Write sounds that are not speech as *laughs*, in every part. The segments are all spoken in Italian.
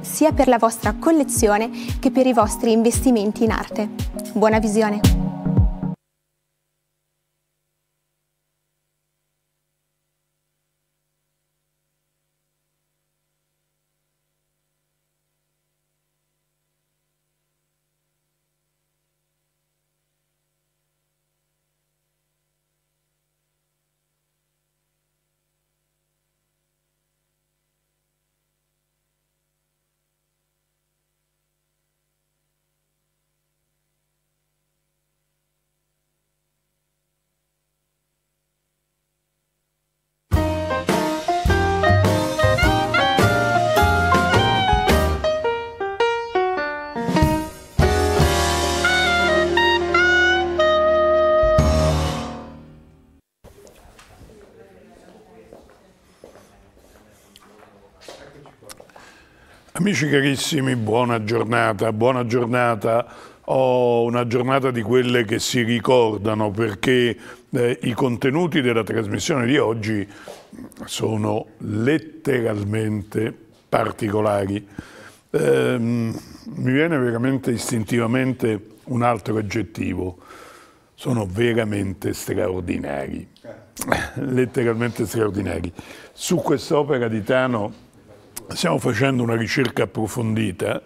sia per la vostra collezione che per i vostri investimenti in arte. Buona visione! Amici carissimi, buona giornata, buona giornata. Ho oh, una giornata di quelle che si ricordano perché eh, i contenuti della trasmissione di oggi sono letteralmente particolari. Eh, mi viene veramente istintivamente un altro aggettivo. Sono veramente straordinari, eh. *laughs* letteralmente straordinari. Su quest'opera di Tano stiamo facendo una ricerca approfondita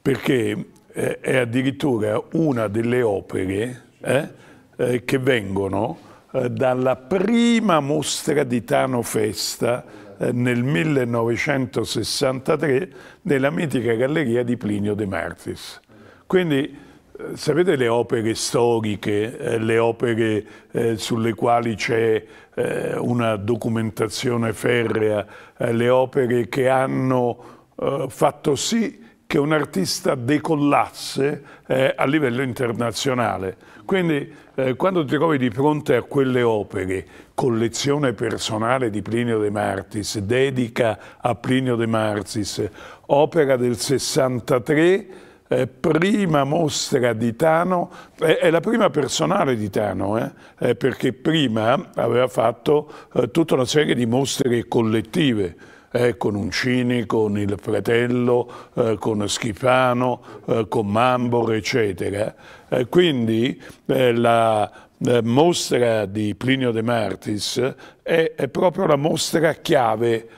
perché eh, è addirittura una delle opere eh, eh che vengono eh, dalla prima mostra di Tano Festa nel 1963 nella mitica galleria di Plinio De Martis. Quindi sapete le opere storiche, le opere sulle quali c'è eh, una documentazione ferrea, eh, le opere che hanno eh, fatto sì che un artista decollasse eh, a livello internazionale. Quindi eh, quando ti trovi di fronte a quelle opere, collezione personale di Plinio De Martis, dedica a Plinio De Martis, opera del 63, eh, prima mostra di Tano, eh, è la prima personale di Tano, eh, eh perché prima aveva fatto eh, tutta una serie di mostre collettive, eh, con Uncini, con il fratello, eh, con Schifano, eh, con Mambor, eccetera. Eh, quindi la mostra di Plinio De Martis è, è proprio la mostra chiave,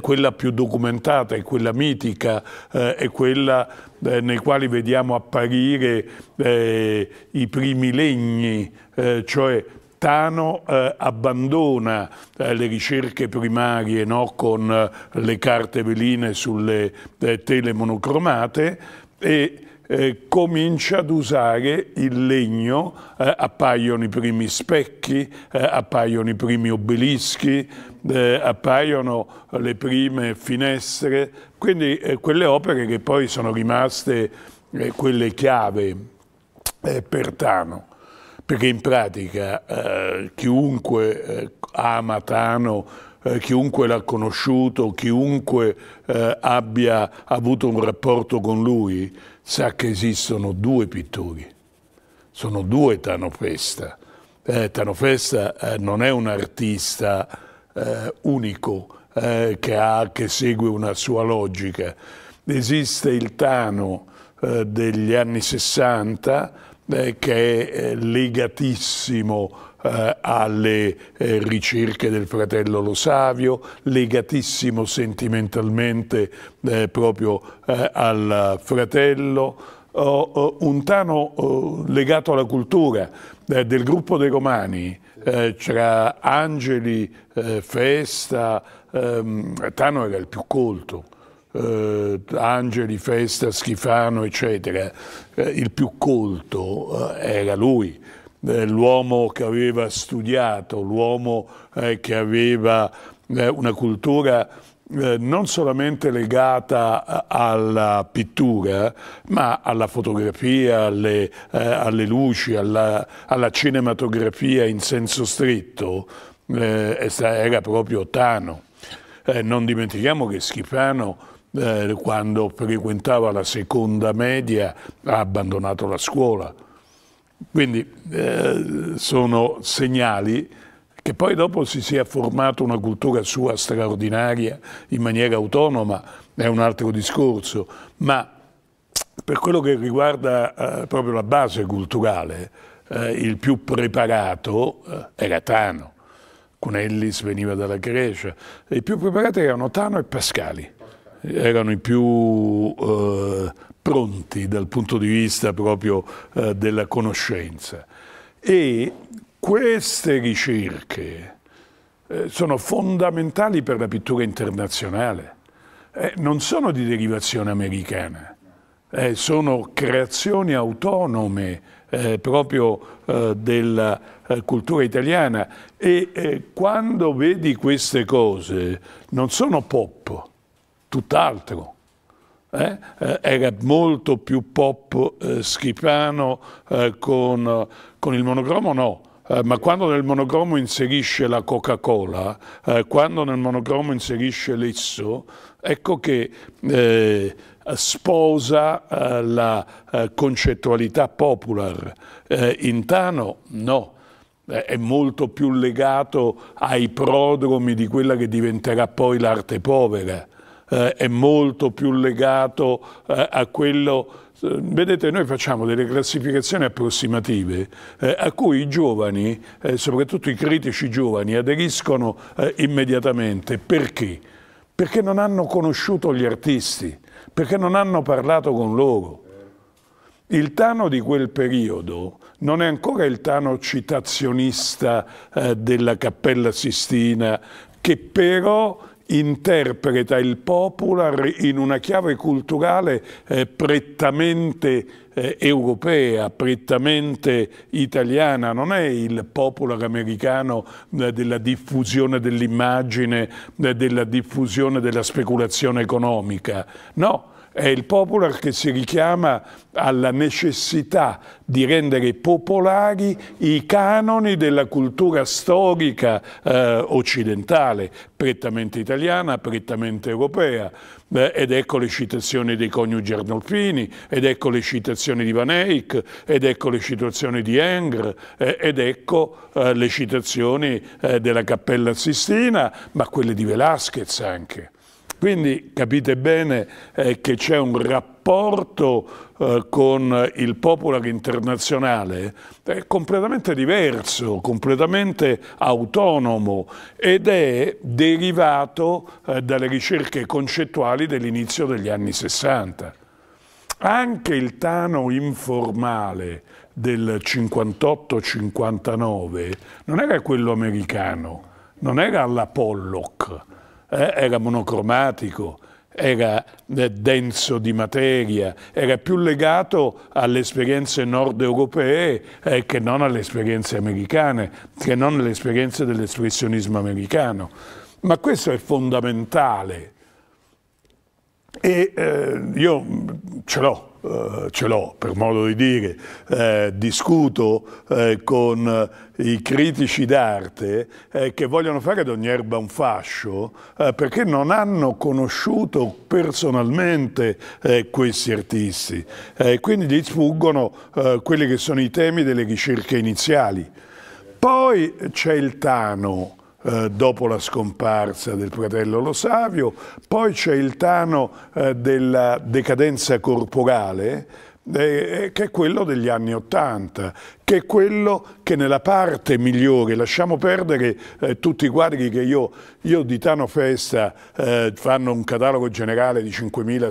quella più documentata, è quella mitica, è quella eh, nei quali vediamo apparire eh, i primi legni, eh, cioè Tano eh, abbandona eh, le ricerche primarie no, con eh, le carte veline sulle eh, tele monocromate e comincia ad usare il legno, appaiono i primi specchi, appaiono i primi obelischi, eh, appaiono le prime finestre, quindi eh, quelle opere che poi sono rimaste eh, quelle chiave eh, per Tano, perché in pratica eh, chiunque eh, ama Tano chiunque l'ha conosciuto, chiunque eh, abbia avuto un rapporto con lui, sa che esistono due pittori, sono due Tano Festa. Eh, Tano Festa eh, non è un artista eh, unico eh, che, ha, che, segue una sua logica. Esiste il Tano eh, degli anni 60 eh, che è eh, legatissimo eh, alle ricerche del fratello Lo Savio, legatissimo sentimentalmente proprio al fratello, oh, oh, un Tano oh, legato alla cultura del gruppo dei Romani eh, c'era Angeli, eh, Festa, ehm, Tano era il più colto, eh, Angeli, Festa, Schifano, eccetera. Eh, il più colto eh, era lui, eh, l'uomo che aveva studiato, l'uomo che aveva una cultura eh, non solamente legata eh, alla pittura, ma alla fotografia, alle, eh, alle luci, alla, alla cinematografia in senso stretto, eh, era proprio Tano. Eh, non dimentichiamo che Schifano eh, quando frequentava la seconda media ha abbandonato la scuola. Quindi eh, sono segnali che poi dopo si sia formata una cultura sua straordinaria in maniera autonoma è un altro discorso, ma per quello che riguarda eh, proprio la base culturale, eh, il più preparato eh, era Tano, Cunellis veniva dalla Grecia, i più preparati erano Tano e Pascali, erano i più eh, pronti dal punto di vista proprio eh, della conoscenza. E queste ricerche eh, sono fondamentali per la pittura internazionale, eh, non sono di derivazione americana, eh, sono creazioni autonome eh, proprio eh, della cultura italiana e quando vedi queste cose non sono pop, tutt'altro. Eh? era molto più pop eh, schipano eh, con, con il monocromo, no, eh, ma quando nel monogramma inserisce la Coca-Cola, eh, quando nel monogramma inserisce l'esso, ecco che eh, sposa eh, la eh, concettualità popular. Tano no è molto più legato ai prodromi di quella che diventerà poi l'arte povera, eh, è molto più legato eh, a quello eh, vedete, noi facciamo delle classificazioni approssimative eh, a cui i giovani, eh, soprattutto i critici giovani, aderiscono eh, immediatamente. Perché? Perché non hanno conosciuto gli artisti, perché non hanno parlato con loro. Il Tano di quel periodo non è ancora il Tano citazionista eh, della Cappella Sistina, che però interpreta il Popular in una chiave culturale eh, prettamente eh, europea, prettamente italiana, non è il Popular americano eh, della diffusione dell'immagine, eh, della diffusione della speculazione economica, no è il Popular che si richiama alla necessità di rendere popolari i canoni della cultura storica eh, occidentale, prettamente italiana, prettamente europea. Eh, ed ecco le citazioni dei coniugi Arnolfini, ed ecco le citazioni di Van Eyck, ed ecco le citazioni di Engr, eh, ed ecco eh, le citazioni eh, della Cappella Sistina, ma quelle di Velasquez anche. Quindi capite bene eh, che c'è un rapporto eh, con il popolare internazionale eh, completamente diverso, completamente autonomo ed è derivato eh, dalle ricerche concettuali dell'inizio degli anni 60. Anche il Tano informale del 58-59 non era quello americano, non era la Pollock, eh, era monocromatico, era eh, denso di materia, era più legato alle esperienze nord europee eh, che non alle esperienze americane, che non alle esperienze dell'espressionismo americano. Ma questo è fondamentale e eh, io ce l'ho eh, ce l'ho per modo di dire, eh, discuto eh, con eh, i critici d'arte eh, che vogliono fare ad ogni erba un fascio perché non hanno conosciuto personalmente questi artisti. e quindi gli sfuggono quelli che sono i temi delle ricerche iniziali. Poi c'è il Tano, eh, dopo la scomparsa del fratello Lo Savio, poi c'è il Tano eh, della decadenza corporale, eh, eh, che è quello degli anni Ottanta, che è quello che nella parte migliore, lasciamo perdere eh, tutti i quadri che io, io di Tano Festa eh, fanno un catalogo generale di 5.000, 6.000,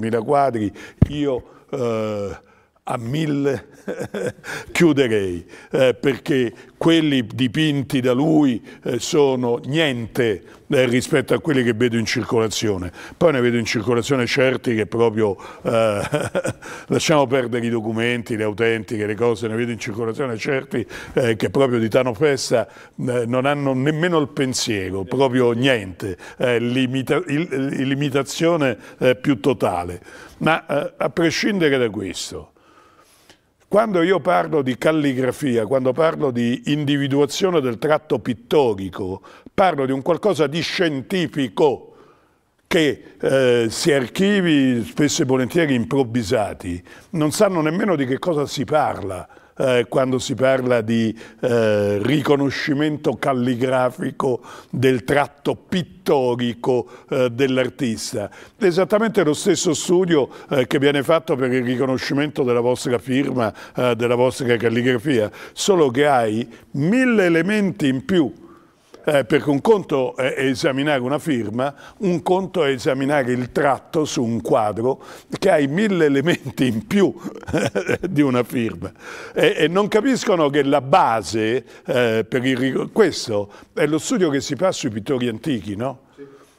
7.000 quadri, io eh, a 1.000 *laughs* chiuderei, eh, perché quelli dipinti da lui eh, sono niente eh, rispetto a quelli che vedo in circolazione. Poi ne vedo in circolazione certi che proprio, eh, *laughs* lasciamo perdere i documenti, le autentiche, le cose, ne vedo in circolazione certi eh, che proprio di Tano Festa eh, non hanno nemmeno il pensiero, proprio niente, l'imitazione più totale. Ma a prescindere da questo, quando io parlo di calligrafia, quando parlo di individuazione del tratto pittorico, parlo di un qualcosa di scientifico che eh, si archivi spesso e volentieri improvvisati non sanno nemmeno di che cosa si parla eh, quando si parla di eh, riconoscimento calligrafico del tratto pittorico eh, dell'artista. Esattamente lo stesso studio eh, che viene fatto per il riconoscimento della vostra firma, eh, della vostra calligrafia, solo che hai mille elementi in più eh, perché un conto è esaminare una firma, un conto è esaminare il tratto su un quadro che ha i mille elementi in più eh, di una firma. E, e, non capiscono che la base eh, per il, questo è lo studio che si fa sui pittori antichi, no?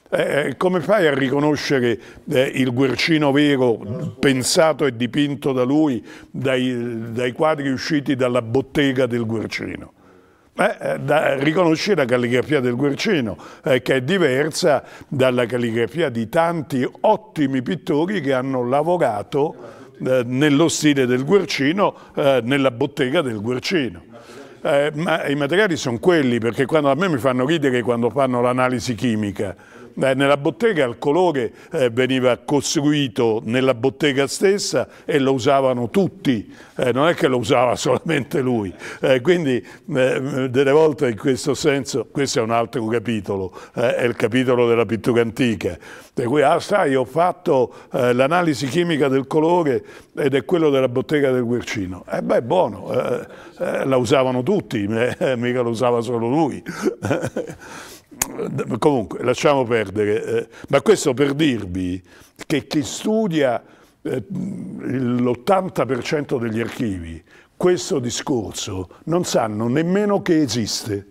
Eh, eh, come fai a riconoscere eh, il guercino vero pensato e dipinto da lui dai, dai quadri usciti dalla bottega del guercino? Beh, eh, riconosci la calligrafia del Guercino, eh, che è diversa dalla calligrafia di tanti ottimi pittori che hanno lavorato eh, nello stile del Guercino, eh, nella bottega del Guercino. Eh, ma i materiali sono quelli, perché quando, a me mi fanno ridere quando fanno l'analisi chimica eh, nella bottega il colore eh, veniva costruito nella bottega stessa e lo usavano tutti, eh, non è che lo usava *laughs* solamente lui. Eh, quindi eh, delle volte in questo senso, questo è un altro capitolo, eh, è il capitolo della pittura antica, per cui ah sai ho fatto l'analisi chimica del colore ed è quello della bottega del Guercino. E beh, buono, la usavano tutti, *laughs* mica lo usava solo lui. *laughs* comunque, lasciamo perdere. Eh, ma questo per dirvi che chi studia eh, l'80% degli archivi questo discorso non sanno nemmeno che esiste.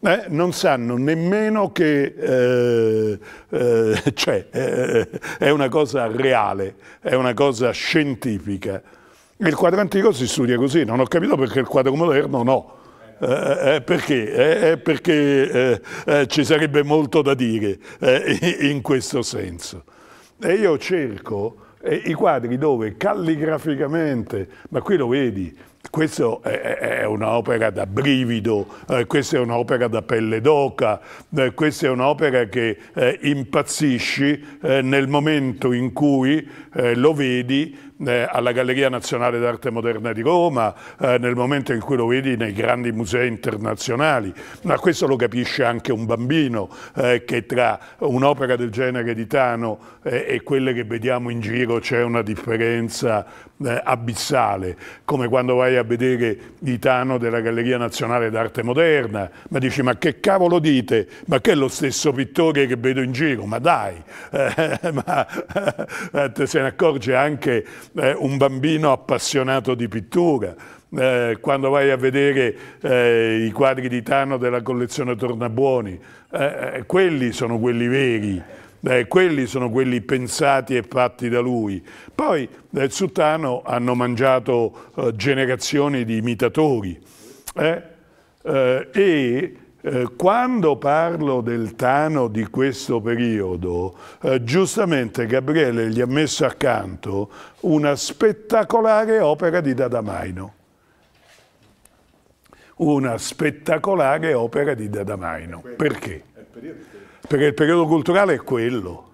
Eh, non sanno nemmeno che eh, eh, cioè, è una cosa reale, è una cosa scientifica. Il quadrantico si studia così, non ho capito perché il quadro moderno no. Eh, eh, perché? Eh, eh perché eh, eh, ci sarebbe molto da dire in questo senso. E io cerco i quadri dove calligraficamente, ma qui lo vedi, questa è, un'opera da brivido, questa è un'opera da pelle d'oca, questa è un'opera che impazzisci nel momento in cui lo vedi eh, alla Galleria Nazionale d'Arte Moderna di Roma, eh, nel momento in cui lo vedi nei grandi musei internazionali, ma questo lo capisce anche un bambino eh, che tra un'opera del genere di Tano eh, e quelle che vediamo in giro c'è una differenza eh, abissale, come quando vai a vedere i Tano della Galleria Nazionale d'Arte Moderna, ma dici ma che cavolo dite, ma che è lo stesso pittore che vedo in giro, ma dai, eh, *laughs* ma *laughs* te se ne accorge anche eh, un bambino appassionato di pittura, eh, quando vai a vedere eh, i quadri di Tano della collezione Tornabuoni, eh, eh quelli sono quelli veri. Eh, quelli sono quelli pensati e fatti da lui. Poi eh, su Tano hanno mangiato generazioni di imitatori e eh, quando parlo del Tano di questo periodo, eh, giustamente Gabriele gli ha messo accanto una spettacolare opera di Dadamaino. Una spettacolare opera di Dadamaino. Perché? Perché il periodo culturale è quello.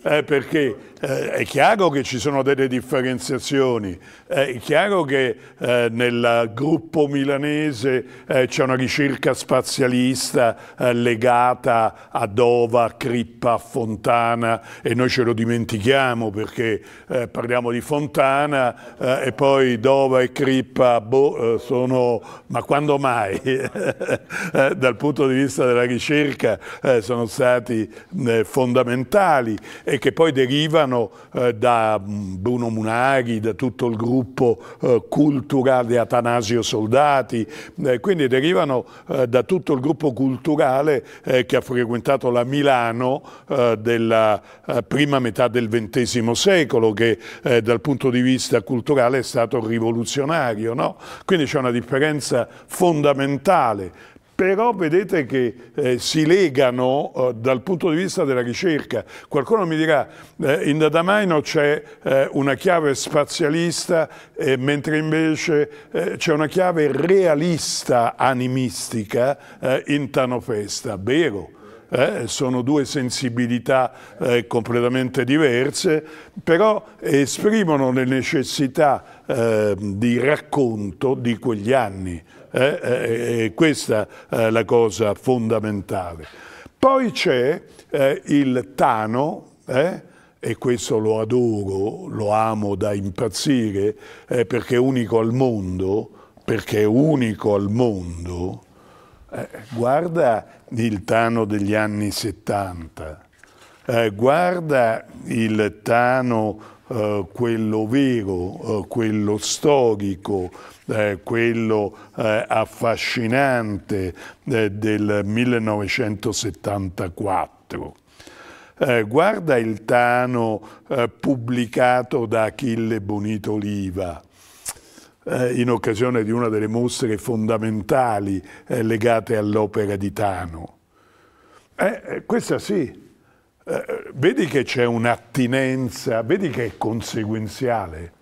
Eh, perché eh, è chiaro che ci sono delle differenziazioni, eh, è chiaro che eh, nel gruppo milanese eh, c'è una ricerca spazialista eh, legata a Dova, Crippa, Fontana e noi ce lo dimentichiamo perché eh, parliamo di Fontana e poi Dova e Crippa boh, sono, ma quando mai? *laughs* Dal punto di vista della ricerca sono stati fondamentali e che poi derivano arrivano eh, da mm, Bruno Munari, da tutto il gruppo eh, culturale di Atanasio Soldati, eh, quindi derivano eh, da tutto il gruppo culturale eh, che ha frequentato la Milano eh, della prima metà del XX secolo, che dal punto di vista culturale è stato rivoluzionario. No? Quindi c'è una differenza fondamentale però vedete che eh, si legano eh, dal punto di vista della ricerca. Qualcuno mi dirà, eh, in Dadamaino c'è eh, una chiave spazialista, eh, mentre invece eh, c'è una chiave realista animistica in Tanofesta. Vero. Eh, sono due sensibilità eh, completamente diverse, però esprimono le necessità eh, di racconto di quegli anni eh, è eh, eh, questa eh, la cosa fondamentale. Poi c'è eh, il Tano, eh, e questo lo adoro, lo amo da impazzire, perché è unico al mondo, perché è unico al mondo. guarda il Tano degli anni 70, guarda il Tano quello vero, eh, quello storico, eh, quello eh, eh, affascinante eh, del 1974. guarda il Tano pubblicato da Achille Bonito Oliva in occasione di una delle mostre fondamentali legate all'opera di Tano. questa sì, eh, vedi che c'è un'attinenza, vedi che è conseguenziale,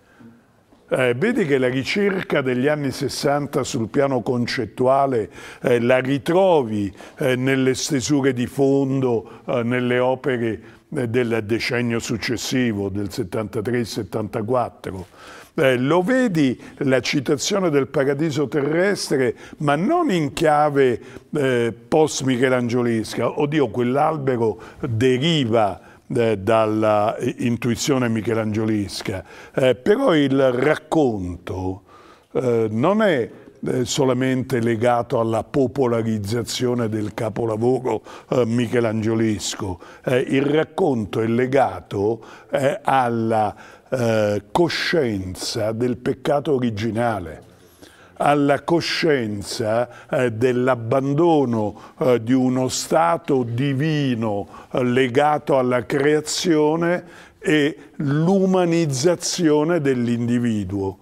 eh, vedi che la ricerca degli anni 60 sul piano concettuale eh, la ritrovi eh, nelle stesure di fondo, eh, nelle opere eh, del decennio successivo, del 73-74 eh, lo vedi la citazione del paradiso terrestre, ma non in chiave eh, post-michelangelisca. Oddio, quell'albero deriva eh, dalla eh, intuizione michelangelisca, eh, però il racconto eh, non è eh, solamente legato alla popolarizzazione del capolavoro eh, michelangelisco, il racconto è legato alla eh, coscienza del peccato originale, alla coscienza eh, dell'abbandono eh, di uno stato divino eh, legato alla creazione e l'umanizzazione dell'individuo.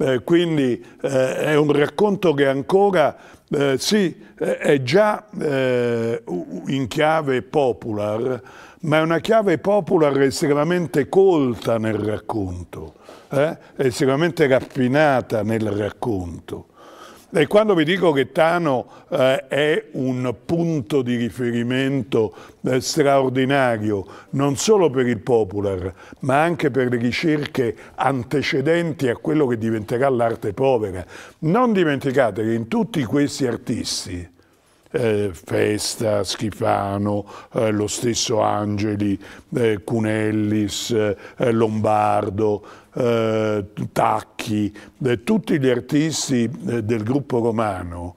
Eh, quindi è un racconto che ancora eh, sì, è già eh, in chiave popular, ma è una chiave popolare estremamente colta nel racconto, eh? estremamente raffinata nel racconto. E quando vi dico che Tano eh, è un punto di riferimento eh, straordinario, non solo per il Popular, ma anche per le ricerche antecedenti a quello che diventerà l'arte povera, non dimenticate che in tutti questi artisti, eh, Festa, Schifano, eh, lo stesso Angeli, eh, Cunellis, eh, eh, Lombardo, eh, Tacchi, tutti gli artisti del gruppo romano,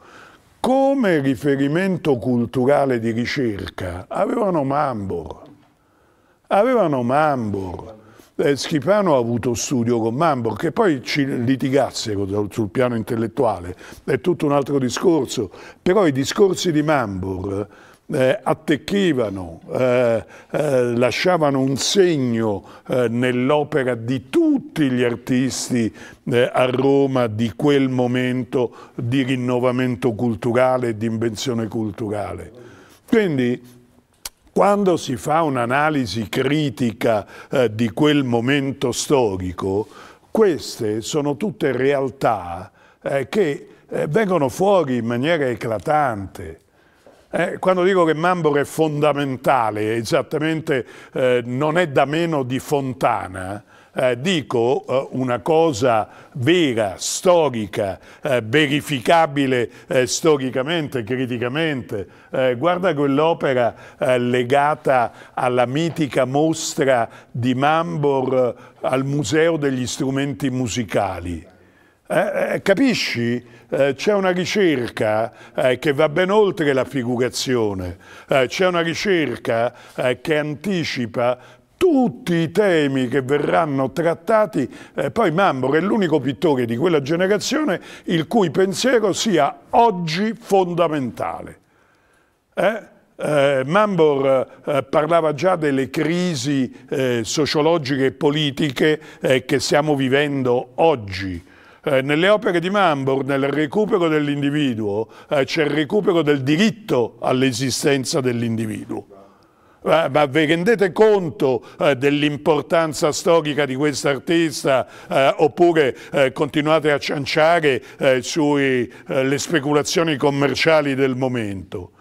come riferimento culturale di ricerca avevano Mambor. Avevano Mambor eh, Schipano ha avuto studio con Mambo, che poi ci litigasse sul piano intellettuale, è tutto un altro discorso, però i discorsi di Mambo eh, attecchivano, eh, eh, lasciavano un segno eh, nell'opera di tutti gli artisti eh, a Roma di quel momento di rinnovamento culturale e di invenzione culturale. Quindi quando si fa un'analisi critica eh, di quel momento storico, queste sono tutte realtà eh, che eh, vengono fuori in maniera eclatante. Eh, quando dico che Mambor è fondamentale, è esattamente eh, non è da meno di Fontana, eh, dico eh, una cosa vera, storica, eh, verificabile eh, storicamente, criticamente. Eh, guarda quell'opera legata alla mitica mostra di Mambor al Museo degli strumenti musicali. capisci? c'è una ricerca che va ben oltre la figurazione, c'è una ricerca che anticipa tutti i temi che verranno trattati. Eh, poi Mambo è l'unico pittore di quella generazione il cui pensiero sia oggi fondamentale. Eh? Eh, Mambor eh, eh, parlava già delle crisi eh, sociologiche e politiche eh, che stiamo vivendo oggi. Eh, nelle opere di Mambor, nel recupero dell'individuo, c'è il recupero del diritto all'esistenza dell'individuo. Ma, vi rendete conto eh, dell'importanza storica di quest'artista eh, oppure eh, continuate a cianciare eh, sulle eh, speculazioni commerciali del momento?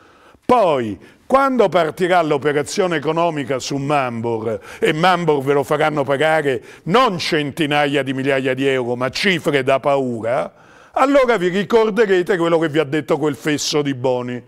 Poi, quando partirà l'operazione economica su Mambor, e Mambor ve lo faranno pagare non centinaia di migliaia di euro, ma cifre da paura, allora vi ricorderete quello che vi ha detto quel fesso di Boni.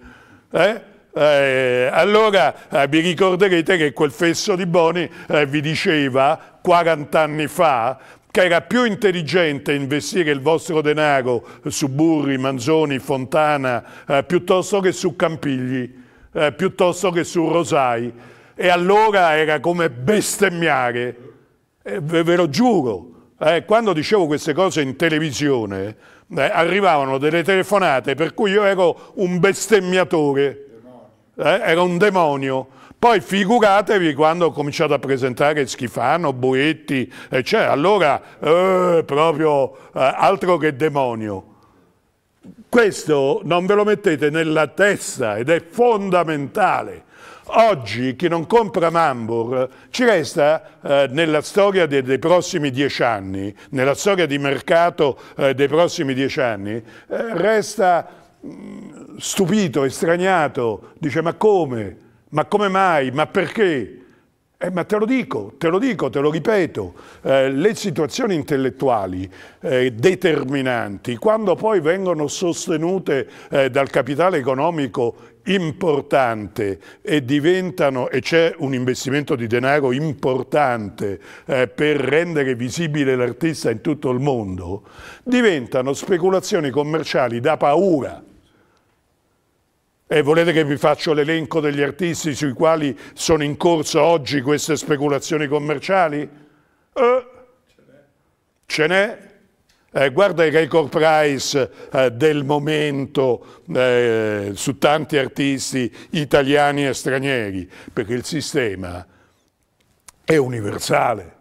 Eh? Eh, allora eh, vi ricorderete che quel fesso di Boni eh, vi diceva 40 anni fa che era più intelligente investire il vostro denaro su Burri, Manzoni, Fontana, eh, piuttosto che su Campigli, eh, piuttosto che su Rosai. E allora era come bestemmiare, eh, ve, ve, lo giuro. quando dicevo queste cose in televisione, arrivavano delle telefonate per cui io ero un bestemmiatore eh, era un demonio. Poi figuratevi quando ho cominciato a presentare Schifano, Buetti, eccetera. Eh, cioè, allora, eh, proprio eh, altro che demonio. Questo non ve lo mettete nella testa ed è fondamentale. Oggi chi non compra Mambur eh, ci resta eh, nella storia dei, dei, prossimi dieci anni, nella storia di mercato eh, dei prossimi dieci anni, eh, resta mh, mm, stupito, estraniato, dice ma come? Ma come mai? Ma perché? Eh, ma te lo dico, te lo dico, te lo ripeto, eh, le situazioni intellettuali eh, determinanti, quando poi vengono sostenute eh, dal capitale economico importante e diventano, e c'è un investimento di denaro importante eh, per rendere visibile l'artista in tutto il mondo, diventano speculazioni commerciali da paura e volete che vi faccio l'elenco degli artisti sui quali sono in corso oggi queste speculazioni commerciali? Eh, ce n'è. Eh, guarda i record price eh, del momento eh, su tanti artisti italiani e stranieri, perché il sistema è universale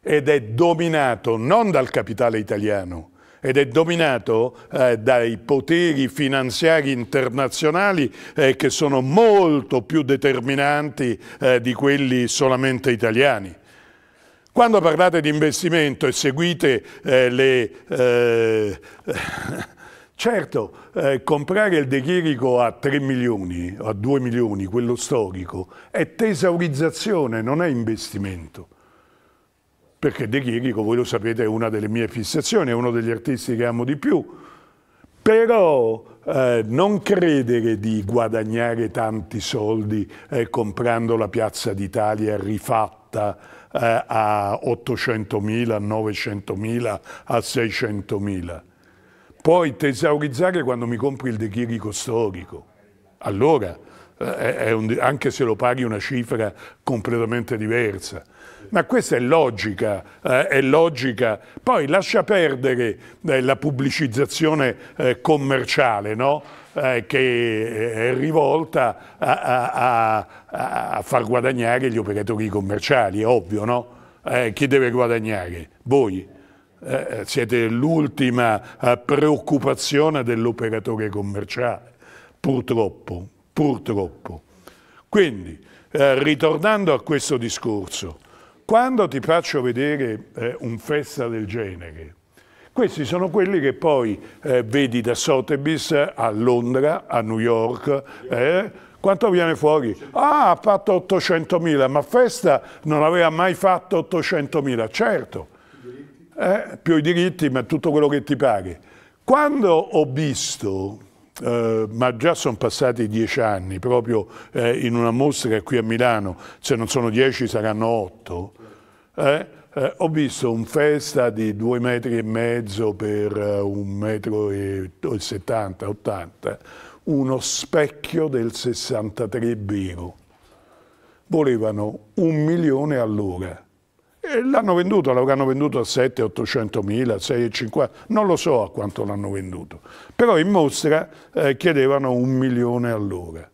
ed è dominato non dal capitale italiano, ed è dominato eh, dai poteri finanziari internazionali eh, che sono molto più determinanti eh, di quelli solamente italiani. Quando parlate di investimento e seguite eh, le... Eh, *laughs* certo, eh, comprare il De Chirico a 3 milioni, a 2 milioni, quello storico, è tesaurizzazione, non è investimento perché De Chirico, voi lo sapete, è una delle mie fissazioni, è uno degli artisti che amo di più. Però eh, non credere di guadagnare tanti soldi eh, comprando la Piazza d'Italia rifatta eh, a 800.000, a 900.000, a 600.000. Poi tesaurizzare quando mi compri il De Chirico storico. Allora, eh, un, anche se lo paghi una cifra completamente diversa, ma questa è logica, eh, è logica. Poi lascia perdere eh, la pubblicizzazione eh, commerciale, no? Eh, che eh, è rivolta a, a, a, a, far guadagnare gli operatori commerciali, è ovvio, no? Eh, chi deve guadagnare? Voi. siete l'ultima preoccupazione dell'operatore commerciale, purtroppo, purtroppo. Quindi, eh, ritornando a questo discorso, quando ti faccio vedere eh, un festa del genere, questi sono quelli che poi eh, vedi da Sotheby's a Londra, a New York, eh, quanto viene fuori? Ah, ha fatto 800.000, ma Festa non aveva mai fatto 800.000, certo, eh, più i diritti, ma tutto quello che ti pare. Quando ho visto eh, ma già sono passati dieci anni, proprio eh, in una mostra qui a Milano, se non sono dieci saranno otto, eh, eh ho visto un festa di due metri e mezzo per eh, un metro e, settanta, ottanta, uno specchio del 63 vero. Volevano un milione all'ora l'hanno venduto, l'hanno venduto a 7, 800 mila, 6,50, non lo so a quanto l'hanno venduto, però in mostra eh, chiedevano un milione all'ora.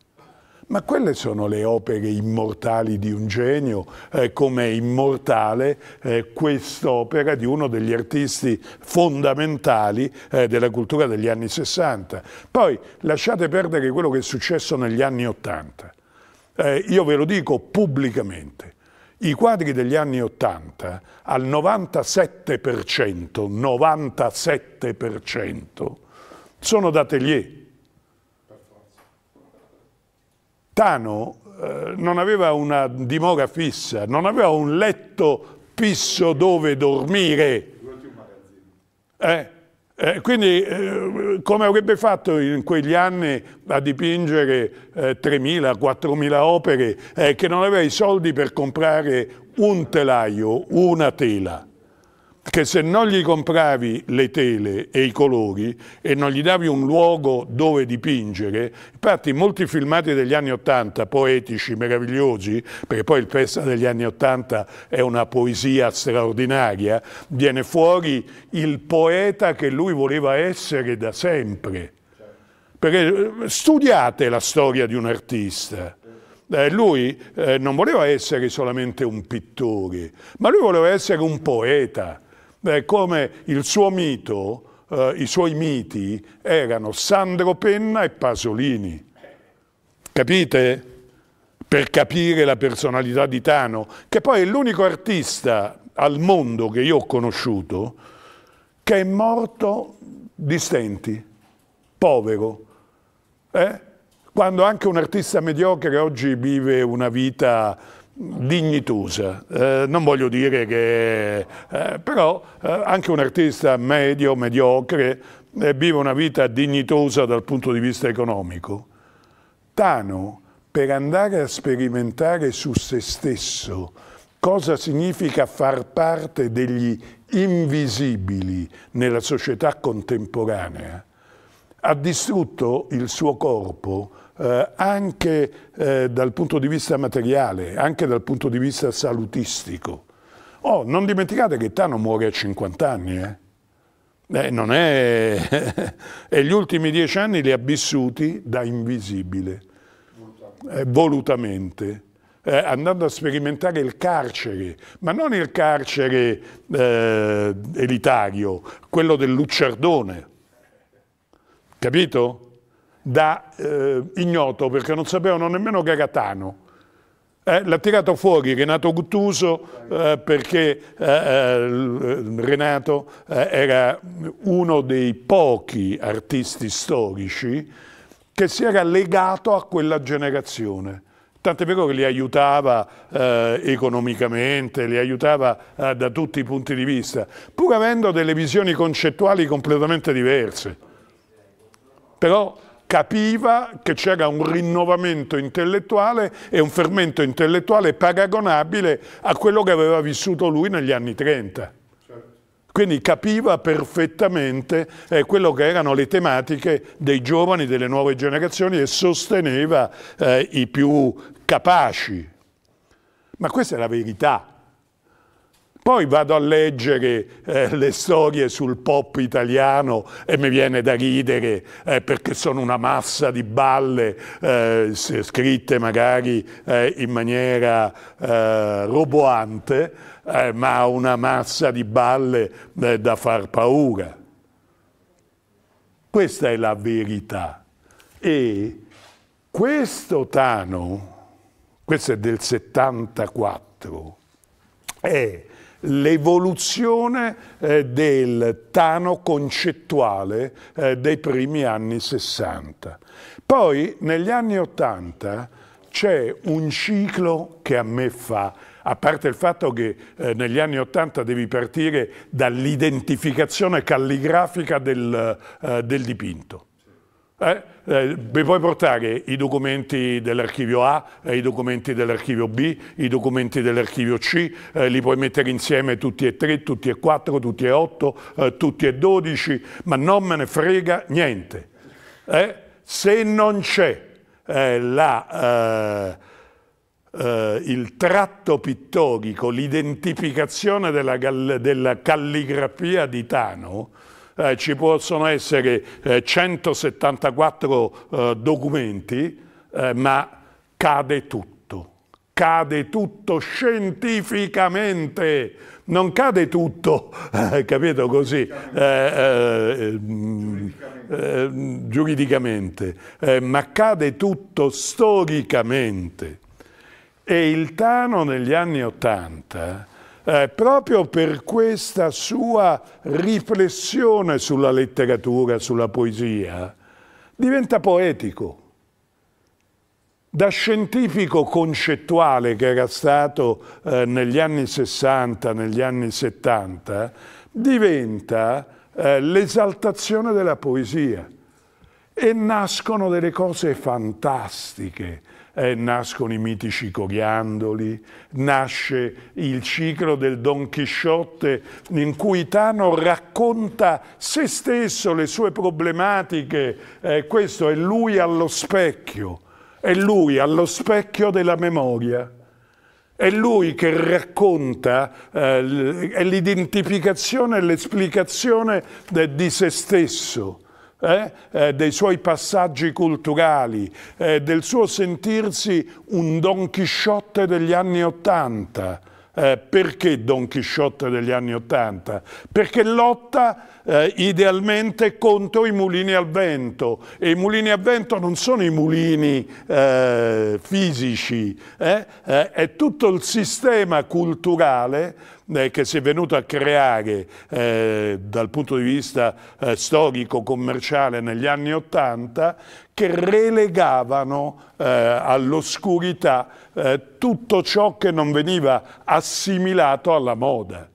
Ma quelle sono le opere immortali di un genio, eh, come è immortale eh, quest'opera di uno degli artisti fondamentali eh, della cultura degli anni 60. Poi lasciate perdere quello che è successo negli anni 80. Eh, io ve lo dico pubblicamente, i quadri degli anni 80 al 97%, 97% sono da Tellier. Tano eh, non aveva una dimora fissa, non aveva un letto fisso dove dormire. Eh? Eh, quindi eh, come avrebbe fatto in quegli anni a dipingere eh, 3.000, 4.000 opere eh, che non aveva i soldi per comprare un telaio, una tela? che se non gli compravi le tele e i colori e non gli davi un luogo dove dipingere, infatti molti filmati degli anni Ottanta, poetici, meravigliosi, perché poi il festa degli anni Ottanta è una poesia straordinaria, viene fuori il poeta che lui voleva essere da sempre. Perché eh, studiate la storia di un artista. Eh, lui eh, non voleva essere solamente un pittore, ma lui voleva essere un poeta. Beh, come il suo mito, eh, i suoi miti erano Sandro Penna e Pasolini. Capite? Per capire la personalità di Tano, che poi è l'unico artista al mondo che io ho conosciuto che è morto di stenti, povero. Eh? Quando anche un artista mediocre oggi vive una vita dignitosa, eh, non voglio dire che, eh, però eh, anche un artista medio, mediocre, eh, vive una vita dignitosa dal punto di vista economico. Tano, per andare a sperimentare su se stesso cosa significa far parte degli invisibili nella società contemporanea, ha distrutto il suo corpo eh, anche eh, dal punto di vista materiale, anche dal punto di vista salutistico. Oh, non dimenticate che Tano muore a 50 anni, eh? Eh, non è... *laughs* e gli ultimi dieci anni li ha vissuti da invisibile, volutamente, eh, volutamente. Eh, andando a sperimentare il carcere, ma non il carcere eh, elitario, quello del Lucciardone, capito? da eh, ignoto perché non sapevano nemmeno che era Catano. Eh, l'ha tirato fuori Renato Guttuso eh, perché eh, eh, Renato eh, era uno dei pochi artisti storici che si era legato a quella generazione. Tant'è vero che li aiutava eh, economicamente, li aiutava eh, da tutti i punti di vista, pur avendo delle visioni concettuali completamente diverse. Però capiva che c'era un rinnovamento intellettuale e un fermento intellettuale paragonabile a quello che aveva vissuto lui negli anni 30. Certo. Quindi capiva perfettamente eh, quello che erano le tematiche dei giovani, delle nuove generazioni e sosteneva eh, i più capaci. Ma questa è la verità. Poi vado a leggere eh, le storie sul pop italiano e mi viene da ridere eh, perché sono una massa di balle eh, scritte magari eh, in maniera eh, roboante, eh, ma una massa di balle da far paura. Questa è la verità. E questo Tano, questo è del 74, è l'evoluzione eh, del Tano concettuale eh, dei primi anni 60. Poi negli anni 80 c'è un ciclo che a me fa a parte il fatto che eh, negli anni 80 devi partire dall'identificazione calligrafica del, eh, del dipinto eh, eh, puoi portare i documenti dell'archivio A, eh, i documenti dell'archivio B, i documenti dell'archivio C, eh, li puoi mettere insieme tutti e tre, tutti e quattro, tutti e otto, eh, tutti e dodici, ma non me ne frega niente. Eh, se non c'è il tratto pittorico, l'identificazione della, della, calligrafia di Tano, eh, ci possono essere eh, 174 eh, documenti, eh, ma cade tutto, cade tutto scientificamente, non cade tutto, *laughs* eh, capito così, giuridicamente, mm, giuridicamente ma cade tutto storicamente. E il Tano negli anni Ottanta eh, proprio per questa sua riflessione sulla letteratura, sulla poesia, diventa poetico. Da scientifico concettuale che era stato eh, negli anni 60, negli anni 70, diventa eh, l'esaltazione della poesia e nascono delle cose fantastiche, eh, nascono i mitici coriandoli, nasce il ciclo del Don Chisciotte in cui Tano racconta se stesso, le sue problematiche, eh, questo è lui allo specchio, è lui allo specchio della memoria. È lui che racconta, eh, l'identificazione e l'esplicazione di se stesso eh, eh, dei suoi passaggi culturali, eh, del suo sentirsi un Don Chisciotte degli anni Ottanta. Eh, perché Don Chisciotte degli anni Ottanta? Perché lotta eh, idealmente contro i mulini al vento e i mulini al vento non sono i mulini eh, fisici, eh? eh è tutto il sistema culturale eh, che si è venuto a creare eh, dal punto di vista storico-commerciale negli anni Ottanta che relegavano all'oscurità tutto ciò che non veniva assimilato alla moda.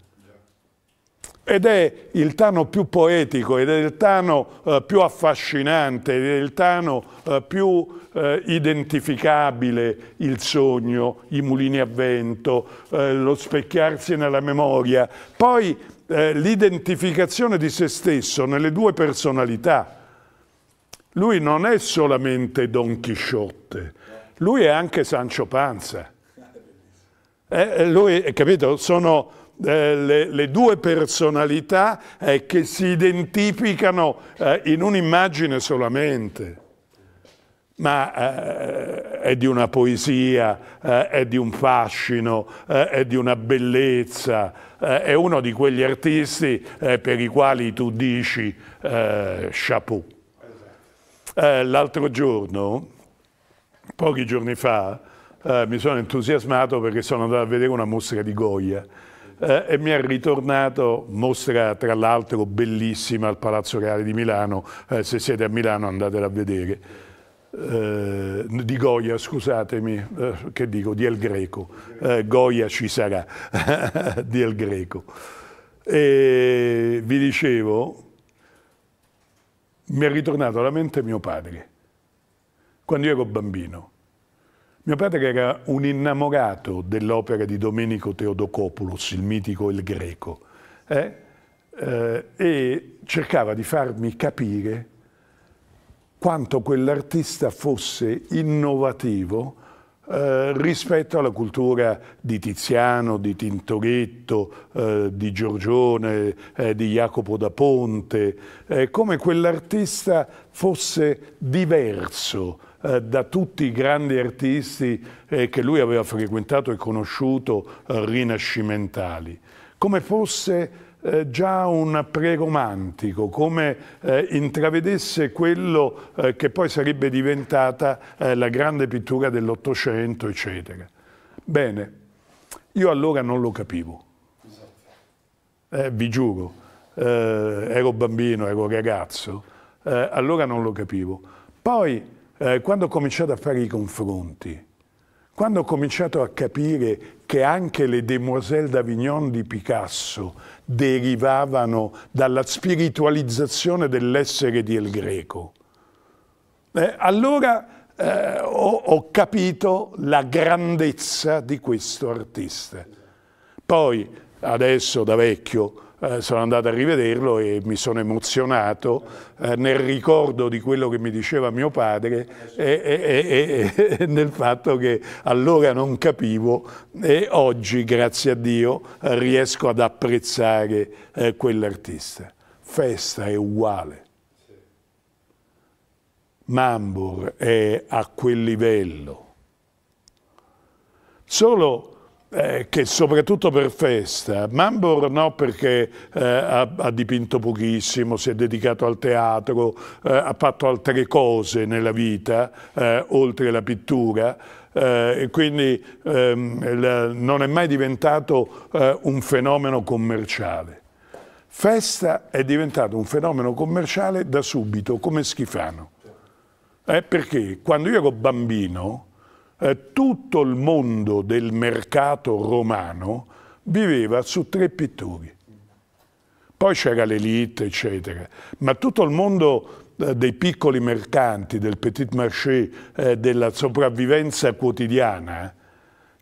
Ed è il Tano più poetico, ed è il Tano eh, più affascinante, ed è il Tano eh, più eh, identificabile, il sogno, i mulini a vento, eh, lo specchiarsi nella memoria. Poi eh, l'identificazione di se stesso nelle due personalità. Lui non è solamente Don Chisciotte, lui è anche Sancho Panza. Eh, lui, capito, sono eh, le, le, due personalità eh, che si identificano eh, in un'immagine solamente, ma eh, è di una poesia, eh, è di un fascino, eh, è di una bellezza, è uno di quegli artisti per i quali tu dici chapeau. l'altro giorno, pochi giorni fa, mi sono entusiasmato perché sono andato a vedere una mostra di Goya eh, e mi è ritornato, mostra tra l'altro bellissima al Palazzo Reale di Milano, eh, se siete a Milano andatela a vedere, eh, di Goya, scusatemi, eh, che dico, di El Greco, eh, Goya ci sarà, *laughs* di El Greco. E vi dicevo, mi è ritornato alla mente mio padre, quando io ero bambino, mio padre era un innamorato dell'opera di Domenico Teodocopoulos, il mitico Il Greco, eh? Eh, e cercava di farmi capire quanto quell'artista fosse innovativo eh, rispetto alla cultura di Tiziano, di Tintoretto, eh, di Giorgione, eh, di Jacopo da Ponte, eh, come quell'artista fosse diverso eh, da tutti i grandi artisti eh, che lui aveva frequentato e conosciuto eh, rinascimentali, come fosse già un preromantico, come intravedesse quello che poi sarebbe diventata la grande pittura dell'Ottocento, eccetera. Bene, io allora non lo capivo, eh, vi giuro, eh, ero bambino, ero ragazzo, eh, allora non lo capivo. Poi eh, quando ho cominciato a fare i confronti, quando ho cominciato a capire che anche le Demoiselles d'Avignon di Picasso derivavano dalla spiritualizzazione dell'essere di El Greco, eh, allora eh, ho, ho capito la grandezza di questo artista. Poi, adesso da vecchio, eh, sono andato a rivederlo e mi sono emozionato eh, nel ricordo di quello che mi diceva mio padre e, e, e, e nel fatto che allora non capivo e oggi, grazie a Dio, eh, riesco ad apprezzare eh, quell'artista. Festa è uguale. Mambor è a quel livello. Solo eh, che soprattutto per festa, Mambor no perché eh, ha, ha, dipinto pochissimo, si è dedicato al teatro, eh, ha fatto altre cose nella vita, eh, oltre la pittura, eh, e quindi ehm, la, non è mai diventato eh, un fenomeno commerciale. Festa è diventato un fenomeno commerciale da subito, come Schifano. perché quando io ero bambino, eh, tutto il mondo del mercato romano viveva su tre pittori. Poi c'era l'elite, eccetera. Ma tutto il mondo eh, dei piccoli mercanti, del petit marché, eh, della sopravvivenza quotidiana,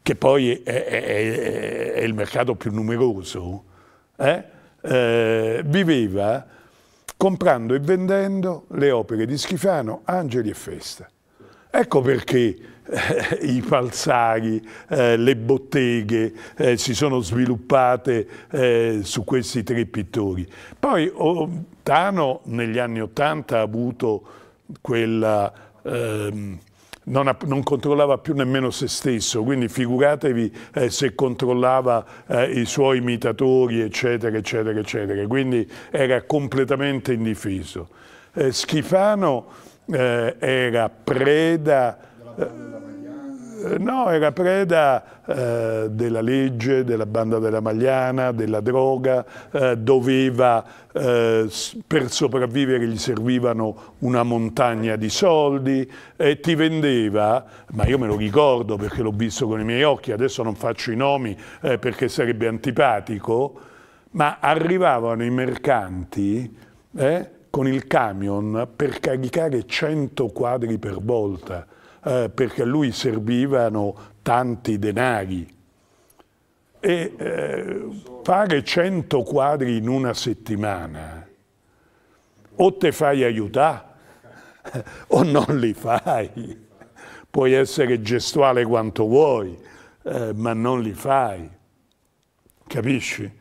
che poi è, è, è il mercato più numeroso, eh? Eh, viveva comprando e vendendo le opere di Schifano, Angeli e Festa. Ecco perché eh, *laughs* i falsari, eh, le botteghe eh, si sono sviluppate eh, su questi tre pittori. Poi Tano negli anni Ottanta ha avuto quella... Ehm, non, non, controllava più nemmeno se stesso, quindi figuratevi eh, se controllava eh, i suoi imitatori, eccetera, eccetera, eccetera. Quindi era completamente indifeso. Eh, Schifano eh, era preda eh, no, era preda eh, della legge, della banda della Magliana, della droga, eh, doveva, eh, per sopravvivere gli servivano una montagna di soldi e ti vendeva, ma io me lo ricordo perché l'ho visto con i miei occhi, adesso non faccio i nomi eh, perché sarebbe antipatico, ma arrivavano i mercanti eh, con il camion per caricare 100 quadri per volta eh, perché a lui servivano tanti denari. E eh, fare 100 quadri in una settimana, o te fai aiutare, *laughs* o non li fai. Puoi essere gestuale quanto vuoi, eh, ma non li fai. Capisci?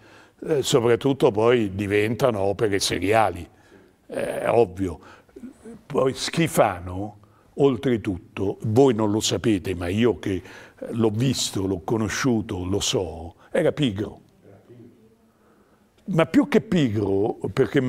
Eh, soprattutto poi diventano opere seriali, è eh, ovvio. Poi Schifano Oltretutto, voi non lo sapete, ma io che l'ho visto, l'ho conosciuto, lo so, era pigro. Ma più che pigro, perché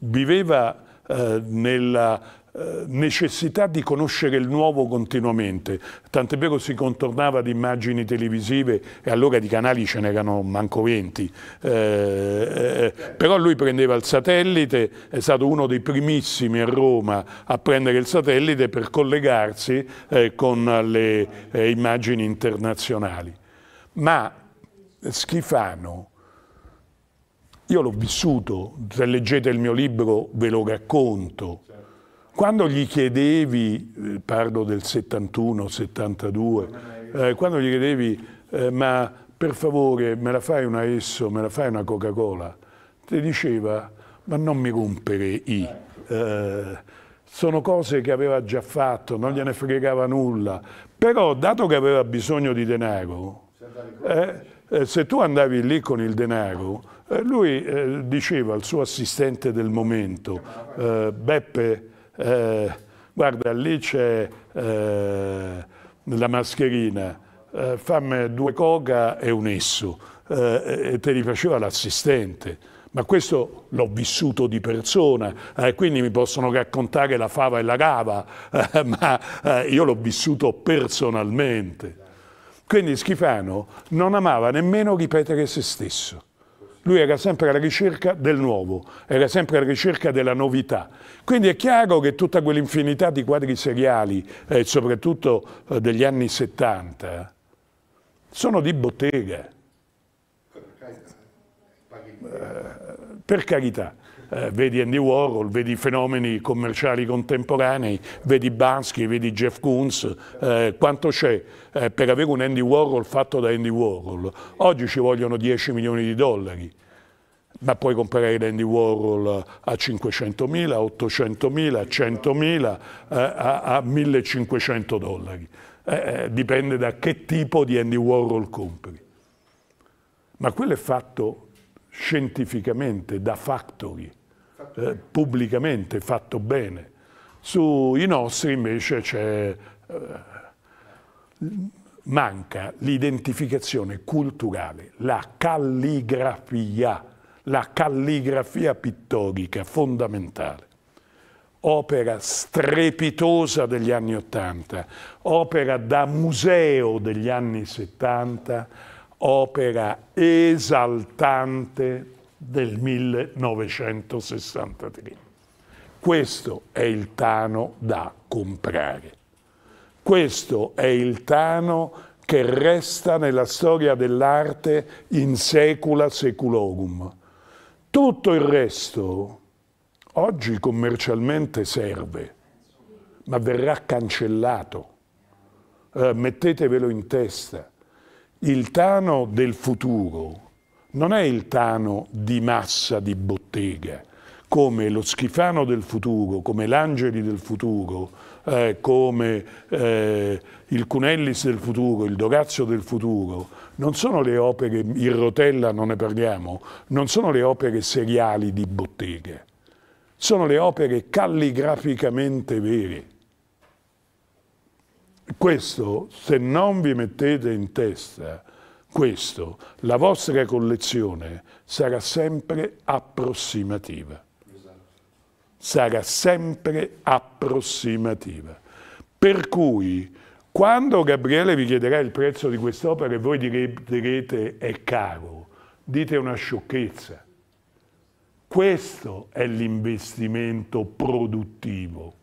viveva eh, nella eh, necessità di conoscere il nuovo continuamente, tant'è vero si contornava di immagini televisive e allora di canali ce n'erano manco 20, eh, eh, però lui prendeva il satellite, è stato uno dei primissimi a Roma a prendere il satellite per collegarsi eh, con le eh, immagini internazionali. Ma Schifano, io l'ho vissuto, se leggete il mio libro ve lo racconto, quando gli chiedevi, eh, parlo del 71, 72, eh, quando gli chiedevi eh, ma per favore me la fai una Esso, me la fai una Coca-Cola, ti diceva ma non mi rompere i. Ecco. Eh, sono cose che aveva già fatto, non gliene fregava nulla, però dato che aveva bisogno di denaro, eh, eh, se tu andavi lì con il denaro, lui diceva al suo assistente del momento, Beppe, eh, guarda lì c'è eh, la mascherina, eh, fammi due coca e un esso, eh, e te li faceva l'assistente. Ma questo l'ho vissuto di persona, eh, quindi mi possono raccontare la fava e la cava, *laughs* eh, ma eh, io l'ho vissuto personalmente. Quindi Schifano non amava nemmeno ripetere se stesso lui era sempre alla ricerca del nuovo, era sempre alla ricerca della novità. Quindi è chiaro che tutta quell'infinità di quadri seriali, eh, soprattutto eh, degli anni 70, sono di bottega. Per carità. Eh, per carità eh, vedi Andy Warhol, vedi fenomeni commerciali contemporanei, vedi Bansky, vedi Jeff Koons, eh, quanto c'è eh, per avere un Andy Warhol fatto da Andy Warhol? Oggi ci vogliono 10 milioni di dollari ma puoi comprare Andy Warhol a 500.000, a 800.000, a 100.000, eh, a, a 1.500 dollari. Eh, eh, dipende da che tipo di Andy Warhol compri. Ma quello è fatto scientificamente, da factory. Eh, pubblicamente fatto bene. Sui nostri invece c'è, eh, manca l'identificazione culturale, la calligrafia, la calligrafia pittorica fondamentale opera strepitosa degli anni Ottanta, opera da museo degli anni Settanta, opera esaltante del 1963. Questo è il Tano da comprare. Questo è il Tano che resta nella storia dell'arte in secula seculorum. Tutto il resto oggi commercialmente serve, ma verrà cancellato. Eh, mettetevelo in testa. Il Tano del futuro non è il Tano di massa di bottega, come lo Schifano del futuro, come l'Angeli del futuro, eh, come eh, il Cunellis del futuro, il Dorazio del futuro, non sono le opere, il rotella non ne parliamo, non sono le opere seriali di botteghe, sono le opere calligraficamente vere. Questo, se non vi mettete in testa, questo, la vostra collezione sarà sempre approssimativa. Sarà sempre approssimativa. Per cui, quando Gabriele vi chiederà il prezzo di quest'opera e voi direte è caro, dite una sciocchezza. Questo è l'investimento produttivo.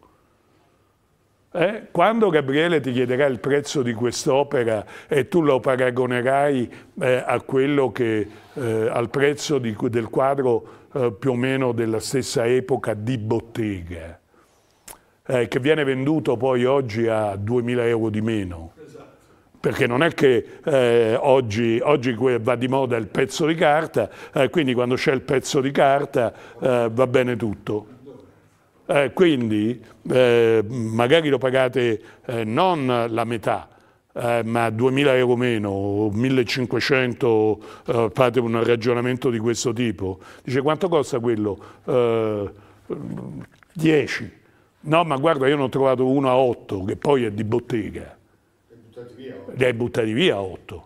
Eh? Quando Gabriele ti chiederà il prezzo di quest'opera e tu lo paragonerai eh, a quello che, eh, al prezzo di, del quadro eh, più o meno della stessa epoca di bottega, eh, che viene venduto poi oggi a 2.000 euro di meno. Esatto. Perché non è che eh, oggi, oggi, va di moda il pezzo di carta, quindi quando c'è il pezzo di carta va bene tutto. Eh, quindi eh, magari lo pagate eh, non la metà, eh, ma 2000 euro meno o 1500, eh, fate un ragionamento di questo tipo. Dice quanto costa quello? 10. Eh, no, ma guarda, io ne ho trovato uno a 8, che poi è di bottega. Li hai buttati via a 8.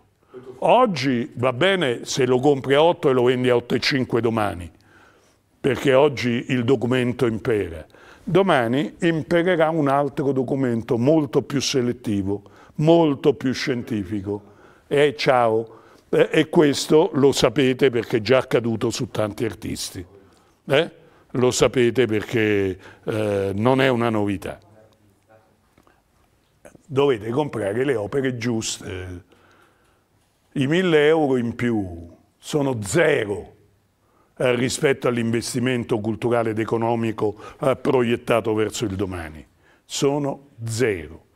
Oggi va bene se lo compri a 8 e lo vendi a 8,5 domani, perché oggi il documento impera. Domani impererà un altro documento molto più selettivo, molto più scientifico. E ciao, e questo lo sapete perché è già accaduto su tanti artisti. Eh? Lo sapete perché eh, non è una novità. Dovete comprare le opere giuste. I mille euro in più sono zero eh, rispetto all'investimento culturale ed economico eh, proiettato verso il domani. Sono zero.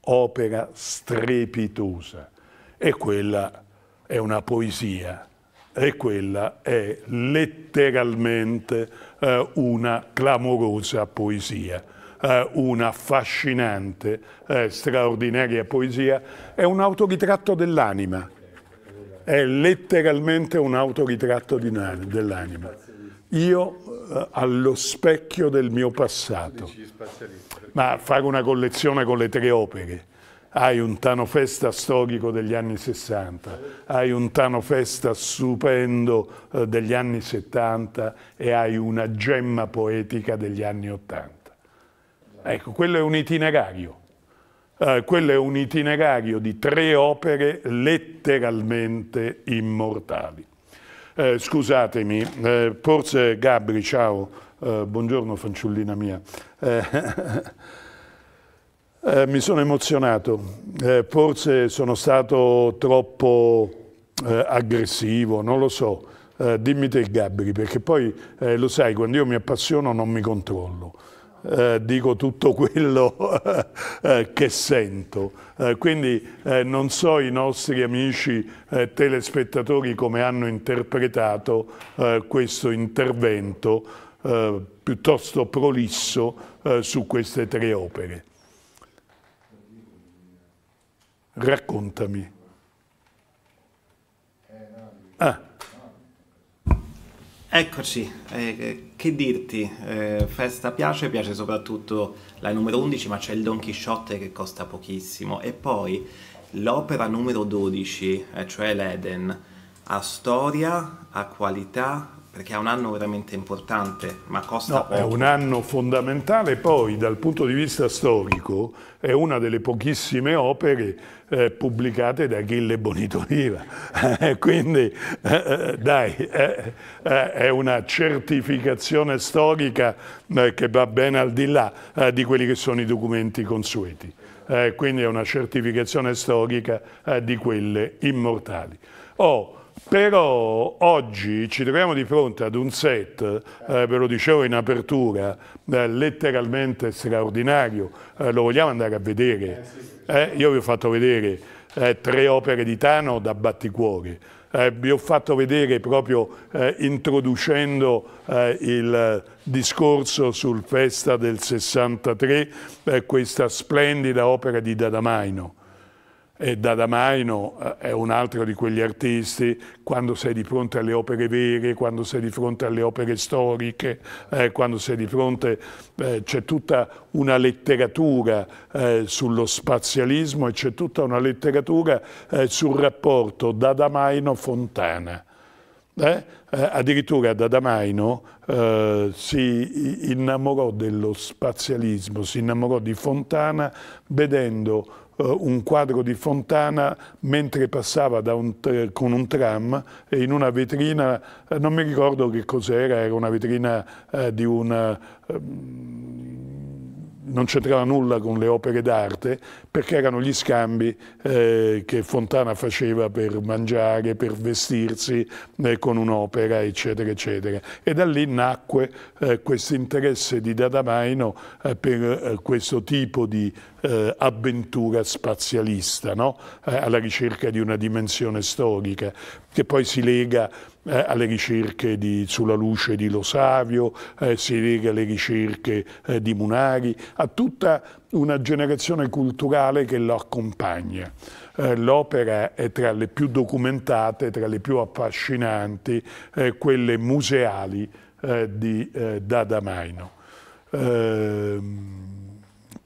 Opera strepitosa. E quella è una poesia, e quella è letteralmente eh, una clamorosa poesia eh, una affascinante, eh, straordinaria poesia, è un autoritratto dell'anima, è letteralmente un autoritratto dell'anima. Io eh, allo specchio del mio passato. Ma fare una collezione con le tre opere. Hai un Tano Festa storico degli anni 60, hai un Tano Festa stupendo eh, degli anni 70 e hai una gemma poetica degli anni 80. Ecco, quello è un itinerario. Eh, quello è un itinerario di tre opere letteralmente immortali. Eh, scusatemi, eh, forse Gabri, ciao, eh, buongiorno fanciullina mia. Eh, *laughs* mi sono emozionato, forse sono stato troppo aggressivo, non lo so. dimmi te Gabri, perché poi lo sai, quando io mi appassiono non mi controllo. Eh, dico tutto quello *laughs* eh, che sento. Eh, quindi non so i nostri amici telespettatori come hanno interpretato questo intervento piuttosto prolisso su queste tre opere. Raccontami. Ah. Eccoci, eh, che dirti, eh, festa piace, piace soprattutto la numero 11 ma c'è il Don Chisciotte che costa pochissimo e poi l'opera numero 12, eh, cioè l'Eden, ha storia, ha qualità, perché è un anno veramente importante, ma costa no, poco. È un anno fondamentale, poi dal punto di vista storico è una delle pochissime opere eh, pubblicate da Achille Bonitoliva, *laughs* eh, quindi eh, eh dai, eh, eh, è una certificazione storica che va ben al di là di quelli che sono i documenti consueti, quindi è una certificazione storica di quelle immortali. Oh, però oggi ci troviamo di fronte ad un set, eh, ve lo dicevo in apertura, eh, letteralmente straordinario, eh, lo vogliamo andare a vedere. Eh, eh, io vi ho fatto vedere eh, tre opere di Tano da Batticuore, vi ho fatto vedere proprio introducendo il discorso sul Festa del 63 questa splendida opera di Dadamaino. E Dadamaino eh, è un altro di quegli artisti, quando sei di fronte alle opere vere, quando sei di fronte alle opere storiche, eh, quando sei di fronte, eh, c'è tutta una letteratura eh, sullo spazialismo e c'è tutta una letteratura eh, sul rapporto Dadamaino-Fontana. Eh? addirittura Dadamaino si innamorò dello spazialismo, si innamorò di Fontana vedendo eh, un quadro di Fontana mentre passava un con un tram e in una vetrina, eh, non mi ricordo che cos'era, era una vetrina eh, di una... Ehm, non c'entrava nulla con le opere d'arte perché erano gli scambi che Fontana faceva per mangiare, per vestirsi con un'opera, eccetera, eccetera. E da lì nacque questo interesse di Dadamaino per questo tipo di eh, avventura spazialista, no? eh, alla ricerca di una dimensione storica, che poi si lega eh, alle ricerche di, sulla luce di Losavio, Savio, eh, si lega alle ricerche eh, di Munari, a tutta una generazione culturale che lo accompagna. Eh, l'opera è tra le più documentate, tra le più affascinanti, quelle museali di Dada Maino. Ehm,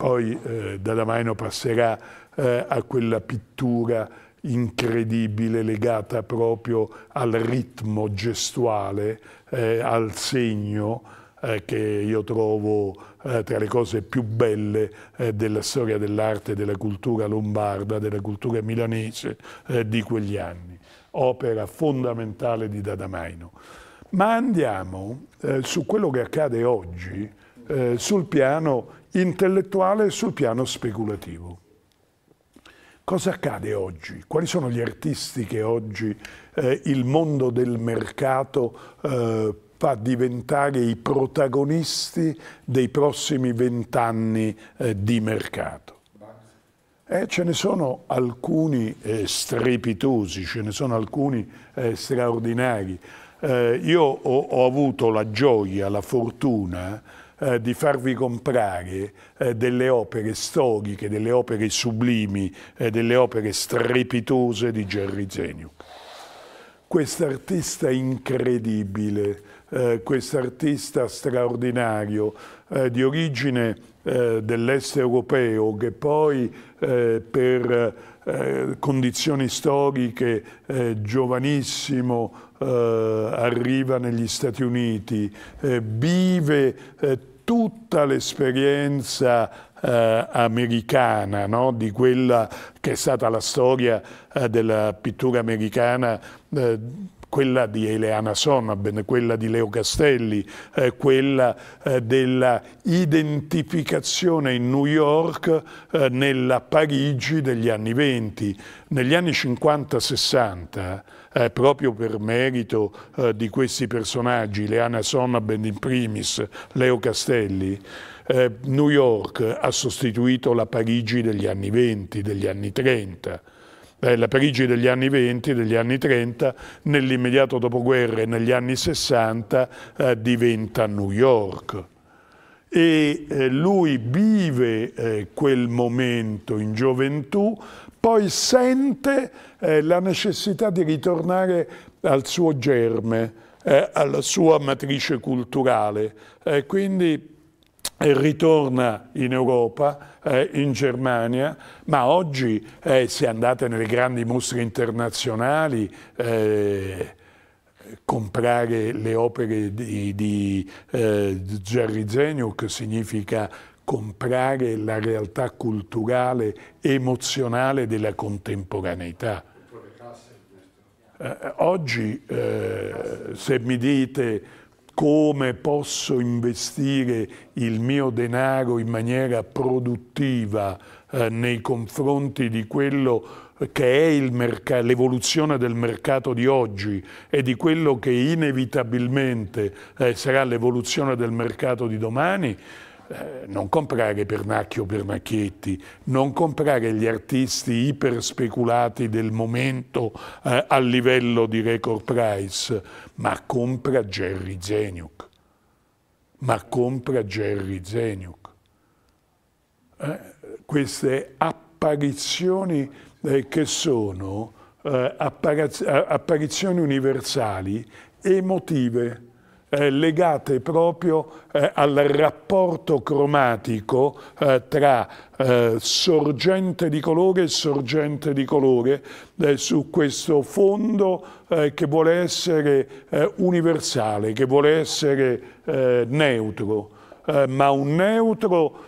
poi eh, Dalamaino passerà eh, a quella pittura incredibile legata proprio al ritmo gestuale, eh, al segno eh, che io trovo eh, tra le cose più belle eh, della storia dell'arte, della cultura lombarda, della cultura milanese eh, di quegli anni. Opera fondamentale di Dadamaino. Ma andiamo eh, su quello che accade oggi, sul piano intellettuale e sul piano speculativo. Cosa accade oggi? Quali sono gli artisti che oggi eh, il mondo del mercato eh, fa diventare i protagonisti dei prossimi vent'anni eh, di mercato? Eh, ce ne sono alcuni eh, strepitosi, ce ne sono alcuni eh, straordinari. Eh, io ho, ho, avuto la gioia, la fortuna eh, di farvi comprare eh, delle opere storiche, delle opere sublimi, eh, delle opere strepitose di Gerry Zeniuk. Quest'artista incredibile, eh, quest'artista straordinario, eh, di origine dell'est europeo, che poi per condizioni storiche giovanissimo arriva negli Stati Uniti, vive tutta l'esperienza eh, americana, no? di quella che è stata la storia eh, della pittura americana eh, quella di Eleana Sonabend, quella di Leo Castelli, eh, quella eh, della identificazione in New York eh, nella Parigi degli anni 20. Negli anni 50-60 eh, proprio per merito eh, di questi personaggi, Leana Sonnabend in primis, Leo Castelli, eh, New York ha sostituito la Parigi degli anni 20, degli anni 30, eh, la Parigi degli anni 20, degli anni 30, nell'immediato dopoguerra e negli anni 60 eh, diventa New York. E eh, lui vive eh, quel momento in gioventù poi sente eh, la necessità di ritornare al suo germe, eh, alla sua matrice culturale. Eh, quindi eh, ritorna in Europa, eh, in Germania, ma oggi eh, se andate nelle grandi mostre internazionali eh, comprare le opere di, di eh, Jerry Zeniuk significa comprare la realtà culturale, emozionale della contemporaneità. Eh, oggi, eh, se mi dite come posso investire il mio denaro in maniera produttiva eh, nei confronti di quello che è l'evoluzione del mercato di oggi e di quello che inevitabilmente eh, sarà l'evoluzione del mercato di domani, eh, non comprare Pernacchio Pernacchietti, non comprare gli artisti iperspeculati del momento eh, a livello di record price, ma compra Jerry Zeniuk. Ma compra Jerry Zeniuk. Eh, queste apparizioni eh, che sono eh, apparizioni universali emotive eh, legate proprio eh, al rapporto cromatico eh, tra eh, sorgente di colore e sorgente di colore eh, su questo fondo eh, che vuole essere universale, che vuole essere neutro, ma un neutro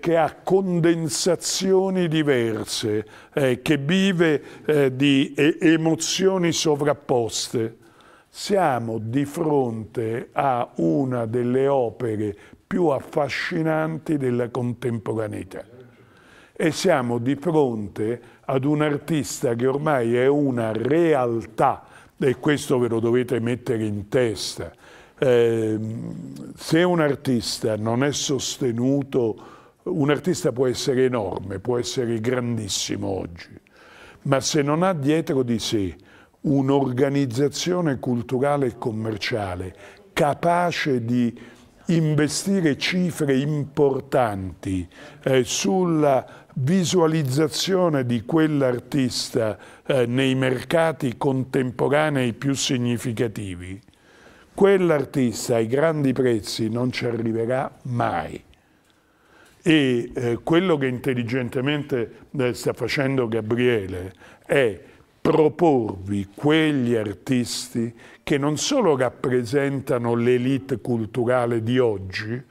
che ha condensazioni diverse, che vive di emozioni sovrapposte siamo di fronte a una delle opere più affascinanti della contemporaneità e siamo di fronte ad un artista che ormai è una realtà e questo ve lo dovete mettere in testa. Eh, se un artista non è sostenuto, un artista può essere enorme, può essere grandissimo oggi, ma se non ha dietro di sé un'organizzazione culturale e commerciale capace di investire cifre importanti eh, sulla visualizzazione di quell'artista eh, nei mercati contemporanei più significativi, quell'artista ai grandi prezzi non ci arriverà mai. E eh, quello che intelligentemente eh, sta facendo Gabriele è proporvi quegli artisti che non solo rappresentano l'elite culturale di oggi,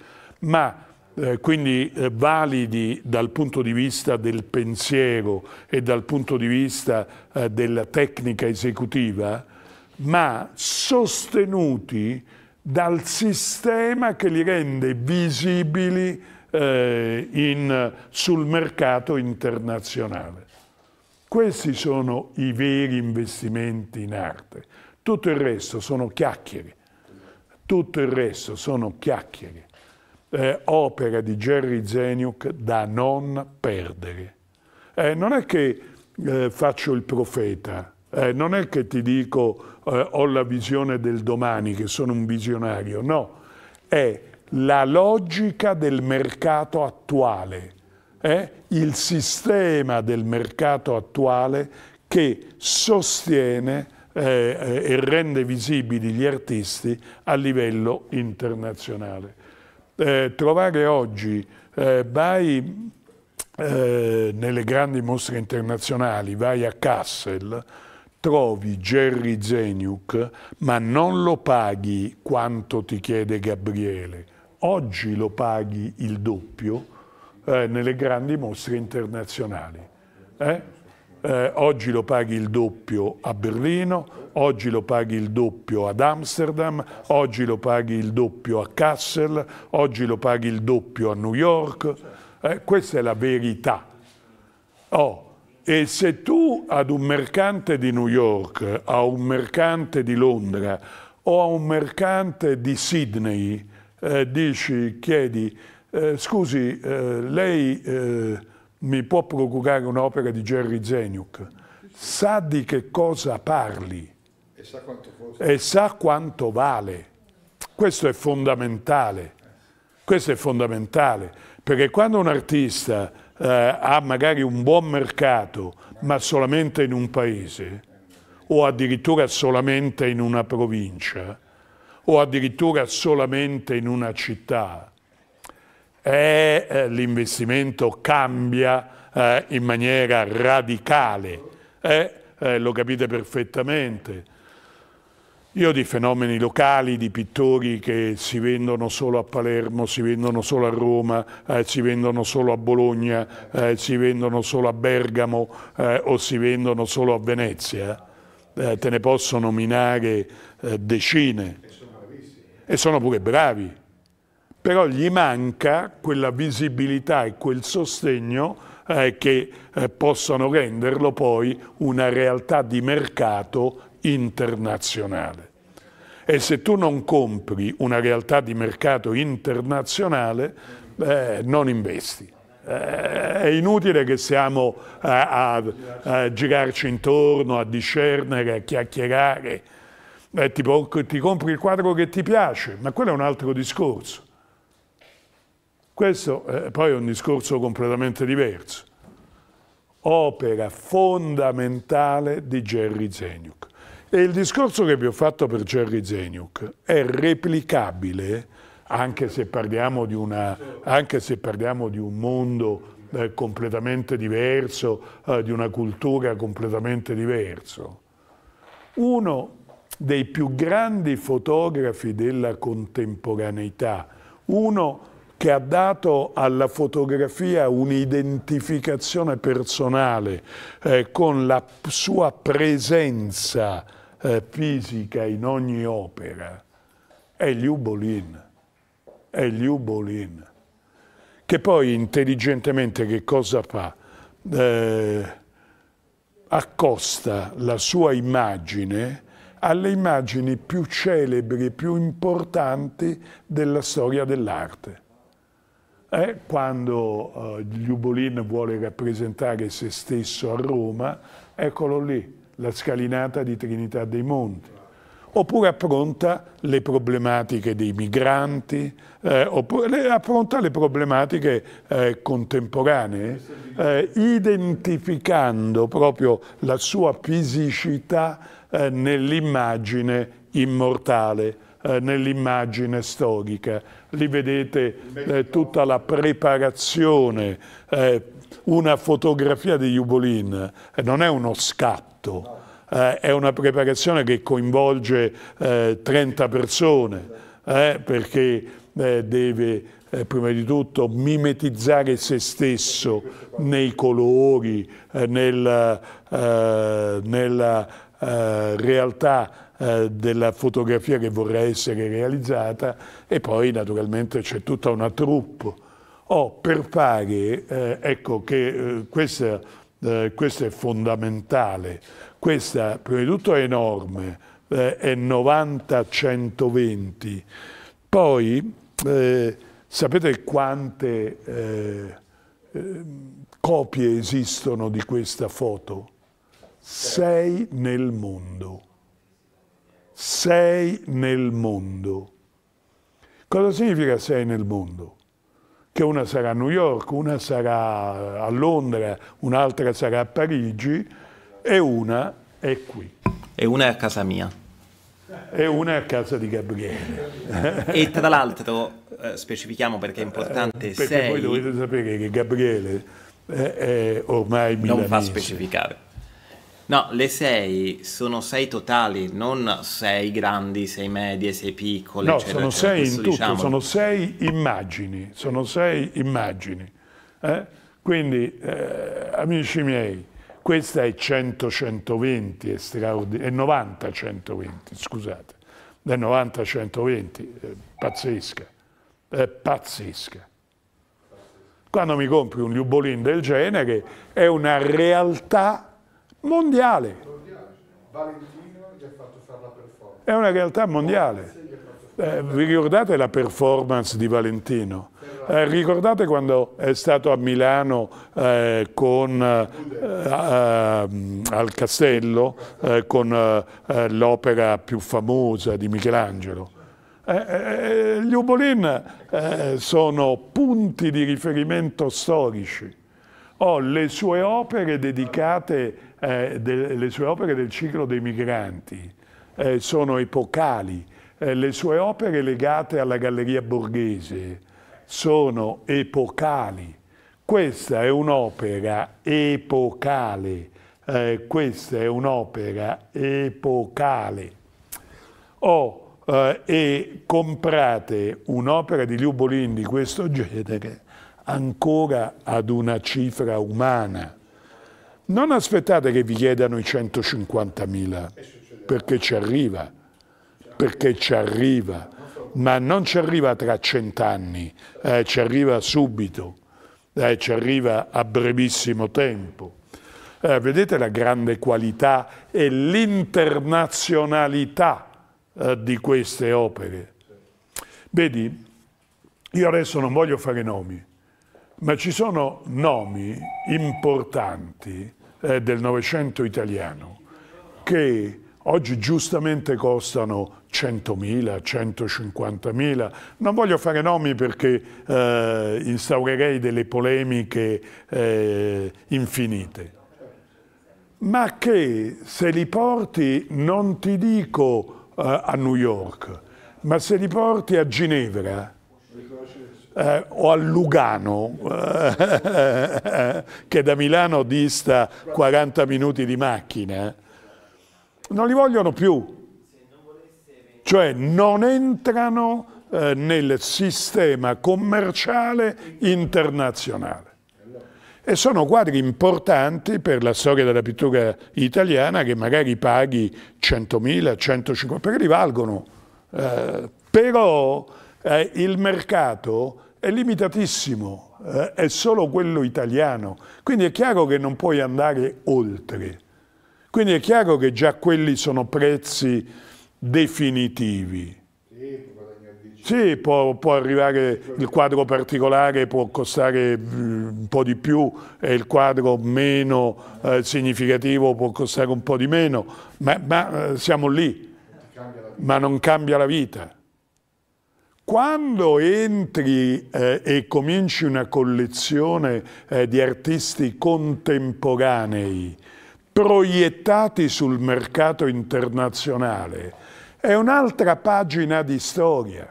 ma eh, quindi eh, validi dal punto di vista del pensiero e dal punto di vista eh, della tecnica esecutiva, ma sostenuti dal sistema che li rende visibili eh, in, sul mercato internazionale. Questi sono i veri investimenti in arte. Tutto il resto sono chiacchiere. Tutto il resto sono chiacchiere. Eh, opera di Jerry Zeniuk da non perdere. Eh, non è che eh, faccio il profeta, eh, non è che ti dico eh, ho la visione del domani, che sono un visionario, no, è la logica del mercato attuale. Eh? il sistema del mercato attuale che sostiene eh, eh, e rende visibili gli artisti a livello internazionale. Eh, trovare oggi eh, vai eh, nelle grandi mostre internazionali, vai a Kassel, trovi Jerry Zeniuk, ma non lo paghi quanto ti chiede Gabriele. Oggi lo paghi il doppio, eh, nelle grandi mostre internazionali. Eh? Eh, oggi lo paghi il doppio a Berlino, oggi lo paghi il doppio ad Amsterdam, oggi lo paghi il doppio a Kassel, oggi lo paghi il doppio a New York. Eh, questa è la verità. Oh, e se tu ad un mercante di New York, a un mercante di Londra o a un mercante di Sydney eh, dici, chiedi eh, scusi, eh, lei eh, mi può procurare un'opera di Jerry Zeniuk? Sa di che cosa parli? E sa quanto, e sa quanto vale. Questo è fondamentale. Questo è fondamentale, perché quando un artista eh, ha magari un buon mercato, ma solamente in un paese, o addirittura solamente in una provincia, o addirittura solamente in una città, è eh, l'investimento cambia eh, in maniera radicale. Eh, lo capite perfettamente. Io di fenomeni locali, di pittori che si vendono solo a Palermo, si vendono solo a Roma, eh, si vendono solo a Bologna, eh, si vendono solo a Bergamo eh, o si vendono solo a Venezia, eh, te ne posso nominare eh, decine. E sono, e sono pure bravi però gli manca quella visibilità e quel sostegno eh, che eh, possono renderlo poi una realtà di mercato internazionale. E se tu non compri una realtà di mercato internazionale, eh, non investi. Eh, è inutile che siamo eh, a, a, girarci intorno, a discernere, a chiacchierare. Eh, ti, ti compri il quadro che ti piace, ma quello è un altro discorso. Questo eh, poi è un discorso completamente diverso. Opera fondamentale di Gerry Zeniuk. E il discorso che vi ho fatto per Gerry Zeniuk è replicabile, anche se parliamo di, una, parliamo di un mondo eh, completamente diverso, eh, di una cultura completamente diversa. Uno dei più grandi fotografi della contemporaneità, uno che ha dato alla fotografia un'identificazione personale eh, con la sua presenza eh, fisica in ogni opera, è Liu Bolin. È Liu Bolin. Che poi intelligentemente che cosa fa? Eh, accosta la sua immagine alle immagini più celebri, più importanti della storia dell'arte è quando eh, Liubolin vuole rappresentare se stesso a Roma, eccolo lì, la scalinata di Trinità dei Monti. Oppure appronta le problematiche dei migranti, eh, oppure affronta le problematiche eh, contemporanee, eh, identificando proprio la sua fisicità eh, nell'immagine immortale eh, nell'immagine storica. Lì vedete eh, tutta la preparazione, eh, una fotografia di Jubolin, eh, non è uno scatto, eh, è una preparazione che coinvolge 30 persone, perché deve eh, prima di tutto mimetizzare se stesso nei colori, eh, nel, eh, nella realtà eh, della fotografia che vorrà essere realizzata e poi naturalmente c'è tutta una troupe. Oh, per fare, eh, ecco che eh, questa, eh, questo è fondamentale, questa prima di tutto è enorme, è 90-120, poi sapete quante copie esistono di questa foto? Sei nel mondo sei nel mondo. Cosa significa sei nel mondo? Che una sarà a New York, una sarà a Londra, un'altra sarà a Parigi e una è qui. E una è a casa mia. E una è a casa di Gabriele. e tra l'altro, eh, specifichiamo perché è importante, eh, perché sei... voi dovete sapere che Gabriele è, è ormai milanese. Non fa specificare. No, le sei sono sei totali, non sei grandi, sei medie, sei piccole. No, sono sei in tutto, diciamo. sono sei immagini, sono sei immagini. Eh? Quindi, eh, amici miei, questa è 100-120, è, straordin- è 90-120, scusate, è 90-120, eh, pazzesca, è pazzesca quando mi compri un liubolin del genere è una realtà mondiale. È una realtà mondiale. Eh, vi ricordate la performance di Valentino? Eh, ricordate quando è stato a Milano eh, con, eh, eh, al Castello eh, con l'opera più famosa di Michelangelo? gli Ubolin sono punti di riferimento storici. Ho oh, le sue opere dedicate eh, le sue opere del ciclo dei migranti eh, sono epocali, eh, le sue opere legate alla Galleria Borghese sono epocali. Questa è un'opera epocale, eh, questa è un'opera epocale. Oh, e comprate un'opera di Liubolin di questo genere ancora ad una cifra umana non aspettate che vi chiedano i 150.000, perché ci arriva, perché ci arriva, ma non ci arriva tra cent'anni, eh, ci arriva subito, eh, ci arriva a brevissimo tempo. Eh, vedete la grande qualità e l'internazionalità eh, di queste opere. Vedi, io adesso non voglio fare nomi, ma ci sono nomi importanti eh, del Novecento italiano, che oggi giustamente costano 100.000, 150.000. Non voglio fare nomi perché eh, instaurerei delle polemiche eh, infinite, ma che se li porti, non ti dico eh, a New York, ma se li porti a Ginevra, eh, o a Lugano, eh, *laughs* che da Milano dista 40 minuti di macchina, non li vogliono più. Cioè non entrano eh, nel sistema commerciale internazionale. E sono quadri importanti per la storia della pittura italiana che magari paghi 100.000, 150.000, perché li valgono. Eh, però eh, il mercato è limitatissimo, eh, è solo quello italiano, quindi è chiaro che non puoi andare oltre, quindi è chiaro che già quelli sono prezzi definitivi. Sì, può, può, arrivare il quadro particolare, può costare mm, un po' di più e il quadro meno eh, significativo può costare un po' di meno, ma, ma eh, siamo lì, ma non cambia la vita. Quando entri eh, e cominci una collezione eh, di artisti contemporanei proiettati sul mercato internazionale, è un'altra pagina di storia.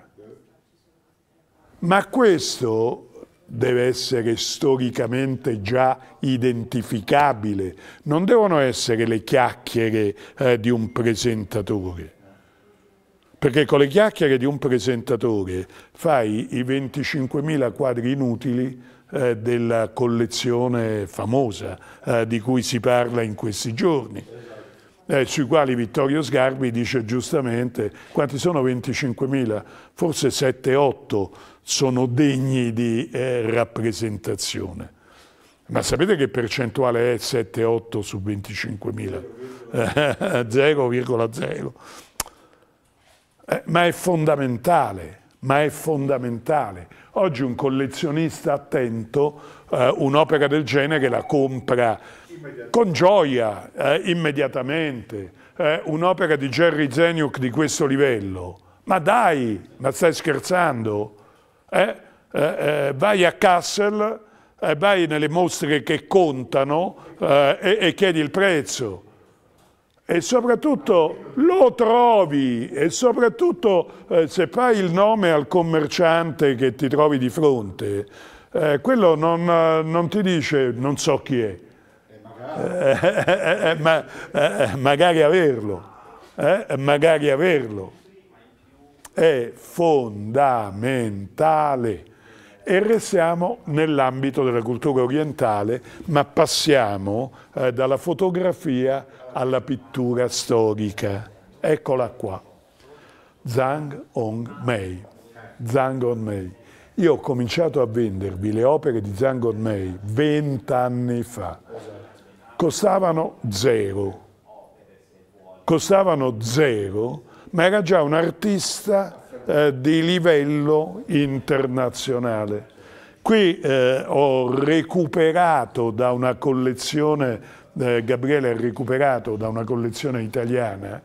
Ma questo deve essere storicamente già identificabile, non devono essere le chiacchiere eh, di un presentatore perché con le chiacchiere di un presentatore fai i 25.000 quadri inutili eh, della collezione famosa eh, di cui si parla in questi giorni. Eh, sui quali Vittorio Sgarbi dice giustamente quanti sono 25.000, forse 7-8 sono degni di eh, rappresentazione. Ma sapete che percentuale è 7-8 su 25.000? 0,0. *laughs* Eh, ma è fondamentale, ma è fondamentale. Oggi un collezionista attento eh, un'opera del genere la compra con gioia eh, immediatamente. Eh, un'opera di Jerry Zeniuk di questo livello. Ma dai, ma stai scherzando? Eh, eh, vai a Kassel, vai nelle mostre che contano e, e chiedi il prezzo e soprattutto lo trovi e soprattutto eh, se fai il nome al commerciante che ti trovi di fronte, eh, quello non, eh, non, ti dice non so chi è, eh, *laughs* eh, eh ma, magari averlo, magari averlo. È fondamentale e restiamo nell'ambito della cultura orientale, ma passiamo dalla fotografia alla pittura storica. Eccola qua, Zhang Hongmei. Zhang Hong Io ho cominciato a vendervi le opere di Zhang Hongmei vent'anni fa. Costavano zero. Costavano zero, ma era già un artista eh, di livello internazionale. Qui eh, ho recuperato da una collezione eh, Gabriele ha recuperato da una collezione italiana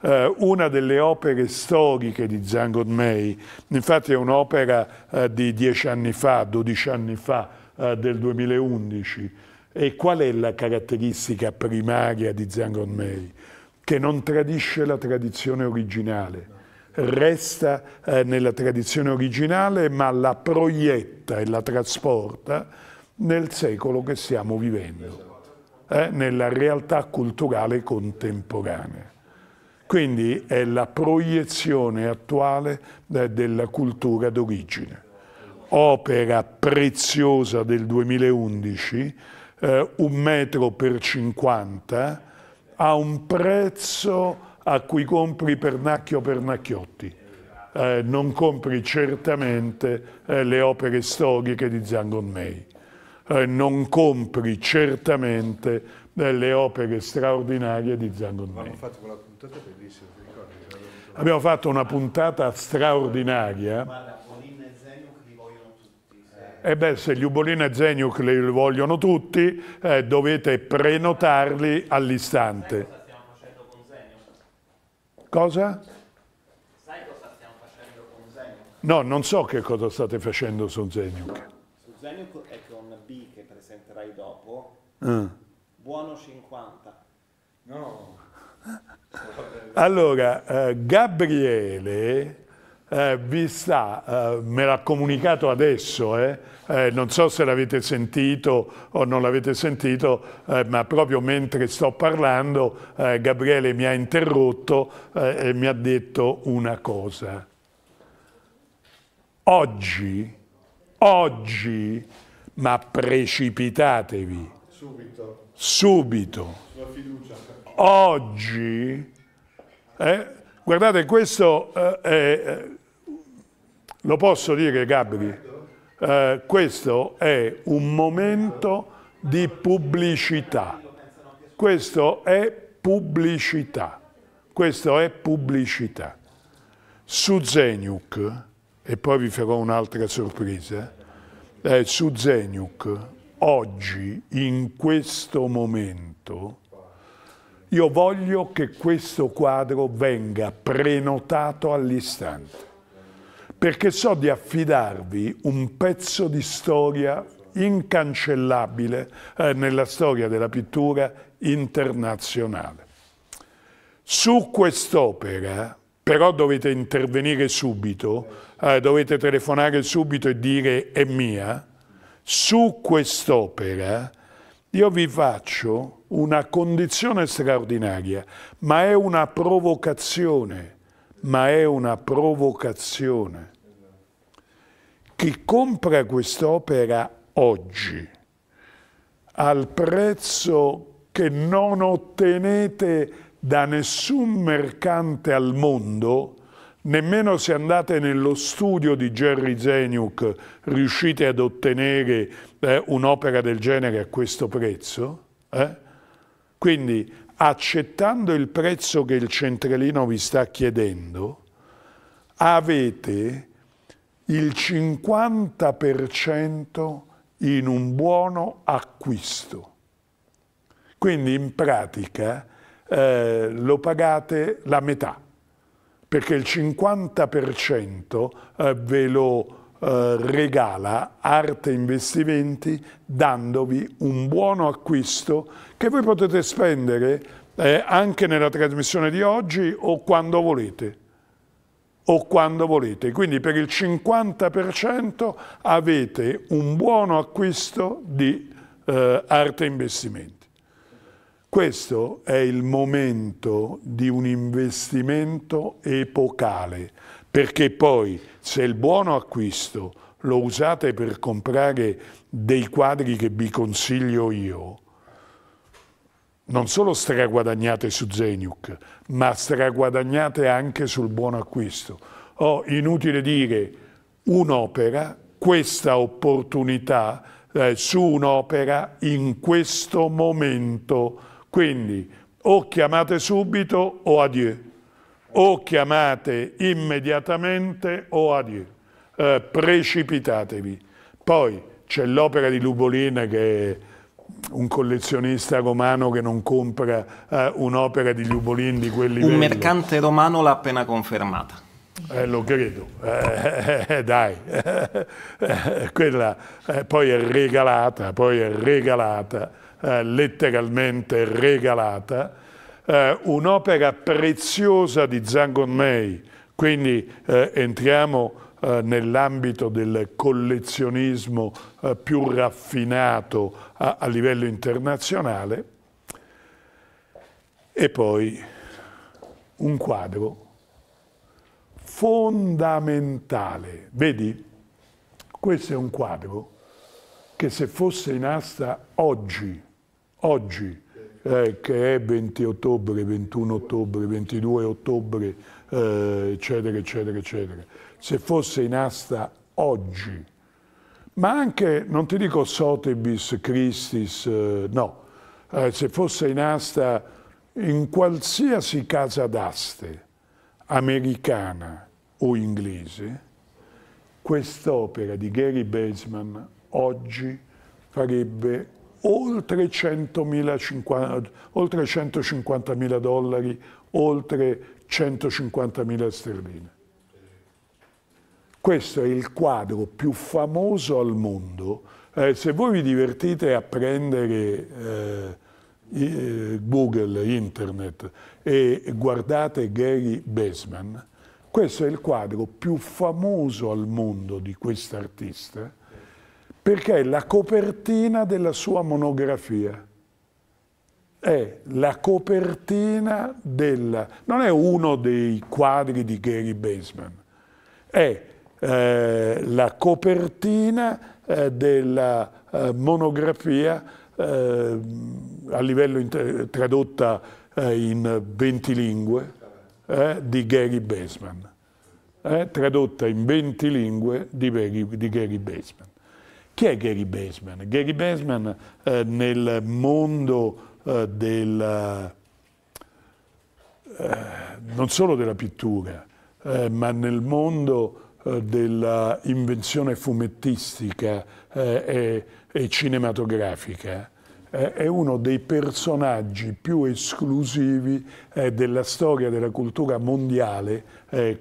eh, una delle opere storiche di Zangon Mei, infatti è un'opera eh, di dieci anni fa, dodici anni fa, eh, del 2011. E qual è la caratteristica primaria di Zangon Mei? Che non tradisce la tradizione originale resta eh, nella tradizione originale ma la proietta e la trasporta nel secolo che stiamo vivendo eh, nella realtà culturale contemporanea. Quindi è la proiezione attuale eh, della cultura d'origine. Opera preziosa del 2011, eh, un metro per 50, a un prezzo a cui compri pernacchio pernacchiotti. Eh, non compri certamente eh, le opere storiche di Zhang Onmei. Eh, non compri certamente delle opere straordinarie di Zangonnei. Abbiamo fatto quella puntata bellissima, ti ricordi? Abbiamo fatto una puntata straordinaria. Guarda, Bolin e Zenuc li vogliono tutti. Se... Eh, eh beh, se gli Ubolin e Zenuc li vogliono tutti, eh, dovete prenotarli all'istante. Cosa stiamo facendo con Zenuc? Cosa? Sai cosa stiamo facendo con Zenuc? No, non so che cosa state facendo su Zenuc. Su Zenuc è che Ah. Buono 50. No. Allora, eh, Gabriele eh, vi sta, eh, me l'ha comunicato adesso, eh. Eh, non so se l'avete sentito o non l'avete sentito, eh, ma proprio mentre sto parlando Gabriele mi ha interrotto e mi ha detto una cosa. Oggi, oggi, ma precipitatevi subito, oggi, eh, guardate questo eh, è, eh, lo posso dire Gabri, eh, questo è un momento di pubblicità, questo è pubblicità, questo è pubblicità. Su Zeniuk, e poi vi farò un'altra sorpresa, eh, su Zeniuk, oggi, in questo momento, io voglio che questo quadro venga prenotato all'istante, perché so di affidarvi un pezzo di storia incancellabile eh, nella storia della pittura internazionale. Su quest'opera, però dovete intervenire subito, eh, dovete telefonare subito e dire è mia, su quest'opera io vi faccio una condizione straordinaria, ma è una provocazione, ma è una provocazione. Chi compra quest'opera oggi al prezzo che non ottenete da nessun mercante al mondo, Nemmeno se andate nello studio di Jerry Zeniuk riuscite ad ottenere eh, un'opera del genere a questo prezzo. Eh? Quindi accettando il prezzo che il centralino vi sta chiedendo, avete il 50% in un buono acquisto. Quindi in pratica eh, lo pagate la metà perché il 50% eh, ve lo eh, regala Arte Investimenti dandovi un buono acquisto che voi potete spendere eh, anche nella trasmissione di oggi o quando volete o quando volete. Quindi per il 50% avete un buono acquisto di arte investimenti. Questo è il momento di un investimento epocale, perché poi se il buono acquisto lo usate per comprare dei quadri che vi consiglio io, non solo straguadagnate su Zenuk, ma straguadagnate anche sul buon acquisto. Oh, inutile dire un'opera, questa opportunità eh, su un'opera in questo momento quindi o chiamate subito o adieu, o chiamate immediatamente o adieu, eh, precipitatevi. Poi c'è l'opera di Lubolin che è un collezionista romano che non compra eh, un'opera di Lubolin di quelli Un mercante romano l'ha appena confermata. Eh, lo credo, eh, eh, dai, *laughs* quella eh, poi è regalata, poi è regalata eh, letteralmente regalata, eh, un'opera preziosa di Zhang Mei, quindi eh, entriamo eh, nell'ambito del collezionismo più raffinato a, a livello internazionale, e poi un quadro fondamentale. Vedi, questo è un quadro che se fosse in asta oggi oggi, eh, che è 20 ottobre, 21 ottobre, 22 ottobre, eh, eccetera, eccetera, eccetera, se fosse in asta oggi, ma anche, non ti dico Sotheby's, Christis, eh, no, eh, se fosse in asta in qualsiasi casa d'aste americana o inglese, quest'opera di Gary Baseman oggi farebbe oltre 150.000 150 dollari, oltre 150.000 sterline. Questo è il quadro più famoso al mondo. Eh, se voi vi divertite a prendere eh, eh Google, internet e guardate Gary Baseman, questo è il quadro più famoso al mondo di quest'artista perché la copertina della sua monografia è la copertina della... non è uno dei quadri di Gary Baseman, è eh, la copertina eh, della eh, monografia eh, a livello tradotta eh, in 20 lingue eh, di Gary Baseman, tradotta in 20 lingue di, di Gary Baseman. Chi è Gary Baseman? Gary Baseman eh, nel mondo eh, del, eh, non solo della pittura, eh, ma nel mondo eh, dell'invenzione fumettistica eh, e, e, cinematografica, è uno dei personaggi più esclusivi della storia della cultura mondiale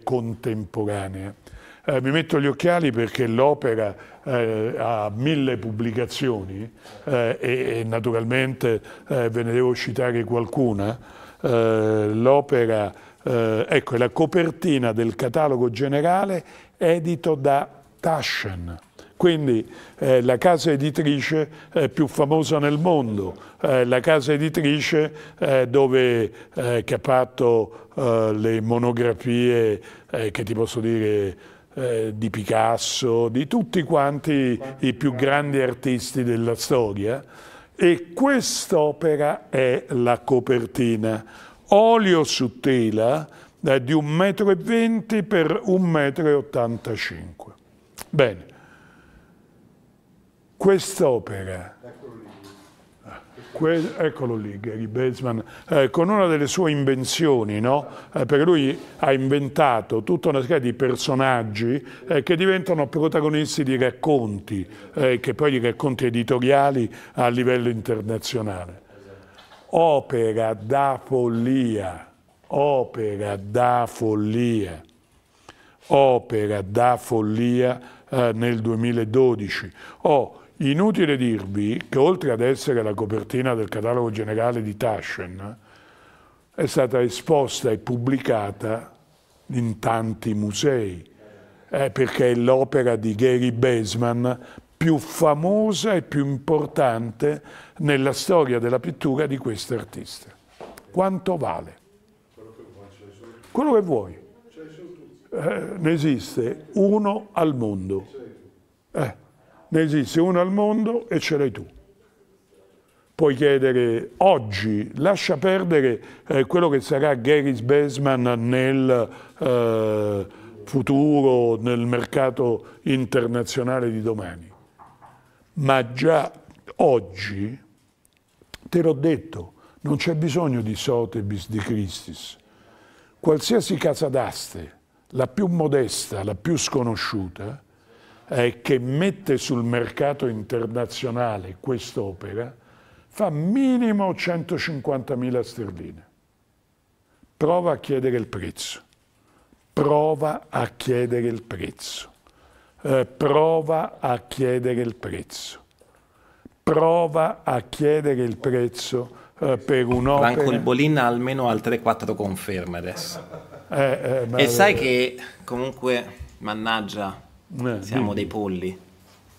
contemporanea. Eh, mi metto gli occhiali perché l'opera eh, ha mille pubblicazioni eh, e, e, naturalmente eh, ve ne devo citare qualcuna. Eh, l'opera, eh, ecco, è la copertina del catalogo generale edito da Taschen. Quindi la casa editrice più famosa nel mondo, la casa editrice dove, che ha fatto le monografie, che ti posso dire, eh, di Picasso, di tutti quanti i più grandi artisti della storia e quest'opera è la copertina, olio su tela eh, di 1,20 m per 1,85 m. Bene, quest'opera eccolo lì Gary Batesman, eh, con una delle sue invenzioni, no? eh, perché lui ha inventato tutta una serie di personaggi eh, che diventano protagonisti di racconti, eh, che poi di racconti editoriali a livello internazionale. Opera da follia, opera da follia, opera da follia eh, nel 2012. Oh, Inutile dirvi che oltre ad essere la copertina del catalogo generale di Taschen, è stata esposta e pubblicata in tanti musei, eh, perché è l'opera di Gary Baseman più famosa e più importante nella storia della pittura di questo artista. Quanto vale? Quello che vuoi. Eh, ne esiste uno al mondo. Eh. Ne esiste una al mondo e ce l'hai tu. Puoi chiedere oggi, lascia perdere eh, quello che sarà Garris Besman nel eh, futuro, nel mercato internazionale di domani. Ma già oggi, te l'ho detto, non c'è bisogno di Sotebis, di Christis. Qualsiasi casa d'aste, la più modesta, la più sconosciuta, eh, che mette sul mercato internazionale quest'opera fa minimo 150.000 sterline. Prova a chiedere il prezzo, prova a chiedere il prezzo, eh, prova a chiedere il prezzo, prova a chiedere il prezzo eh, per un'opera. Franco il Bolin ha almeno altre quattro conferme adesso. Eh, eh e sai eh, che comunque, mannaggia, eh, Siamo dimmi. dei polli.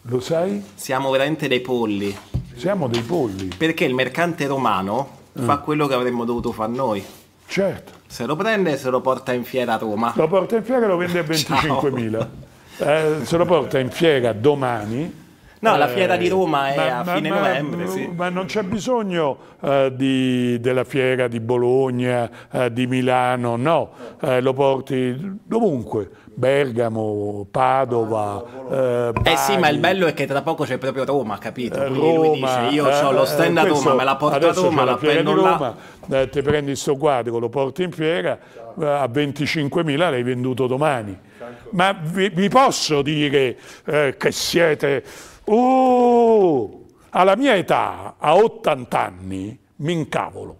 Lo sai? Siamo veramente dei polli. Siamo dei polli. Perché il mercante romano eh. fa quello che avremmo dovuto fare noi. Certo. Se lo prende e se lo porta in fiera a Roma. Lo porta in fiera e lo vende a 25.000. *laughs* Eh, se lo porta in fiera domani. No, la eh, fiera di Roma è ma, a ma, fine ma, novembre. Sì. Ma non c'è bisogno eh, di, della fiera di Bologna, eh, di Milano, no, eh, lo porti dovunque. Bergamo, Padova. Eh, eh, sì, ma il bello è che tra poco c'è proprio Roma, capito? Quindi Roma, lui dice: Io eh, ho lo stand a eh, Roma, me la porto a Roma, la, la prendo Roma, là. Eh, ti prendi sto quadro, lo porti in fiera, eh, a 25.000 l'hai venduto domani. Certo. Ma vi, vi posso dire che siete. Uh, alla mia età, a 80 anni, mi incavolo.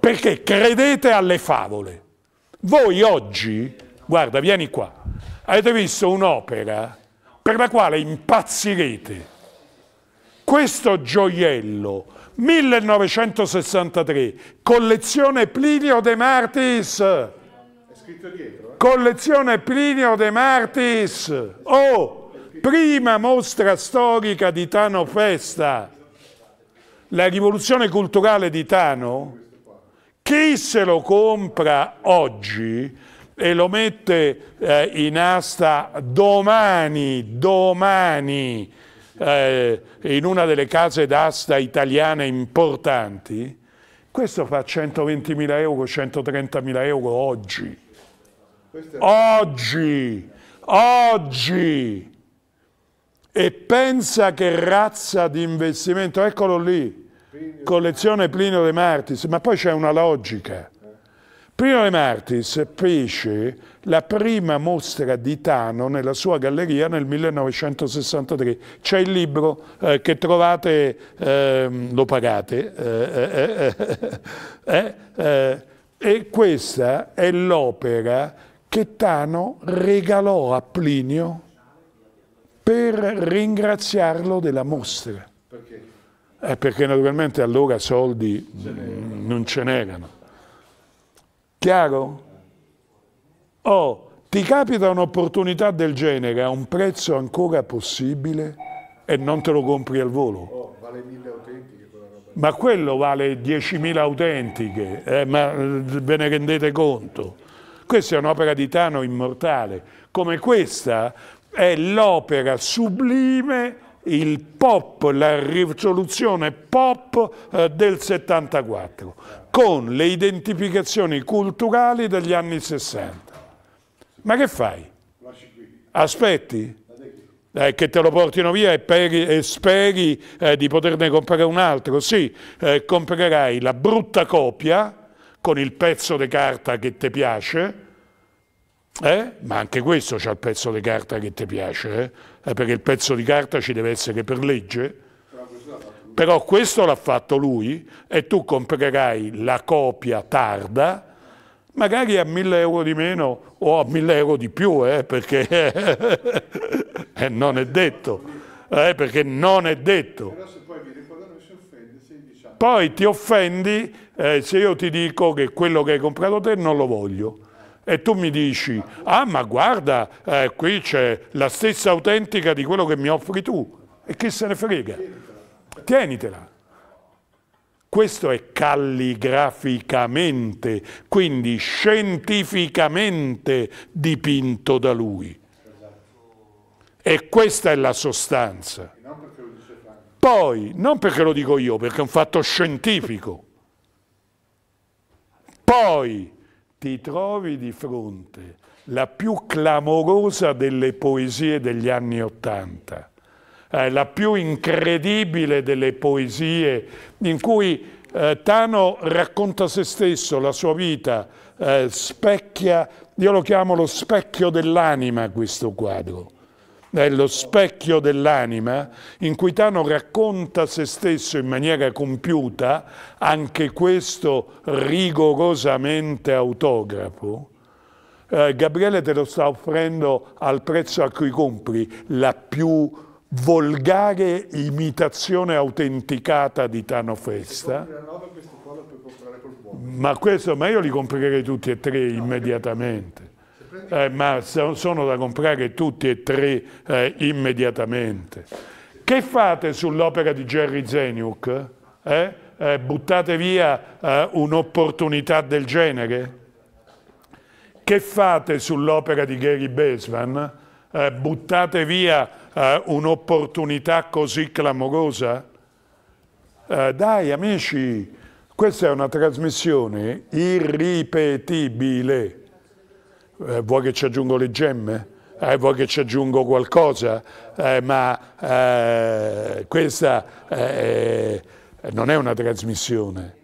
Perché credete alle favole. Voi oggi guarda, vieni qua, avete visto un'opera per la quale impazzirete. Questo gioiello, 1963, collezione Plinio De Martis. È scritto dietro. Eh? Collezione Plinio De Martis. Oh, prima mostra storica di Tano Festa. La rivoluzione culturale di Tano, chi se lo compra oggi e lo mette eh, in asta domani, domani, eh, in una delle case d'asta italiane importanti, questo fa 120.000 euro, 130.000 euro oggi. Oggi, oggi. E pensa che razza di investimento, eccolo lì, collezione Plinio De Martis, ma poi c'è una logica Primo De Martis fece la prima mostra di Tano nella sua galleria nel 1963. C'è il libro eh, che trovate, eh, lo pagate, eh, eh, eh, eh, e questa è l'opera che Tano regalò a Plinio per ringraziarlo della mostra. Perché? perché naturalmente allora soldi mh, non ce n'erano. Chiaro? Oh, ti capita un'opportunità del genere a un prezzo ancora possibile e non te lo compri al volo? Oh, vale mille autentiche quella roba. Ma quello vale 10.000 autentiche, eh, ma eh, ve ne rendete conto? Questa è un'opera di Tano immortale, come questa è l'opera sublime il pop, la rivoluzione pop eh, del 74, con le identificazioni culturali degli anni 60. Ma che fai? Aspetti? Eh, che te lo portino via e, peri, e speri eh, di poterne comprare un altro. Sì, eh, comprerai la brutta copia con il pezzo di carta che ti piace, eh? Ma anche questo c'ha il pezzo di carta che ti piace, eh? eh perché il pezzo di carta ci deve essere per legge. Però questo l'ha fatto lui e tu comprerai la copia tarda, magari a 1000 euro di meno o a 1000 euro di più, eh? perché *laughs* eh, non è detto. Eh? perché non è detto. Diciamo- poi ti offendi se io ti dico che quello che hai comprato te non lo voglio e tu mi dici, ah ma guarda, eh, qui c'è la stessa autentica di quello che mi offri tu, e chi se ne frega? Tienitela. Questo è calligraficamente, quindi scientificamente dipinto da lui. E questa è la sostanza. Poi, non perché lo dico io, perché è un fatto scientifico. Poi, ti trovi di fronte la più clamorosa delle poesie degli anni Ottanta, eh, la più incredibile delle poesie in cui eh, Tano racconta se stesso, la sua vita, eh, specchia, io lo chiamo lo specchio dell'anima questo quadro è lo specchio dell'anima in cui Tano racconta se stesso in maniera compiuta, anche questo rigorosamente autografo, eh, Gabriele te lo sta offrendo al prezzo a cui compri la più volgare imitazione autenticata di Tano Festa. Ma, questo, ma io li comprerei tutti e tre immediatamente eh, ma sono da comprare tutti e tre eh, immediatamente. Che fate sull'opera di Jerry Zeniuk? Eh? eh? buttate via eh, un'opportunità del genere? Che fate sull'opera di Gary Besman? Eh, buttate via un'opportunità così clamorosa? dai amici, questa è una trasmissione irripetibile eh, vuoi che ci aggiungo le gemme? Eh, vuoi che ci aggiungo qualcosa? Eh, ma eh, questa eh, non è una trasmissione,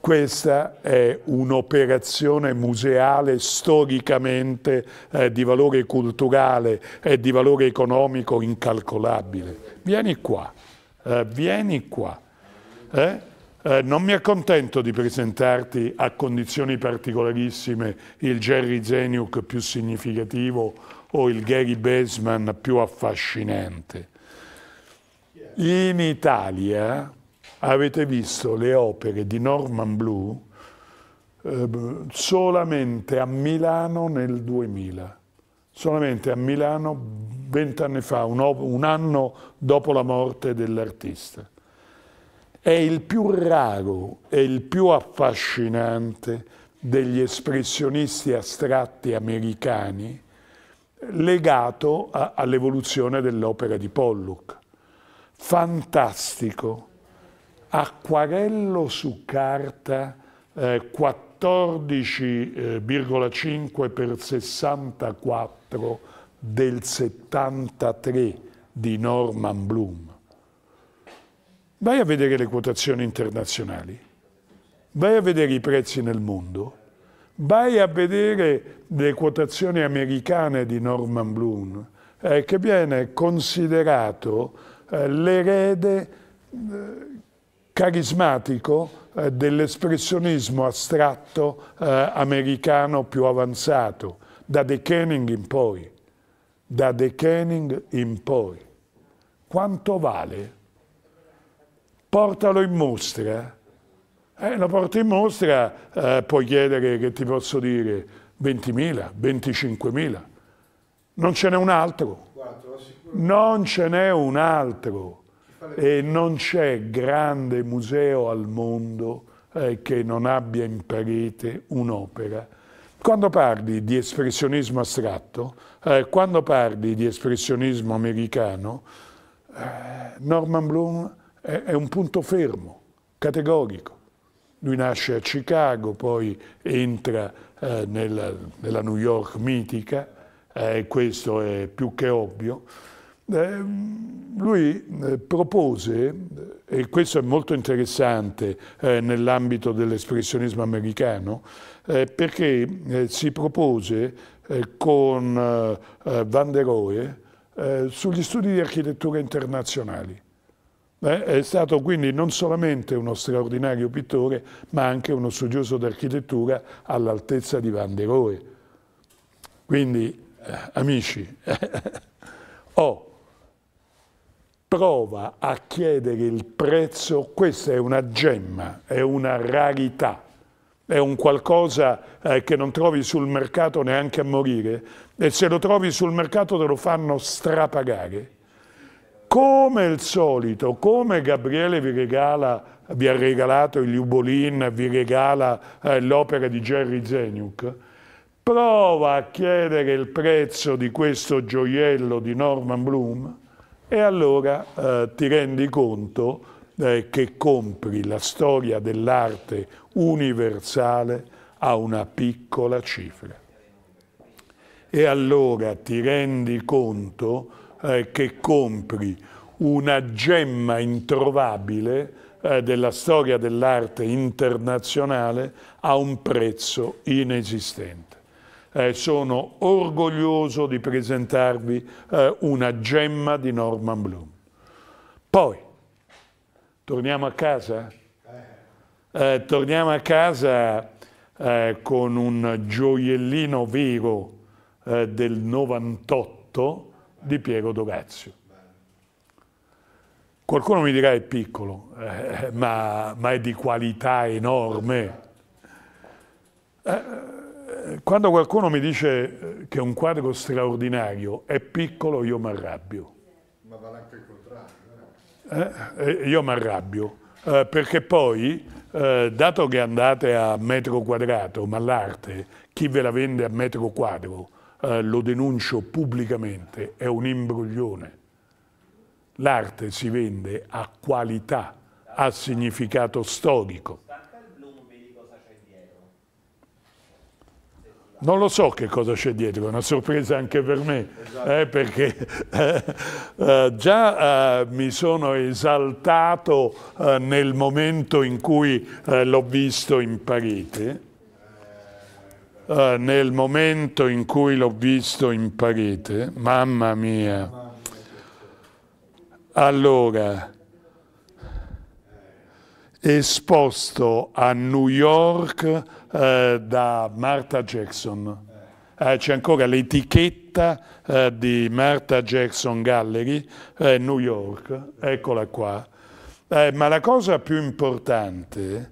questa è un'operazione museale storicamente eh, di valore culturale e di valore economico incalcolabile. Vieni qua, vieni qua. Eh? Eh, non mi accontento di presentarti a condizioni particolarissime il Jerry Zeniuk più significativo o il Gary Baseman più affascinante. In Italia avete visto le opere di Norman Blue eh, solamente a Milano nel 2000, solamente a Milano vent'anni fa, un, un anno dopo la morte dell'artista è il più raro e il più affascinante degli espressionisti astratti americani legato all'evoluzione dell'opera di Pollock. Fantastico, acquarello su carta eh, 14,5 eh, per 64 del 73 di Norman Bloom Vai a vedere le quotazioni internazionali, vai a vedere i prezzi nel mondo, vai a vedere le quotazioni americane di Norman Bloom, eh, che viene considerato eh, l'erede eh, carismatico eh, dell'espressionismo astratto eh, americano più avanzato, da De Kenning in poi. Da De Kenning in poi. Quanto vale portalo in mostra. Eh, lo porto in mostra, eh, puoi chiedere, che ti posso dire, 20.000, 25.000. Non ce n'è un altro. Non ce n'è un altro. E non c'è grande museo al mondo eh, che non abbia in parete un'opera. Quando parli di espressionismo astratto, eh, quando parli di espressionismo americano, eh, Norman Bloom è, è un punto fermo, categorico. Lui nasce a Chicago, poi entra eh, nella, nella, New York mitica, eh, e eh, questo è più che ovvio. Ehm, eh, lui propose, eh, e questo è molto interessante eh, nell'ambito dell'espressionismo americano, perché si propose con Van der Rohe sugli studi di architettura internazionali Beh, è stato quindi non solamente uno straordinario pittore, ma anche uno studioso d'architettura all'altezza di Van der Rohe. Quindi, eh, amici, o *laughs* oh, prova a chiedere il prezzo, questa è una gemma, è una rarità, è un qualcosa eh, che non trovi sul mercato neanche a morire, e se lo trovi sul mercato te lo fanno strapagare come il solito, come Gabriele vi regala, vi ha regalato il Lubolin, vi regala eh, l'opera di Jerry Zeniuk, prova a chiedere il prezzo di questo gioiello di Norman Bloom e allora eh, ti rendi conto eh, che compri la storia dell'arte universale a una piccola cifra. E allora ti rendi conto eh, che compri una gemma introvabile eh, della storia dell'arte internazionale a un prezzo inesistente. Eh, sono orgoglioso di presentarvi eh, una gemma di Norman Bloom. Poi, torniamo a casa? Eh, torniamo a casa eh, con un gioiellino vero del 98, di Piero Dorazio. Qualcuno mi dirà è piccolo, eh, ma, ma, è di qualità enorme. Eh, quando qualcuno mi dice che è un quadro straordinario è piccolo, io mi arrabbio. Ma vale anche il contrario. Eh, eh, eh io mi arrabbio, eh, perché poi, dato che andate a metro quadrato, ma l'arte, chi ve la vende a metro quadro? Eh, lo denuncio pubblicamente, è un imbroglione. L'arte si vende a qualità, a significato storico. Non lo so che cosa c'è dietro, è una sorpresa anche per me, esatto. eh, perché eh, eh, già eh, mi sono esaltato eh, nel momento in cui l'ho visto in parete. Eh, nel momento in cui l'ho visto in parete, mamma mia, allora, esposto a New York eh, da Martha Jackson. Eh, c'è ancora l'etichetta eh, di Martha Jackson Gallery, eh, New York, eccola qua. Eh, ma la cosa più importante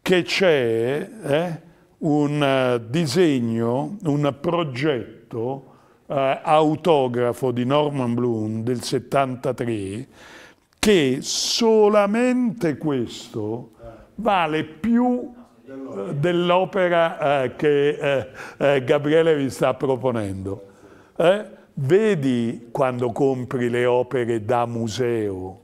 che c'è un eh, disegno, un progetto eh, autografo di Norman Bloom del 73 che solamente questo vale più eh, dell'opera eh, che eh, Gabriele vi sta proponendo. Vedi quando compri le opere da museo.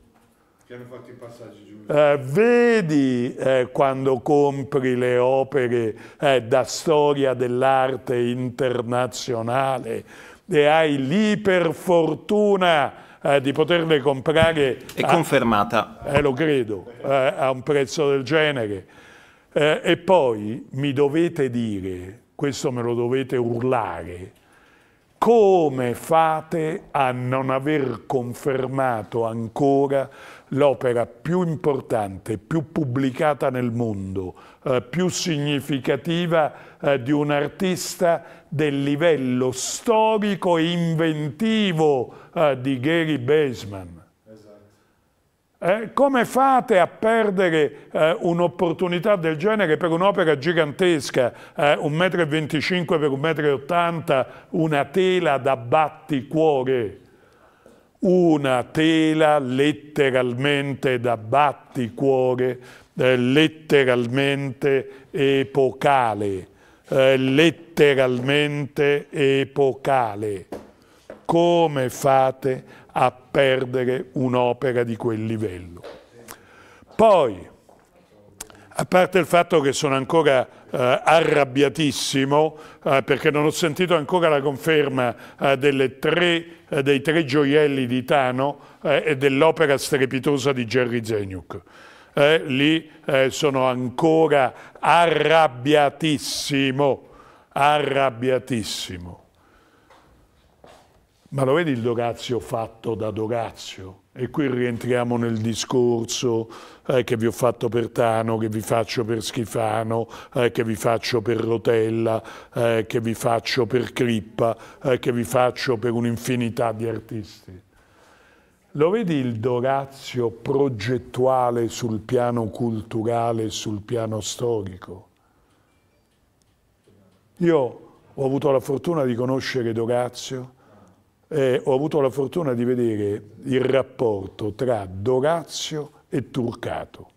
Che hanno fatto i passaggi eh, vedi eh, quando compri le opere eh, da storia dell'arte internazionale e hai lì per fortuna eh, di poterle comprare... È a, confermata. Eh, lo credo, eh, a un prezzo del genere. e poi mi dovete dire, questo me lo dovete urlare, come fate a non aver confermato ancora l'opera più importante, più pubblicata nel mondo, eh, più significativa eh, di un artista del livello storico e inventivo eh, di Gary Baseman. Esatto. Eh, come fate a perdere eh, un'opportunità del genere per un'opera gigantesca, 1,25 m x 1,80 m, una tela da batticuore? una tela letteralmente da batticuore, eh, letteralmente epocale, eh, letteralmente epocale. Come fate a perdere un'opera di quel livello? Poi, a parte il fatto che sono ancora eh, arrabbiatissimo eh, perché non ho sentito ancora la conferma eh, tre, eh, dei tre gioielli di Tano eh, e dell'opera strepitosa di Jerry Zeniuk. Eh, lì sono ancora arrabbiatissimo, arrabbiatissimo. Ma lo vedi il Dogazio fatto da Dogazio? E qui rientriamo nel discorso eh, che vi ho fatto per Tano, che vi faccio per Schifano, eh, che vi faccio per Rotella, eh, che vi faccio per Crippa, eh, che vi faccio per un'infinità di artisti. Lo vedi il dorazio progettuale sul piano culturale e sul piano storico? Io ho avuto la fortuna di conoscere Dorazio, e ho avuto la fortuna di vedere il rapporto tra Dorazio e e Turcato.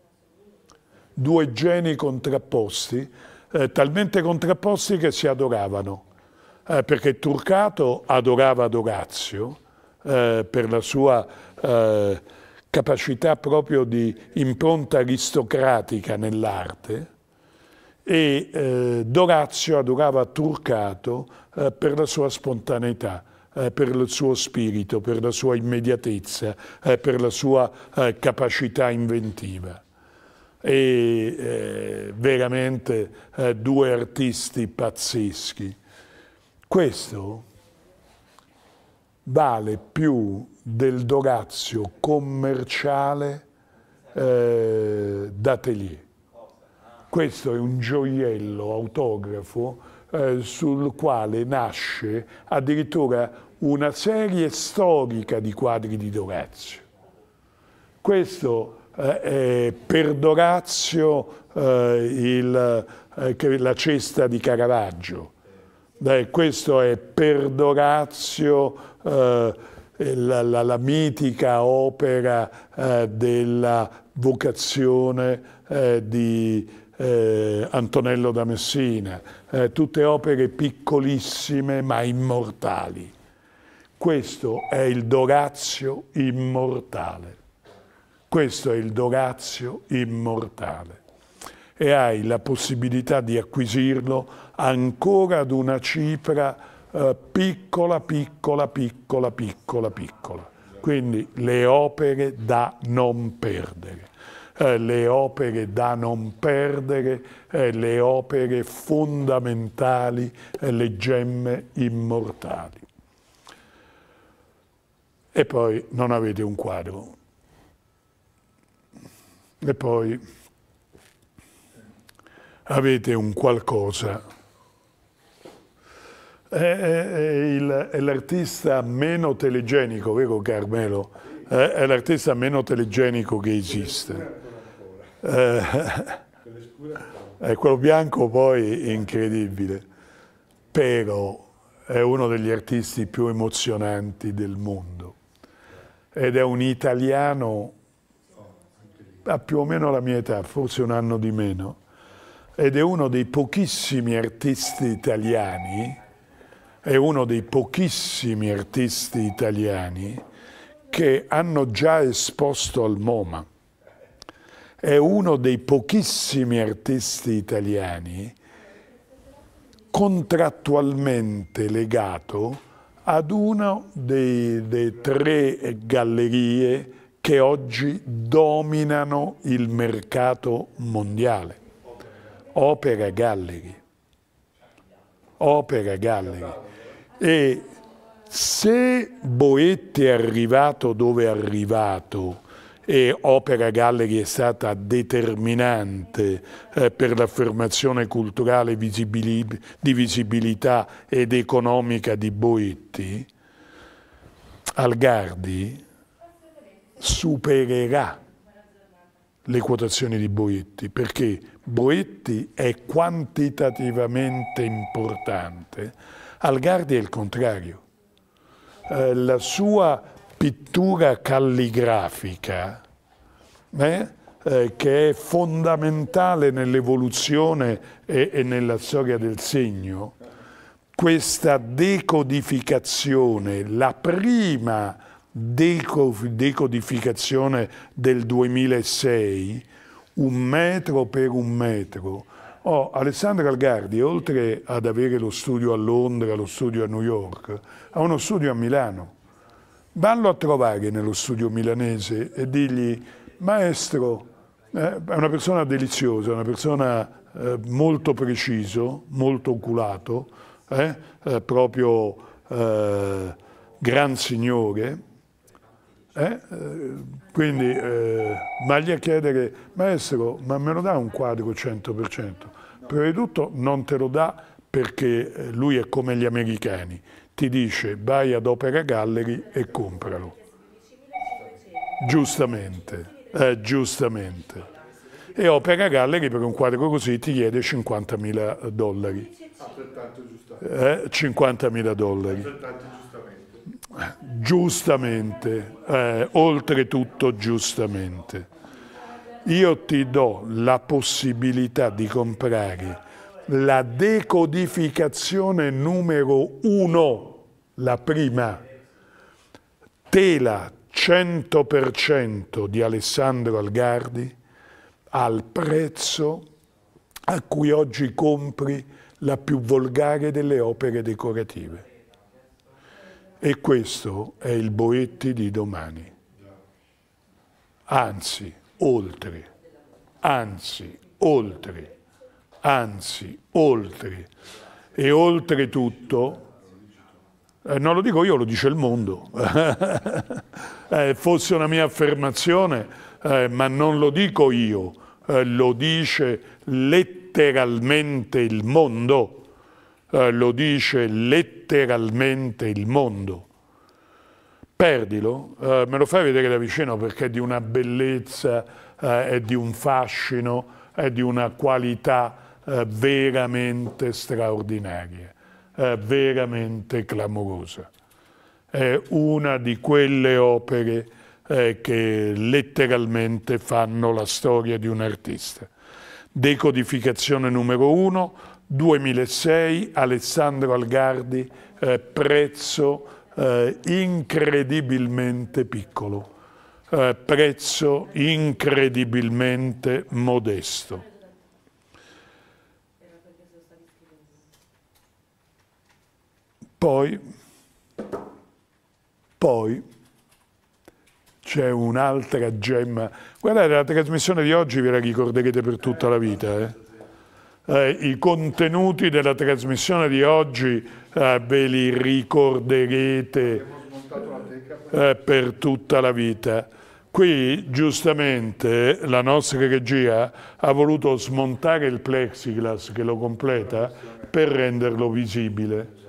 Due geni contrapposti, eh, talmente contrapposti che si adoravano, eh, perché Turcato adorava Dorazio eh, per la sua eh, capacità proprio di impronta aristocratica nell'arte e eh, Dorazio adorava Turcato eh, per la sua spontaneità eh, per il suo spirito, per la sua immediatezza, eh, per la sua eh, capacità inventiva. E eh, veramente eh, due artisti pazzeschi. Questo vale più del Dorazio commerciale eh, d'atelier. Questo è un gioiello autografo eh, sul quale nasce addirittura una serie storica di quadri di Dorazio. Questo eh, è per Dorazio eh, il, eh, la cesta di Caravaggio, questo è per Dorazio eh, la, la, la, mitica opera eh, della vocazione eh, di Antonello da Messina, tutte opere piccolissime ma immortali. Questo è il Dorazio immortale. Questo è il Dorazio immortale. E hai la possibilità di acquisirlo ancora ad una cifra eh, piccola, piccola, piccola, piccola, piccola. Quindi le opere da non perdere. Eh, le opere da non perdere, eh, le opere fondamentali, eh, le gemme immortali e poi non avete un quadro. E poi avete un qualcosa. È, è, è l'artista meno telegenico, vero Carmelo? È, è l'artista meno telegenico che esiste. Eh, *laughs* è quello bianco poi incredibile, però è uno degli artisti più emozionanti del mondo ed è un italiano ha più o meno la mia età, forse un anno di meno, ed è uno dei pochissimi artisti italiani, è uno dei pochissimi artisti italiani che hanno già esposto al MoMA. È uno dei pochissimi artisti italiani contrattualmente legato ad una delle tre gallerie che oggi dominano il mercato mondiale. Opera Gallery. Opera Gallery. E se Boetti è arrivato dove è arrivato, e Opera Gallery è stata determinante eh, per l'affermazione culturale visibili di visibilità ed economica di Boetti, Algardi supererà le quotazioni di Boetti, perché Boetti è quantitativamente importante, Algardi è il contrario. Eh, la sua pittura calligrafica eh, eh, che è fondamentale nell'evoluzione e, e nella storia del segno, questa decodificazione, la prima decodificazione del 2006, un metro per un metro. Oh, Alessandra Algardi, oltre ad avere lo studio a Londra, lo studio a New York, ha uno studio a Milano Vanno a trovare nello studio milanese e digli, maestro, eh, è una persona deliziosa, una persona eh, molto preciso, molto oculato, eh, eh proprio eh, gran signore, eh? Quindi eh, magli a chiedere, maestro, ma me lo dà un quadro 100%? Prima di tutto non te lo dà perché lui è come gli americani, ti dice vai ad Opera Gallery e compralo. Giustamente, eh, giustamente. E Opera Gallery per un quadro così ti chiede 50.000 dollari. Eh, 50.000 dollari. Giustamente, eh, oltretutto giustamente. Io ti do la possibilità di comprare la decodificazione numero uno, la prima, tela 100% di Alessandro Algardi al prezzo a cui oggi compri la più volgare delle opere decorative. E questo è il Boetti di domani. Anzi, oltre, anzi, oltre anzi, oltre. E oltretutto, eh, non lo dico io, lo dice il mondo. *laughs* eh, fosse una mia affermazione, eh, ma non lo dico io, eh, lo dice letteralmente il mondo. Eh, lo dice letteralmente il mondo. Perdilo, eh, me lo fai vedere da vicino perché è di una bellezza, è di un fascino, è di una qualità eh, veramente straordinaria, eh, veramente clamorosa. È una di quelle opere eh, che letteralmente fanno la storia di un artista. Decodificazione numero 1, 2006, Alessandro Algardi, prezzo incredibilmente piccolo. Eh, prezzo incredibilmente modesto. Poi, poi c'è un'altra gemma. Guardate, la trasmissione di oggi ve la ricorderete per tutta la vita. Eh? Eh, I contenuti della trasmissione di oggi eh, ve li ricorderete eh, per tutta la vita. Qui giustamente la nostra regia ha voluto smontare il plexiglass che lo completa per renderlo visibile.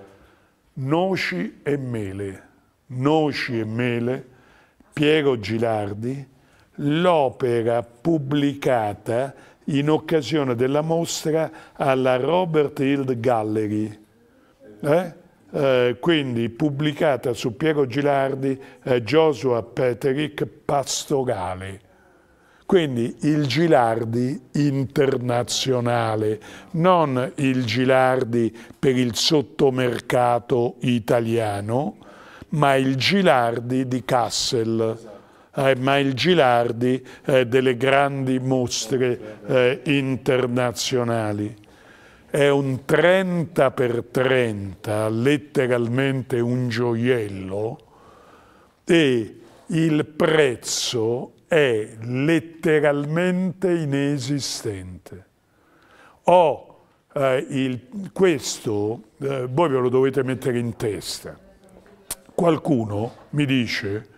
Noci e Mele, Noci e Mele, Piero Gilardi, l'opera pubblicata in occasione della mostra alla Robert Hill Gallery. Eh? Eh, quindi pubblicata su Piero Gilardi, eh, Joshua Petrick, Pastorale, quindi il Gilardi internazionale, non il Gilardi per il sottomercato italiano, ma il Gilardi di Kassel, esatto. eh, ma il Gilardi eh, delle grandi mostre eh, internazionali. È un 30 per 30, letteralmente un gioiello, e il prezzo è letteralmente inesistente. O eh, questo eh, voi ve lo dovete mettere in testa. Qualcuno mi dice,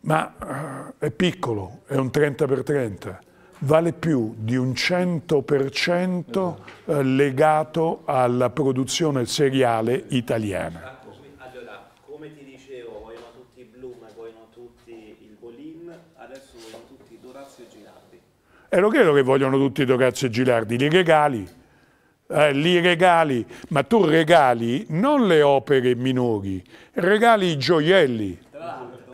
ma eh, è piccolo, è un 30x30, vale più di un 100% eh, legato alla produzione seriale italiana. E lo credo che vogliono tutti i Tocazzo e Gilardi, li regali, eh, li regali, ma tu regali non le opere minori, regali i gioielli.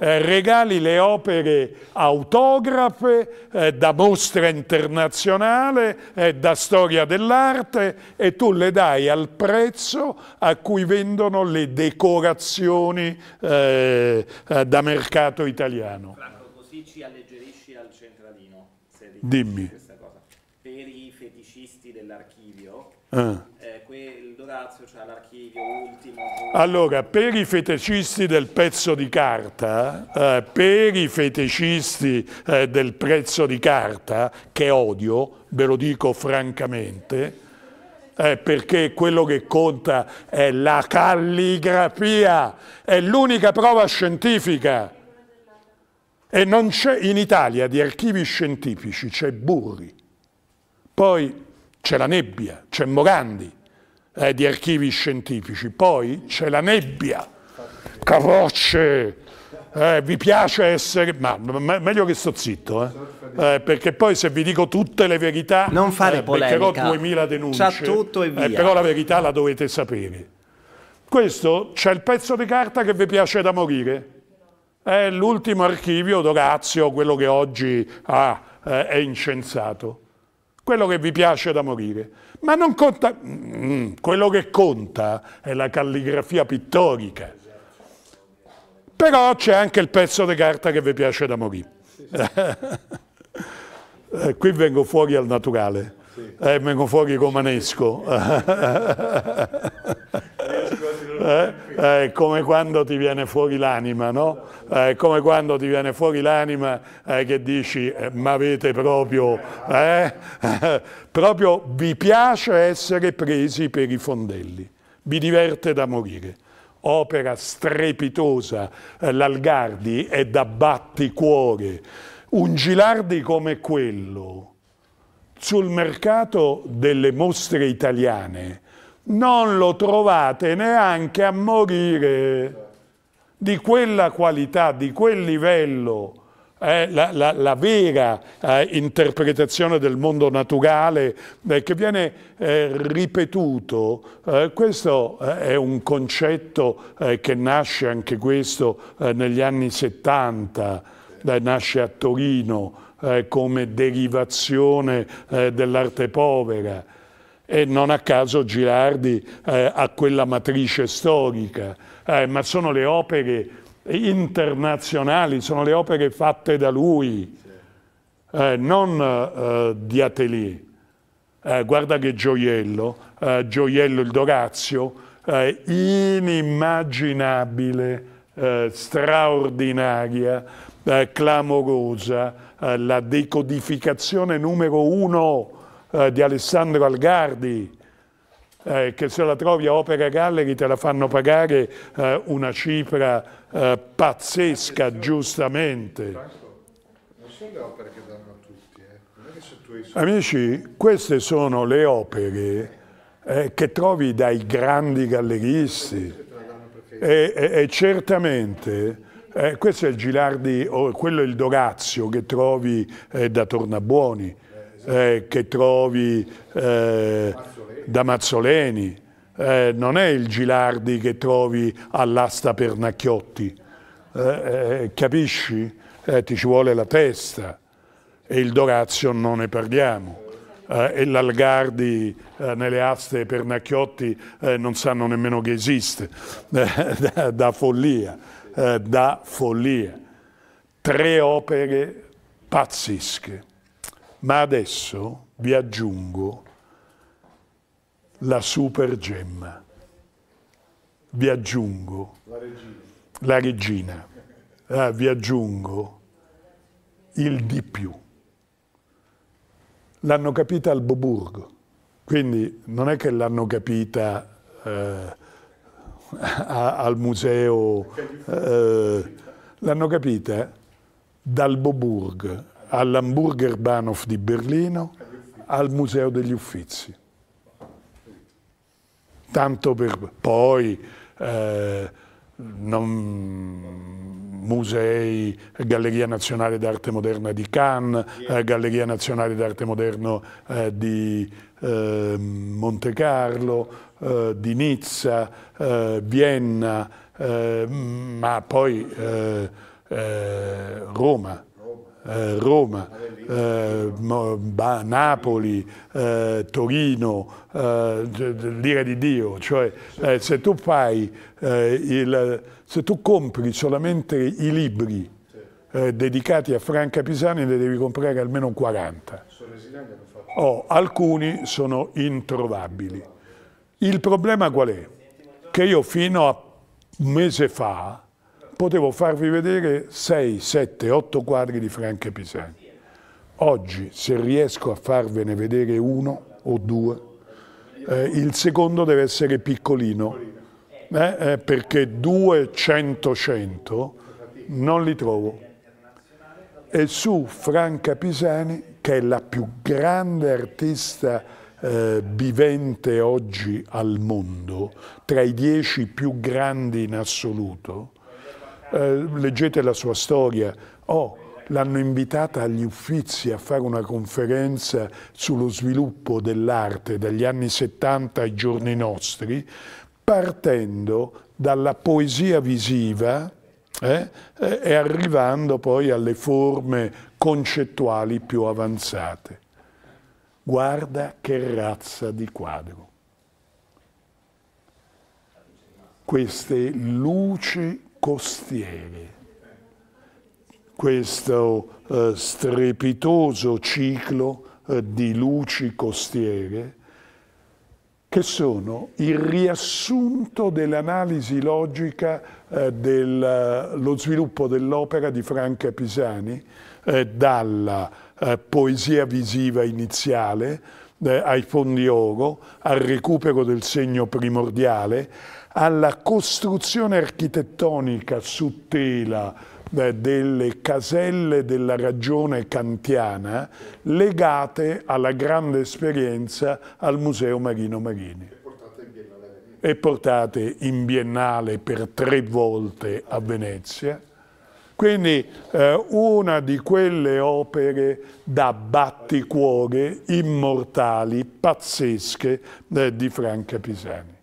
Eh, regali le opere autografe eh, da mostra internazionale, eh, da storia dell'arte e tu le dai al prezzo a cui vendono le decorazioni eh, eh, da mercato italiano. Dimmi. questa cosa. Per i feticisti dell'archivio, ah. eh, quell'Orazio c'ha l'archivio ultimo. Allora, per i feticisti del pezzo di carta, eh, per i feticisti eh, del prezzo di carta, che odio, ve lo dico francamente, eh, perché quello che conta è la calligrafia, è l'unica prova scientifica e non c'è in Italia di archivi scientifici, c'è Burri, poi c'è la nebbia, c'è Morandi eh, di archivi scientifici, poi c'è la nebbia, Carrocce, eh, vi piace essere... Ma, ma meglio che sto zitto, eh. eh? perché poi se vi dico tutte le verità... Non fare eh, polemica, 2000 denunce, c'è tutto e eh, via. però la verità la dovete sapere. Questo c'è il pezzo di carta che vi piace da morire, è l'ultimo archivio d'Orazio, quello che oggi ah, eh, è incensato, quello che vi piace da morire. Ma non conta, mm, quello che conta è la calligrafia pittorica. Però c'è anche il pezzo di carta che vi piace da morire. Sì, eh, sì. qui vengo fuori al naturale, sì. eh, vengo fuori romanesco. *laughs* eh, eh, come quando ti viene fuori l'anima, no? Eh, come quando ti viene fuori l'anima eh, che dici, eh, ma avete proprio, eh? *laughs* proprio vi piace essere presi per i fondelli, vi diverte da morire opera strepitosa, l'Algardi è da batticuore. Un Gilardi come quello, sul mercato delle mostre italiane, non lo trovate neanche a morire di quella qualità, di quel livello. Eh, la, la, la, vera eh, interpretazione del mondo naturale eh, che viene eh, ripetuto, eh, questo eh, è un concetto che nasce anche questo negli anni 70, nasce a Torino come derivazione dell'arte povera e non a caso Girardi eh, ha quella matrice storica, eh, ma sono le opere internazionali, sono le opere fatte da lui, eh, non eh, di Atelier. Eh, guarda che gioiello, eh, gioiello il Dorazio, inimmaginabile, straordinaria, clamorosa, la decodificazione numero uno eh, di Alessandro Algardi, eh, che se la trovi a Opera Gallery te la fanno pagare eh, una cifra eh, pazzesca, Attenzione. giustamente. Non sono le opere che danno a tutti, non è che tu hai... Amici, queste sono le opere eh, che trovi dai grandi galleristi e, e, e certamente... Eh, questo è il Gilardi, o quello è il Dorazio che trovi da Tornabuoni, eh, che trovi eh, da Mazzoleni, eh, non è il Gilardi che trovi all'asta Pernacchiotti, eh, eh, capisci? Eh, ti ci vuole la testa e il Dorazio non ne parliamo. e l'Algardi nelle aste Pernacchiotti non sanno nemmeno che esiste, *laughs* da, da follia, da follia. Tre opere pazzesche ma adesso vi aggiungo la super gemma, vi aggiungo la regina, la regina. Ah, vi aggiungo il di più. L'hanno capita al Boburgo, quindi non è che l'hanno capita eh, a, al museo, eh, l'hanno capita dal Boburgo all'Hamburger Bahnhof di Berlino, al Museo degli Uffizi. Tanto per poi eh, non, musei, Galleria Nazionale d'Arte Moderna di Cannes, eh, Galleria Nazionale d'Arte Moderna eh, di ehm, Monte Carlo, eh, di Nizza, eh, Vienna, eh, ma poi Roma. Eh, Roma, eh, Napoli, eh, Torino, l'ira di Dio, cioè se tu fai, il, se tu compri solamente i libri dedicati a Franca Pisani ne devi comprare almeno 40. Oh, alcuni sono introvabili. Il problema qual è? Che io fino a un mese fa potevo farvi vedere 6, 7, 8 quadri di Franca Pisani. Oggi, se riesco a farvene vedere uno o due, eh, il secondo deve essere piccolino, eh, eh, perché 2, 100, 100 non li trovo. E su Franca Pisani, che è la più grande artista eh, vivente oggi al mondo, tra i dieci più grandi in assoluto, eh, leggete la sua storia. Oh, l'hanno invitata agli Uffizi a fare una conferenza sullo sviluppo dell'arte dagli anni 70 ai giorni nostri, partendo dalla poesia visiva eh, eh, e arrivando poi alle forme concettuali più avanzate. Guarda che razza di quadro. Queste luci costiere. Questo eh, strepitoso ciclo eh, di luci costiere che sono il riassunto dell'analisi logica eh, dello eh, sviluppo dell'opera di Franca Pisani eh, dalla eh, poesia visiva iniziale ai fondi oro, al recupero del segno primordiale, alla costruzione architettonica su tela eh, delle caselle della ragione kantiana legate alla grande esperienza al Museo Marino Marini. E portate in biennale per tre volte a Venezia. Quindi eh, una di quelle opere da batticuore, immortali, pazzesche eh, di Franca Pisani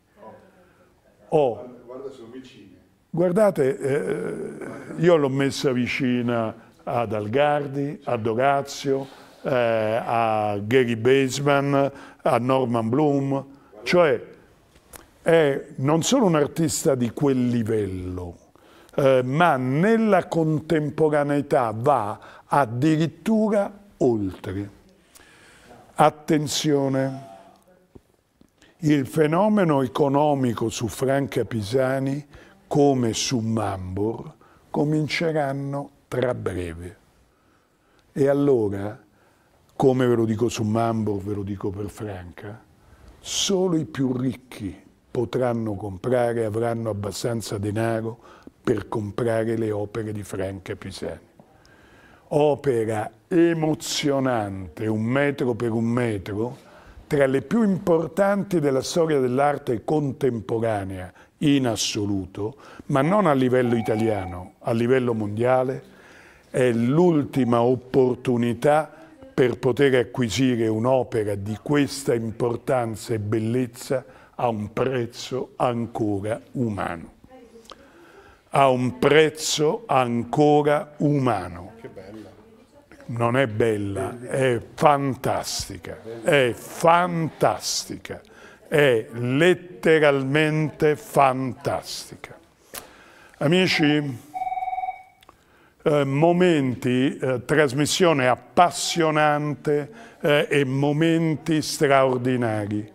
o... Oh. Guarda, sono vicine. Guardate, eh, io l'ho messa vicina ad Algardi, ad Orazio, eh, a Gary Baseman, a Norman Bloom, cioè è non solo un artista di quel livello, eh, ma nella contemporaneità va addirittura oltre. Attenzione il fenomeno economico su Franca Pisani, come su Mambor, cominceranno tra breve. E allora, come ve lo dico su Mambor, ve lo dico per Franca, solo i più ricchi potranno comprare, avranno abbastanza denaro per comprare le opere di Franca Pisani. Opera emozionante, un metro per un metro, tra le più importanti della storia dell'arte contemporanea in assoluto, ma non a livello italiano, a livello mondiale, è l'ultima opportunità per poter acquisire un'opera di questa importanza e bellezza a un prezzo ancora umano. A un prezzo ancora umano non è bella, è fantastica, è fantastica, è letteralmente fantastica. Amici, eh, momenti, eh, trasmissione appassionante eh, e momenti straordinari.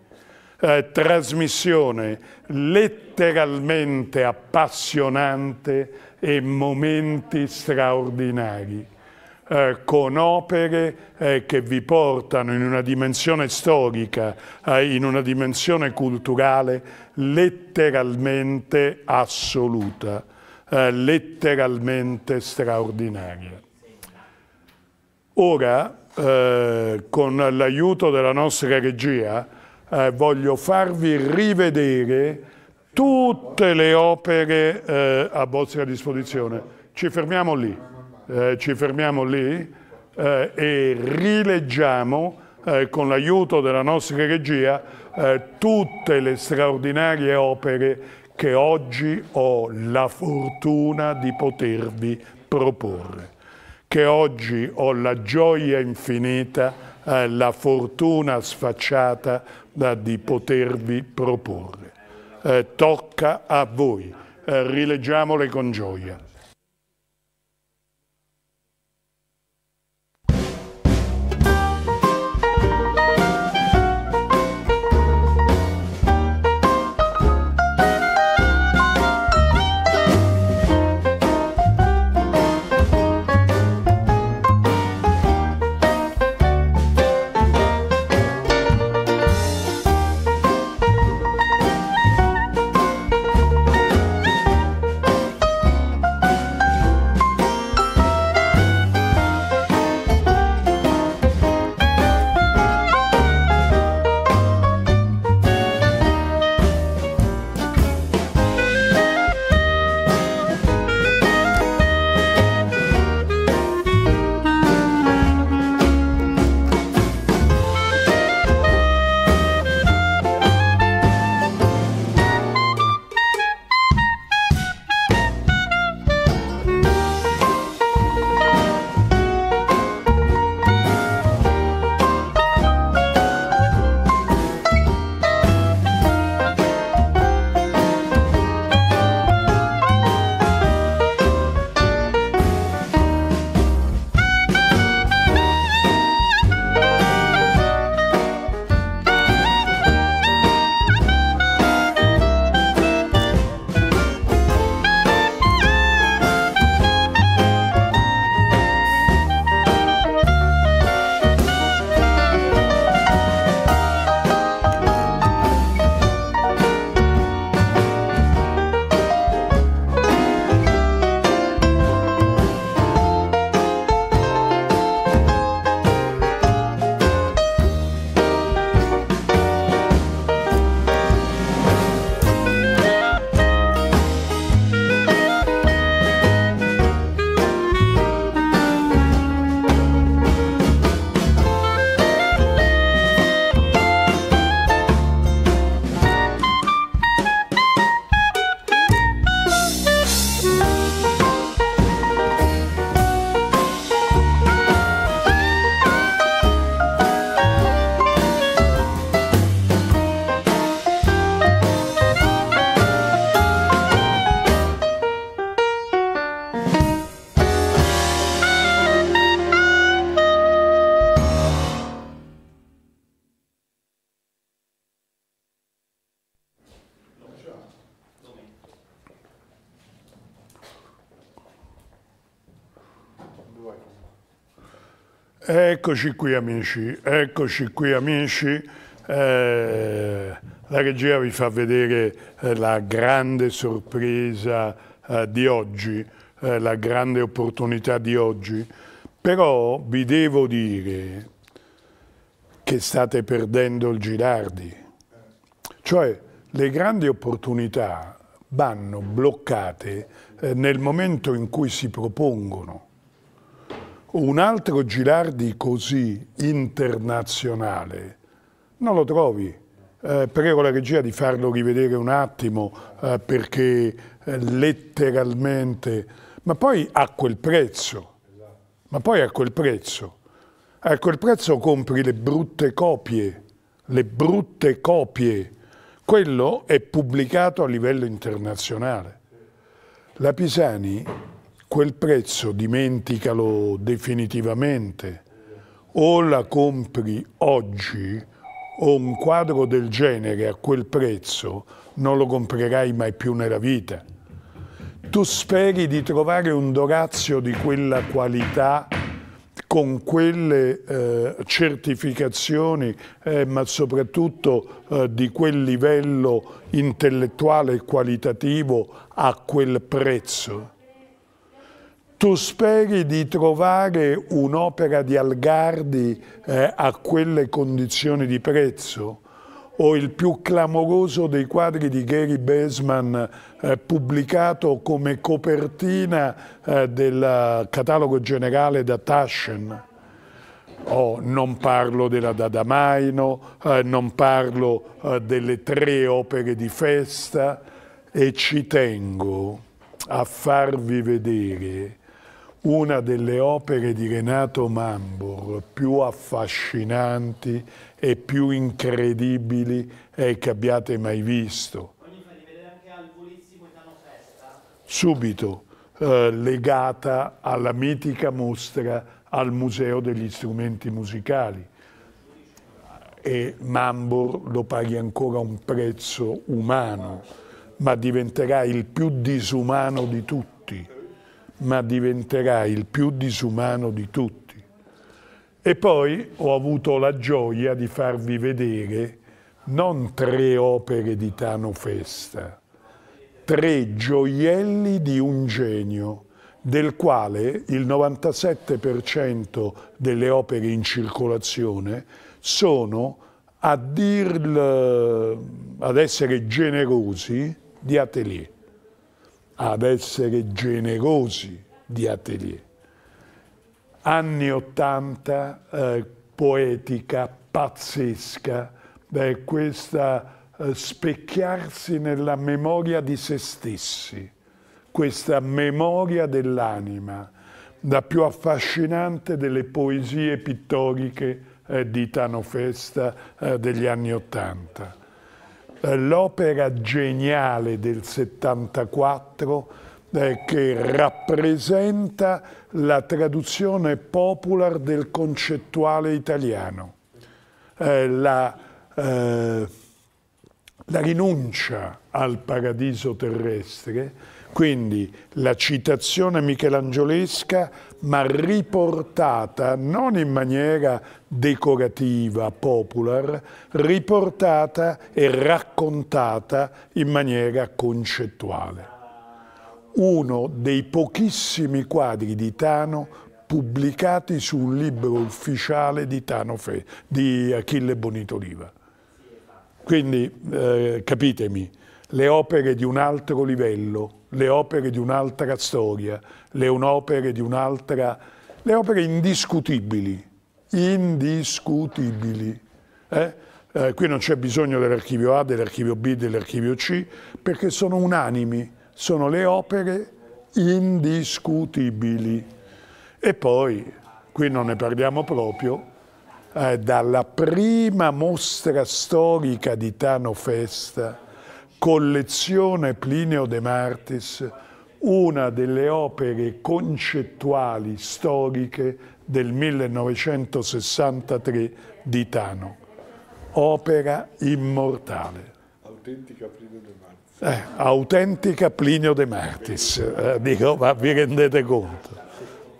Eh, trasmissione letteralmente appassionante e momenti straordinari. Eh, con opere eh, che vi portano in una dimensione storica, eh, in una dimensione culturale letteralmente assoluta, eh, letteralmente straordinaria. Ora, eh, con l'aiuto della nostra regia, voglio farvi rivedere tutte le opere a vostra disposizione. Ci fermiamo lì. Eh, ci fermiamo lì eh, e rileggiamo eh, con l'aiuto della nostra regia eh, tutte le straordinarie opere che oggi ho la fortuna di potervi proporre, che oggi ho la gioia infinita, eh, la fortuna sfacciata di potervi proporre. tocca a voi, rileggiamole con gioia. Eccoci qui amici, eccoci qui amici, eh, la regia vi fa vedere eh, la grande sorpresa eh, di oggi, eh, la grande opportunità di oggi, però vi devo dire che state perdendo il Girardi, cioè le grandi opportunità vanno bloccate eh, nel momento in cui si propongono un altro Girardi così internazionale non lo trovi. Eh, prego la regia di farlo rivedere un attimo eh, perché eh, letteralmente, ma poi a quel prezzo, ma poi a quel prezzo, a quel prezzo compri le brutte copie, le brutte copie, quello è pubblicato a livello internazionale. La Pisani quel prezzo dimenticalo definitivamente. O la compri oggi o un quadro del genere a quel prezzo non lo comprerai mai più nella vita. Tu speri di trovare un Dorazio di quella qualità con quelle eh, certificazioni, eh, ma soprattutto eh, di quel livello intellettuale e qualitativo a quel prezzo tu speri di trovare un'opera di Algardi eh, a quelle condizioni di prezzo? o il più clamoroso dei quadri di Gary Besman eh, pubblicato come copertina eh, del catalogo generale da Taschen. Oh, non parlo della Dadamaino, eh, non parlo eh, delle tre opere di festa e ci tengo a farvi vedere una delle opere di Renato Mambor più affascinanti e più incredibili che abbiate mai visto. Subito eh, legata alla mitica mostra al Museo degli Strumenti Musicali. E Mambor lo paghi ancora un prezzo umano, ma diventerà il più disumano di tutti ma diventerai il più disumano di tutti. E poi ho avuto la gioia di farvi vedere non tre opere di Tano Festa, tre gioielli di un genio, del quale il 97% delle opere in circolazione sono, a dirl, ad essere generosi, di atelier ad essere generosi di atelier. Anni Ottanta, eh, poetica, pazzesca, eh, questa eh, specchiarsi nella memoria di se stessi, questa memoria dell'anima, la più affascinante delle poesie pittoriche eh, di Tano Festa eh, degli anni Ottanta l'opera geniale del 74 eh, che rappresenta la traduzione popular del concettuale italiano, eh, la, eh, la rinuncia al paradiso terrestre, quindi la citazione michelangiolesca ma riportata non in maniera decorativa, popular, riportata e raccontata in maniera concettuale. Uno dei pochissimi quadri di Tano pubblicati su un libro ufficiale di, Tano Fe, di Achille Bonitoliva. Quindi, eh, capitemi, le opere di un altro livello, le opere di un'altra storia, le opere di un'altra... le opere indiscutibili indiscutibili. Eh? Eh, qui non c'è bisogno dell'archivio A, dell'archivio B, dell'archivio C, perché sono unanimi, sono le opere indiscutibili. E poi, qui non ne parliamo proprio, eh, dalla prima mostra storica di Tano Festa, collezione Plinio de Martis, una delle opere concettuali storiche del 1963 di Tano. Opera immortale. Autentica Plinio De Martis. Eh, autentica Plinio De Martis, eh, dico, ma vi rendete conto?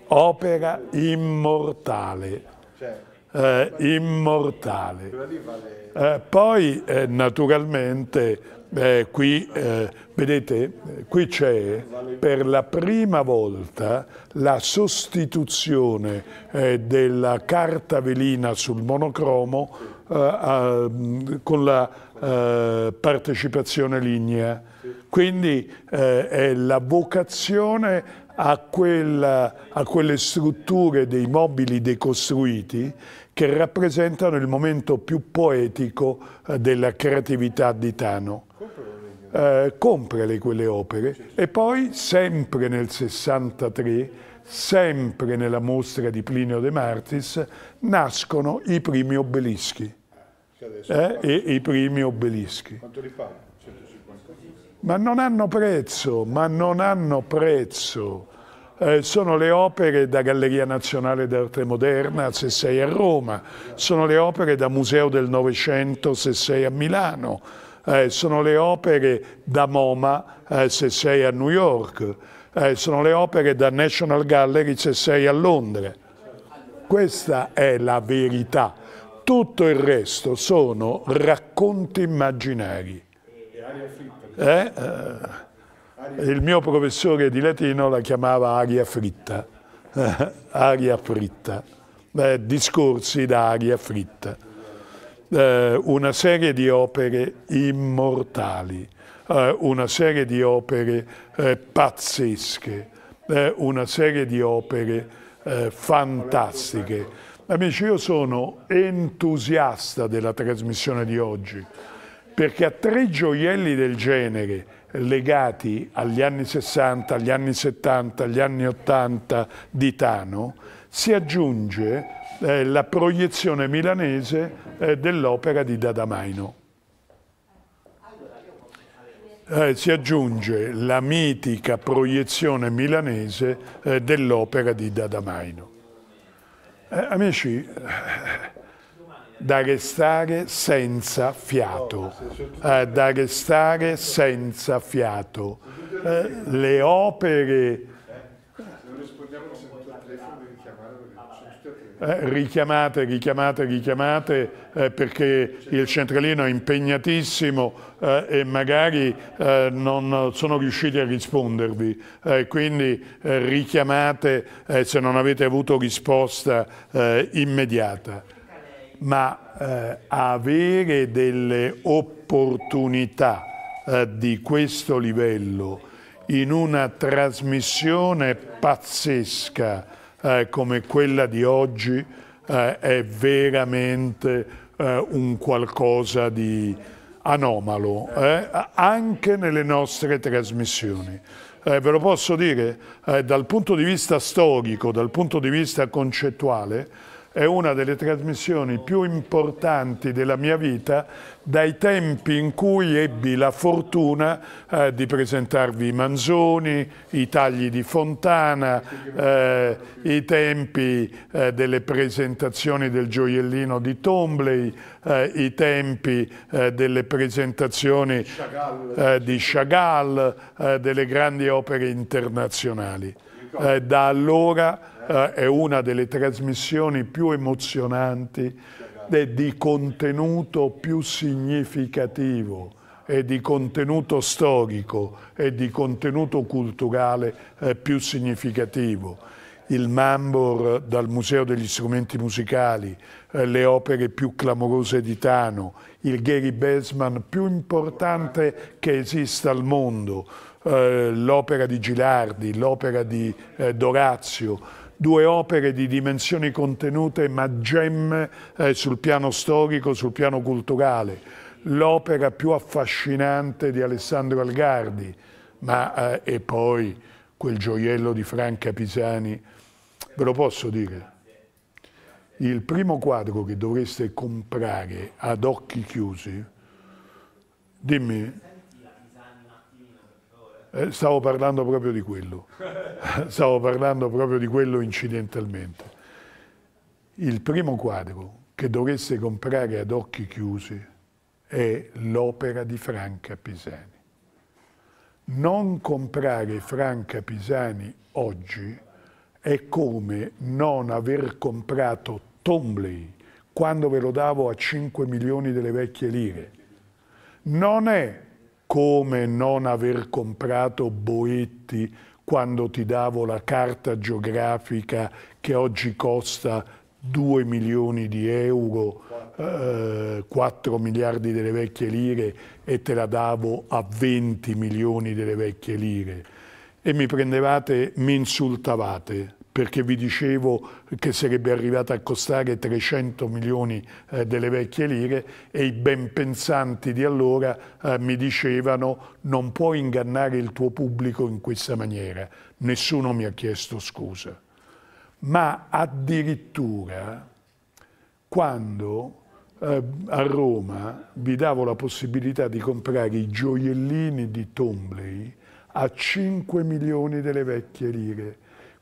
Opera immortale. Cioè, eh, immortale. Eh, poi, eh, naturalmente, Beh, qui, eh, vedete, qui c'è per la prima volta la sostituzione eh, della carta velina sul monocromo eh, a, con la eh, partecipazione lignea. Quindi eh, è la vocazione a, quella, a quelle strutture dei mobili decostruiti che rappresentano il momento più poetico eh, della creatività di Tano. Eh, compra quelle opere e poi sempre nel 63, sempre nella mostra di Plinio De Martis, nascono i primi obelischi. Eh, e i primi obelischi. Quanto li fanno? Ma non hanno prezzo, ma non hanno prezzo eh, sono le opere da Galleria Nazionale d'Arte Moderna se sei a Roma, sono le opere da Museo del Novecento se sei a Milano, eh, sono le opere da MoMA eh, se sei a New York, eh, sono le opere da National Gallery se sei a Londra. Questa è la verità. Tutto il resto sono racconti immaginari. Eh? eh il mio professore di latino la chiamava aria fritta, eh, aria fritta, eh, discorsi da aria fritta, eh, una serie di opere immortali, eh, una serie di opere eh, pazzesche, eh, una serie di opere fantastiche. Amici, io sono entusiasta della trasmissione di oggi, perché a tre gioielli del genere, legati agli anni 60, agli anni 70, agli anni 80 di Tano, si aggiunge eh, la proiezione milanese eh, dell'opera di Dadamaino. Eh, si aggiunge la mitica proiezione milanese eh, dell'opera di Dadamaino. Eh, amici, da restare senza fiato, eh, da restare senza fiato. Eh, le opere Eh, richiamate, richiamate, richiamate eh, perché il centralino è impegnatissimo eh, e magari eh, non sono riusciti a rispondervi. Eh, quindi eh, richiamate se non avete avuto risposta immediata ma eh, avere delle opportunità eh, di questo livello in una trasmissione pazzesca eh, come quella di oggi eh, è veramente eh, un qualcosa di anomalo, eh, anche nelle nostre trasmissioni. Eh, ve lo posso dire, eh, dal punto di vista storico, dal punto di vista concettuale, è una delle trasmissioni più importanti della mia vita dai tempi in cui ebbi la fortuna eh, di presentarvi Manzoni, i tagli di Fontana, eh, i tempi eh, delle presentazioni del gioiellino di Tombley, eh, i tempi eh, delle presentazioni eh, di Chagall, delle grandi opere internazionali. da allora eh, è una delle trasmissioni più emozionanti e di contenuto più significativo e di contenuto storico e di contenuto culturale eh, più significativo. Il Mambor dal Museo degli Strumenti Musicali, eh, le opere più clamorose di Tano, il Gary Besman più importante che esista al mondo, eh, l'opera di Gilardi, l'opera di eh, Dorazio, due opere di dimensioni contenute ma gemme eh, sul piano storico, sul piano culturale. L'opera più affascinante di Alessandro Algardi, ma eh, e poi quel gioiello di Franca Pisani, ve lo posso dire? Il primo quadro che dovreste comprare ad occhi chiusi, dimmi, eh, stavo parlando proprio di quello, *laughs* stavo parlando proprio di quello incidentalmente. Il primo quadro che dovreste comprare ad occhi chiusi è l'opera di Franca Pisani. Non comprare Franca Pisani oggi è come non aver comprato Tombley quando ve lo davo a 5 milioni delle vecchie lire. Non è come non aver comprato Boetti quando ti davo la carta geografica che oggi costa 2 milioni di euro, eh, 4 miliardi delle vecchie lire e te la davo a 20 milioni delle vecchie lire. E mi prendevate, mi insultavate, perché vi dicevo che sarebbe arrivata a costare 300 milioni eh, delle vecchie lire e i ben pensanti di allora eh, mi dicevano non puoi ingannare il tuo pubblico in questa maniera. Nessuno mi ha chiesto scusa. Ma addirittura quando eh, a Roma vi davo la possibilità di comprare i gioiellini di Tombley a 5 milioni delle vecchie lire,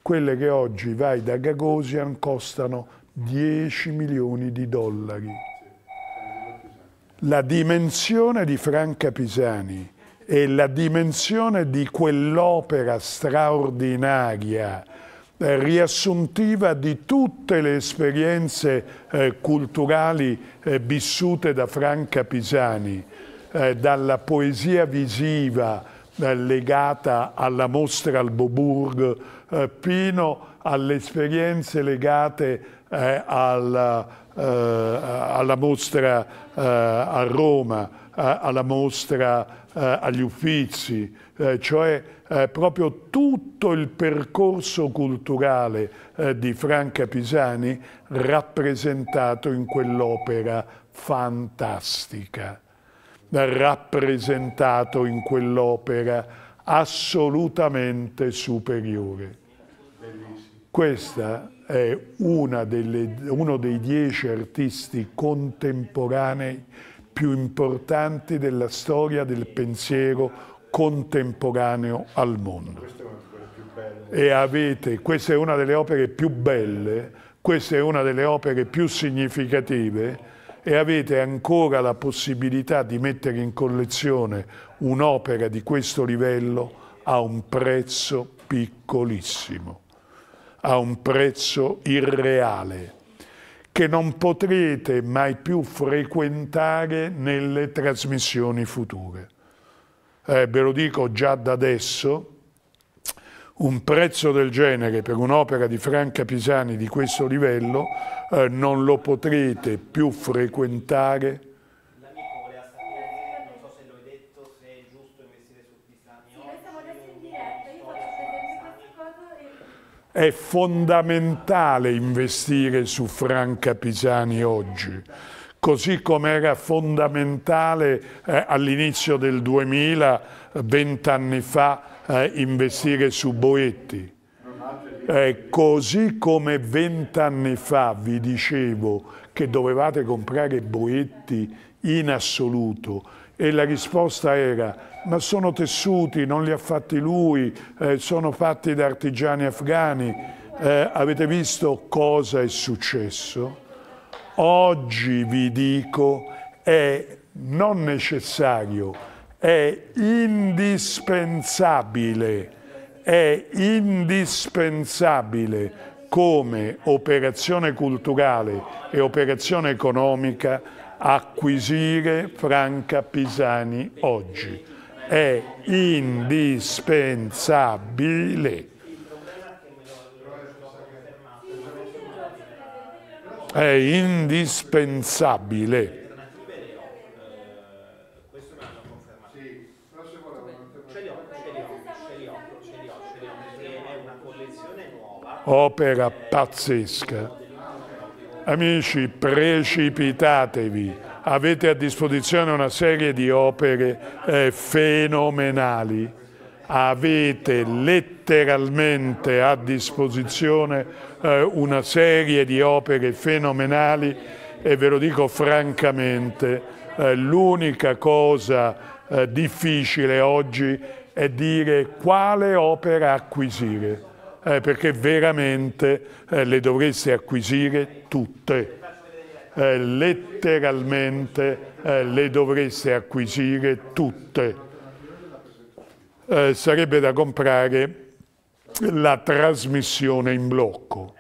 quelle che oggi vai da Gagosian costano 10 milioni di dollari. La dimensione di Franca Pisani e la dimensione di quell'opera straordinaria eh, riassuntiva di tutte le esperienze eh, culturali eh, vissute da Franca Pisani, eh, dalla poesia visiva eh, legata alla mostra al Boburg eh, Pino alle esperienze legate eh, alla, eh, alla, mostra eh, a Roma, eh, alla mostra eh, agli Uffizi, cioè proprio tutto il percorso culturale di Franca Pisani rappresentato in quell'opera fantastica, rappresentato in quell'opera assolutamente superiore. Questa è delle, uno dei dieci artisti contemporanei più importanti della storia del pensiero contemporaneo al mondo. E avete, questa è una delle opere più belle, questa è una delle opere più significative e avete ancora la possibilità di mettere in collezione un'opera di questo livello a un prezzo piccolissimo a un prezzo irreale, che non potrete mai più frequentare nelle trasmissioni future. Eh, ve lo dico già da adesso, un prezzo del genere per un'opera di Franca Pisani di questo livello eh, non lo potrete più frequentare È fondamentale investire su Franca Pisani oggi, così come era fondamentale eh, all'inizio del 2000, vent'anni fa, eh, investire su Boetti. Eh, così come vent'anni fa vi dicevo che dovevate comprare Boetti in assoluto, e la risposta era ma sono tessuti, non li ha fatti lui, eh, sono fatti da artigiani afghani. Eh, avete visto cosa è successo? Oggi vi dico è non necessario, è indispensabile, è indispensabile come operazione culturale e operazione economica acquisire Franca Pisani oggi. È indispensabile. È indispensabile. Opera pazzesca. Amici, precipitatevi, avete a disposizione una serie di opere eh, fenomenali, avete letteralmente a disposizione eh, una serie di opere fenomenali e ve lo dico francamente, eh, l'unica cosa eh, difficile oggi è dire quale opera acquisire eh, perché veramente eh, le dovreste acquisire tutte. Eh, letteralmente eh, le dovreste acquisire tutte. Eh, sarebbe da comprare la trasmissione in blocco.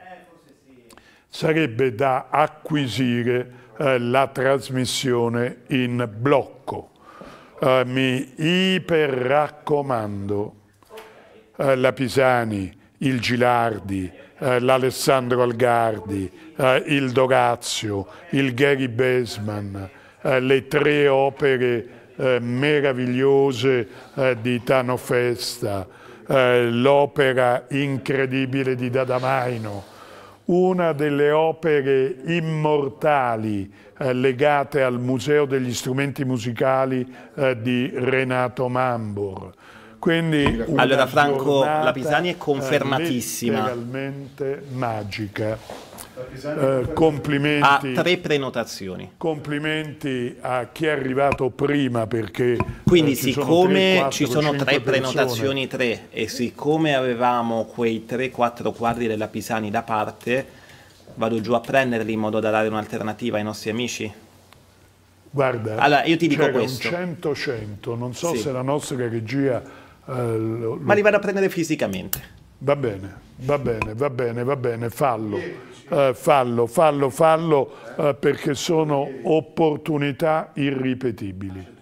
Sarebbe da acquisire eh, la trasmissione in blocco. mi iper raccomando, la Pisani, il Gilardi, eh, l'Alessandro Algardi, eh, il Dorazio, il Gary Besman, eh, le tre opere eh, meravigliose eh, di Tano Festa, eh, l'opera incredibile di Dadamaino, una delle opere immortali legate al Museo degli Strumenti Musicali di Renato Mambor, quindi allora Franco, eh, la Pisani è confermatissima. Realmente magica. Eh, complimenti a tre prenotazioni. Complimenti a chi è arrivato prima perché quindi eh, siccome 3, 4, ci sono tre prenotazioni tre e siccome avevamo quei 3-4 quadri della Pisani da parte vado giù a prenderli in modo da dare un'alternativa ai nostri amici. Guarda, allora io ti dico questo. un 100-100, non so sì. se la nostra regia eh, lo, Ma li vado a prendere fisicamente. Va bene, va bene, va bene, va bene, fallo. Eh, fallo, fallo, fallo, eh, perché sono opportunità irripetibili.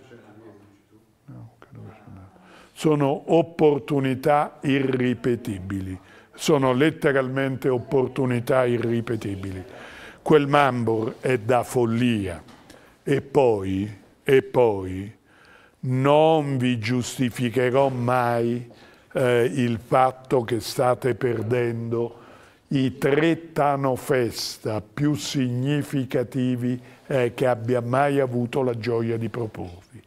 Sono opportunità irripetibili, sono letteralmente opportunità irripetibili. Quel Mambor è da follia. E poi, e poi, non vi giustificherò mai eh, il fatto che state perdendo i tre Tanofesta più significativi eh, che abbia mai avuto la gioia di proporvi.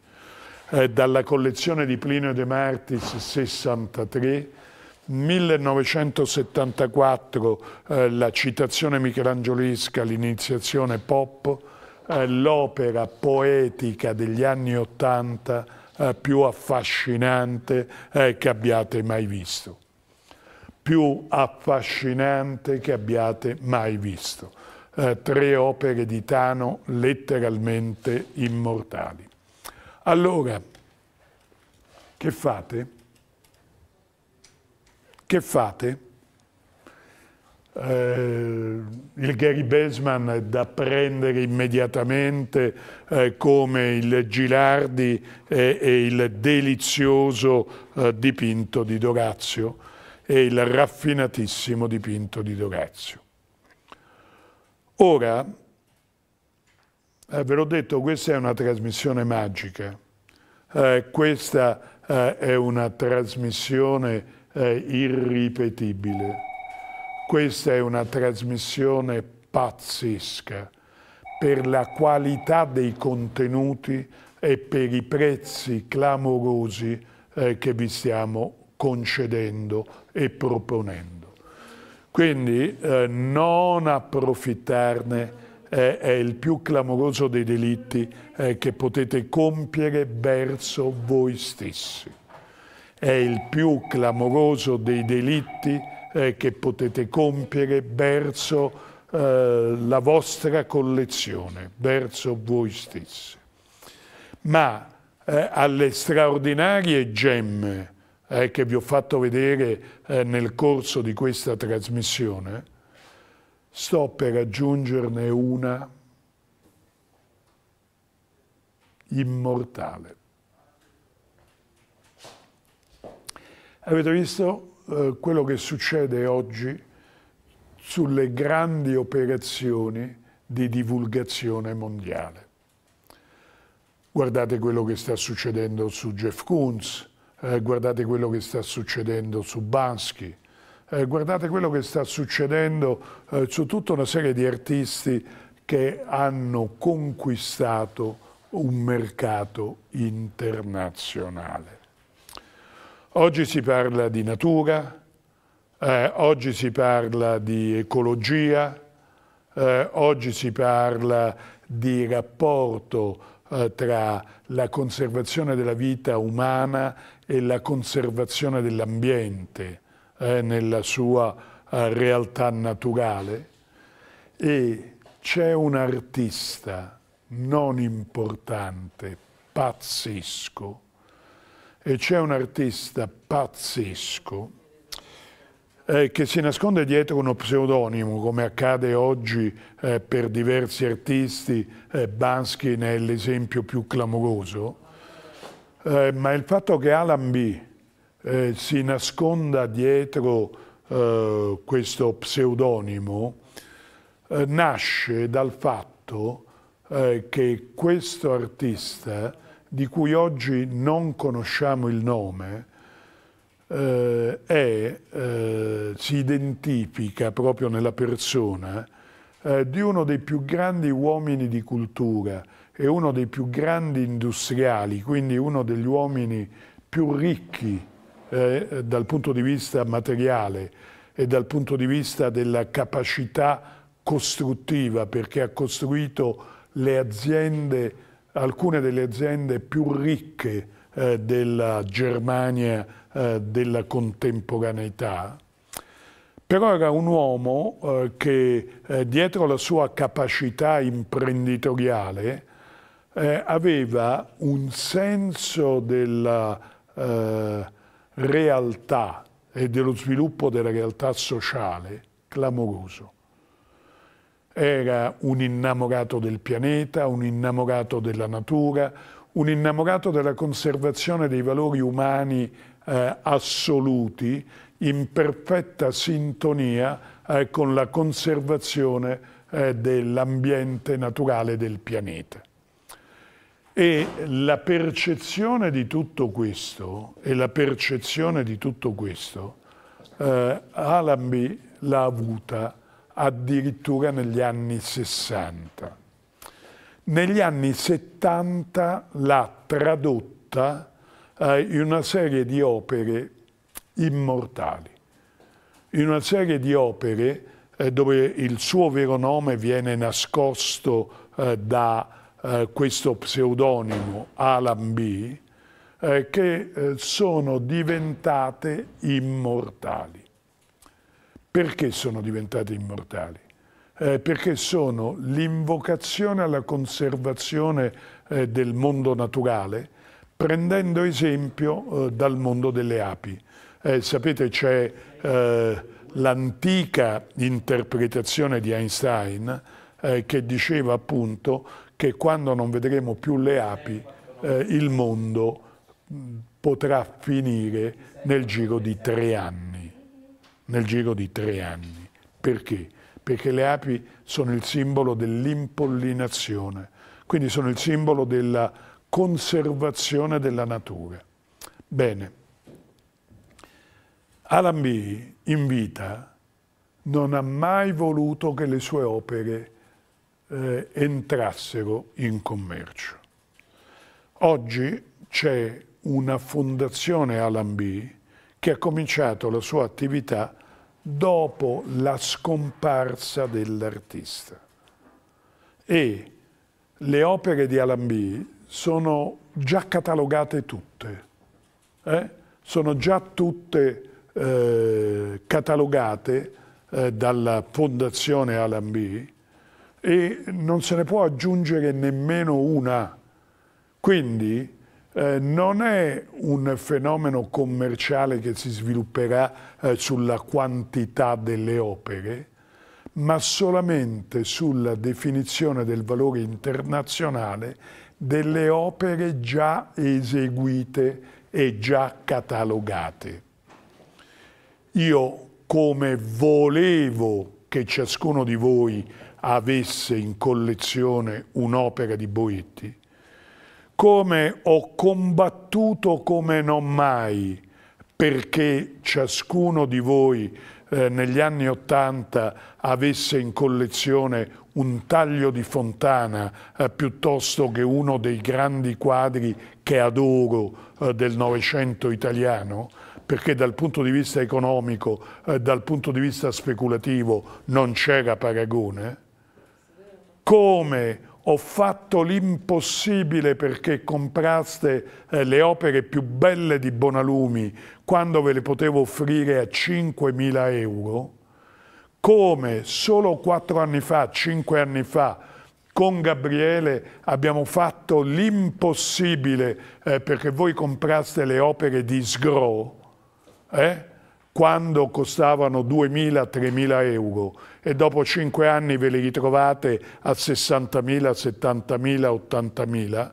Eh, dalla collezione di Plinio De Martis 63, 1974 eh, la citazione michelangiolesca, l'iniziazione pop, eh, l'opera poetica degli anni Ottanta eh, più affascinante eh, che abbiate mai visto. Più affascinante che abbiate mai visto. tre opere di Tano letteralmente immortali. Allora, che fate? Che fate? eh, il Gary Belsman da prendere immediatamente eh, come il Gilardi e, e il delizioso eh, dipinto di Dorazio e il raffinatissimo dipinto di Dorazio. Ora, eh, ve l'ho detto, questa è una trasmissione magica, eh, questa eh, è una trasmissione irripetibile. Questa è una trasmissione pazzesca per la qualità dei contenuti e per i prezzi clamorosi eh, che vi stiamo concedendo e proponendo. Quindi eh, non approfittarne eh, è il più clamoroso dei delitti eh, che potete compiere verso voi stessi. È il più clamoroso dei delitti eh, che potete compiere verso eh, la vostra collezione, verso voi stessi. Ma eh, alle straordinarie gemme eh, che vi ho fatto vedere eh, nel corso di questa trasmissione, sto per aggiungerne una immortale. Avete visto? Eh, quello che succede oggi sulle grandi operazioni di divulgazione mondiale. Guardate quello che sta succedendo su Jeff Koons, eh, guardate quello che sta succedendo su Bansky, eh, guardate quello che sta succedendo eh, su tutta una serie di artisti che hanno conquistato un mercato internazionale. Oggi si parla di natura, eh, oggi si parla di ecologia, eh, oggi si parla di rapporto eh, tra la conservazione della vita umana e la conservazione dell'ambiente eh, nella sua eh, realtà naturale. E c'è un artista non importante, pazzesco, e c'è un artista pazzesco eh, che si nasconde dietro uno pseudonimo, come accade oggi eh, per diversi artisti, eh, Banskin è l'esempio più clamoroso, eh, ma il fatto che Alan B eh, si nasconda dietro eh, questo pseudonimo nasce dal fatto che questo artista di cui oggi non conosciamo il nome, eh, è, eh, si identifica proprio nella persona eh, di uno dei più grandi uomini di cultura e uno dei più grandi industriali, quindi uno degli uomini più ricchi eh, dal punto di vista materiale e dal punto di vista della capacità costruttiva, perché ha costruito le aziende alcune delle aziende più ricche eh, della Germania eh, della contemporaneità. Però era un uomo eh, che eh, dietro la sua capacità imprenditoriale eh, aveva un senso della eh, realtà e dello sviluppo della realtà sociale clamoroso. Era un innamorato del pianeta, un innamorato della natura, un innamorato della conservazione dei valori umani eh, assoluti in perfetta sintonia eh, con la conservazione eh, dell'ambiente naturale del pianeta. E la percezione di tutto questo, e la percezione di tutto questo, eh, Allenby l'ha avuta addirittura negli anni 60. Negli anni 70 l'ha tradotta eh, in una serie di opere immortali, in una serie di opere eh, dove il suo vero nome viene nascosto eh, da eh, questo pseudonimo Alan B, eh, che eh, sono diventate immortali. Perché sono diventati immortali? Eh, perché sono l'invocazione alla conservazione eh, del mondo naturale, prendendo esempio eh, dal mondo delle api. Eh, sapete, c'è eh, l'antica interpretazione di Einstein eh, che diceva appunto che quando non vedremo più le api, il mondo mm, potrà finire nel giro di tre anni nel giro di tre anni. Perché? Perché le api sono il simbolo dell'impollinazione, quindi sono il simbolo della conservazione della natura. Bene, Alan Allenby in vita non ha mai voluto che le sue opere eh, entrassero in commercio. Oggi c'è una fondazione Alan Allenby che ha cominciato la sua attività dopo la scomparsa dell'artista. E le opere di Alambì sono già catalogate tutte, eh? sono già tutte eh, catalogate eh, dalla Fondazione Alambì e non se ne può aggiungere nemmeno una. Quindi eh, non è un fenomeno commerciale che si svilupperà eh, sulla quantità delle opere, ma solamente sulla definizione del valore internazionale delle opere già eseguite e già catalogate. Io come volevo che ciascuno di voi avesse in collezione un'opera di Boetti, come ho combattuto come non mai perché ciascuno di voi eh, negli anni Ottanta avesse in collezione un taglio di Fontana eh, piuttosto che uno dei grandi quadri che adoro eh, del Novecento italiano, perché dal punto di vista economico, eh, dal punto di vista speculativo non c'era paragone, come ho fatto l'impossibile perché compraste eh, le opere più belle di Bonalumi quando ve le potevo offrire a 5.000 euro, come solo quattro anni fa, cinque anni fa, con Gabriele abbiamo fatto l'impossibile eh, perché voi compraste le opere di Sgro eh, quando costavano 2.000-3.000 euro e dopo cinque anni ve li ritrovate a 60.000, 70.000, 80.000,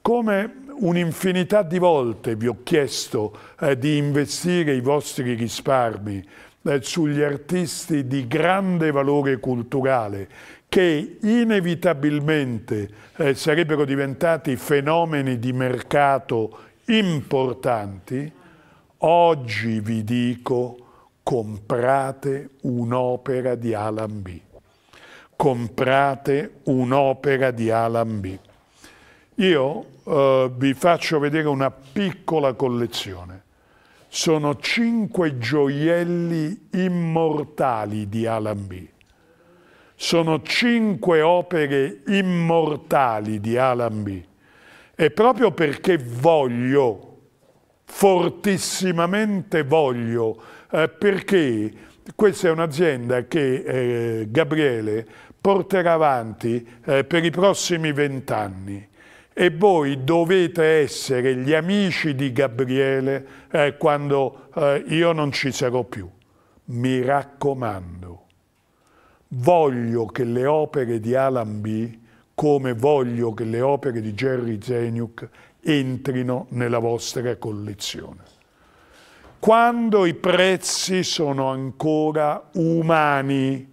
come un'infinità di volte vi ho chiesto eh, di investire i vostri risparmi eh, sugli artisti di grande valore culturale che inevitabilmente eh, sarebbero diventati fenomeni di mercato importanti, oggi vi dico comprate un'opera di Alan B. Comprate un'opera di Alan B. Io eh, vi faccio vedere una piccola collezione. Sono cinque gioielli immortali di Alan B. Sono cinque opere immortali di Alan B. E proprio perché voglio, fortissimamente voglio, eh, perché questa è un'azienda che eh, Gabriele porterà avanti eh, per i prossimi vent'anni e voi dovete essere gli amici di Gabriele eh, quando eh, io non ci sarò più. Mi raccomando, voglio che le opere di Alan B, come voglio che le opere di Jerry Zeniuk, entrino nella vostra collezione quando i prezzi sono ancora umani,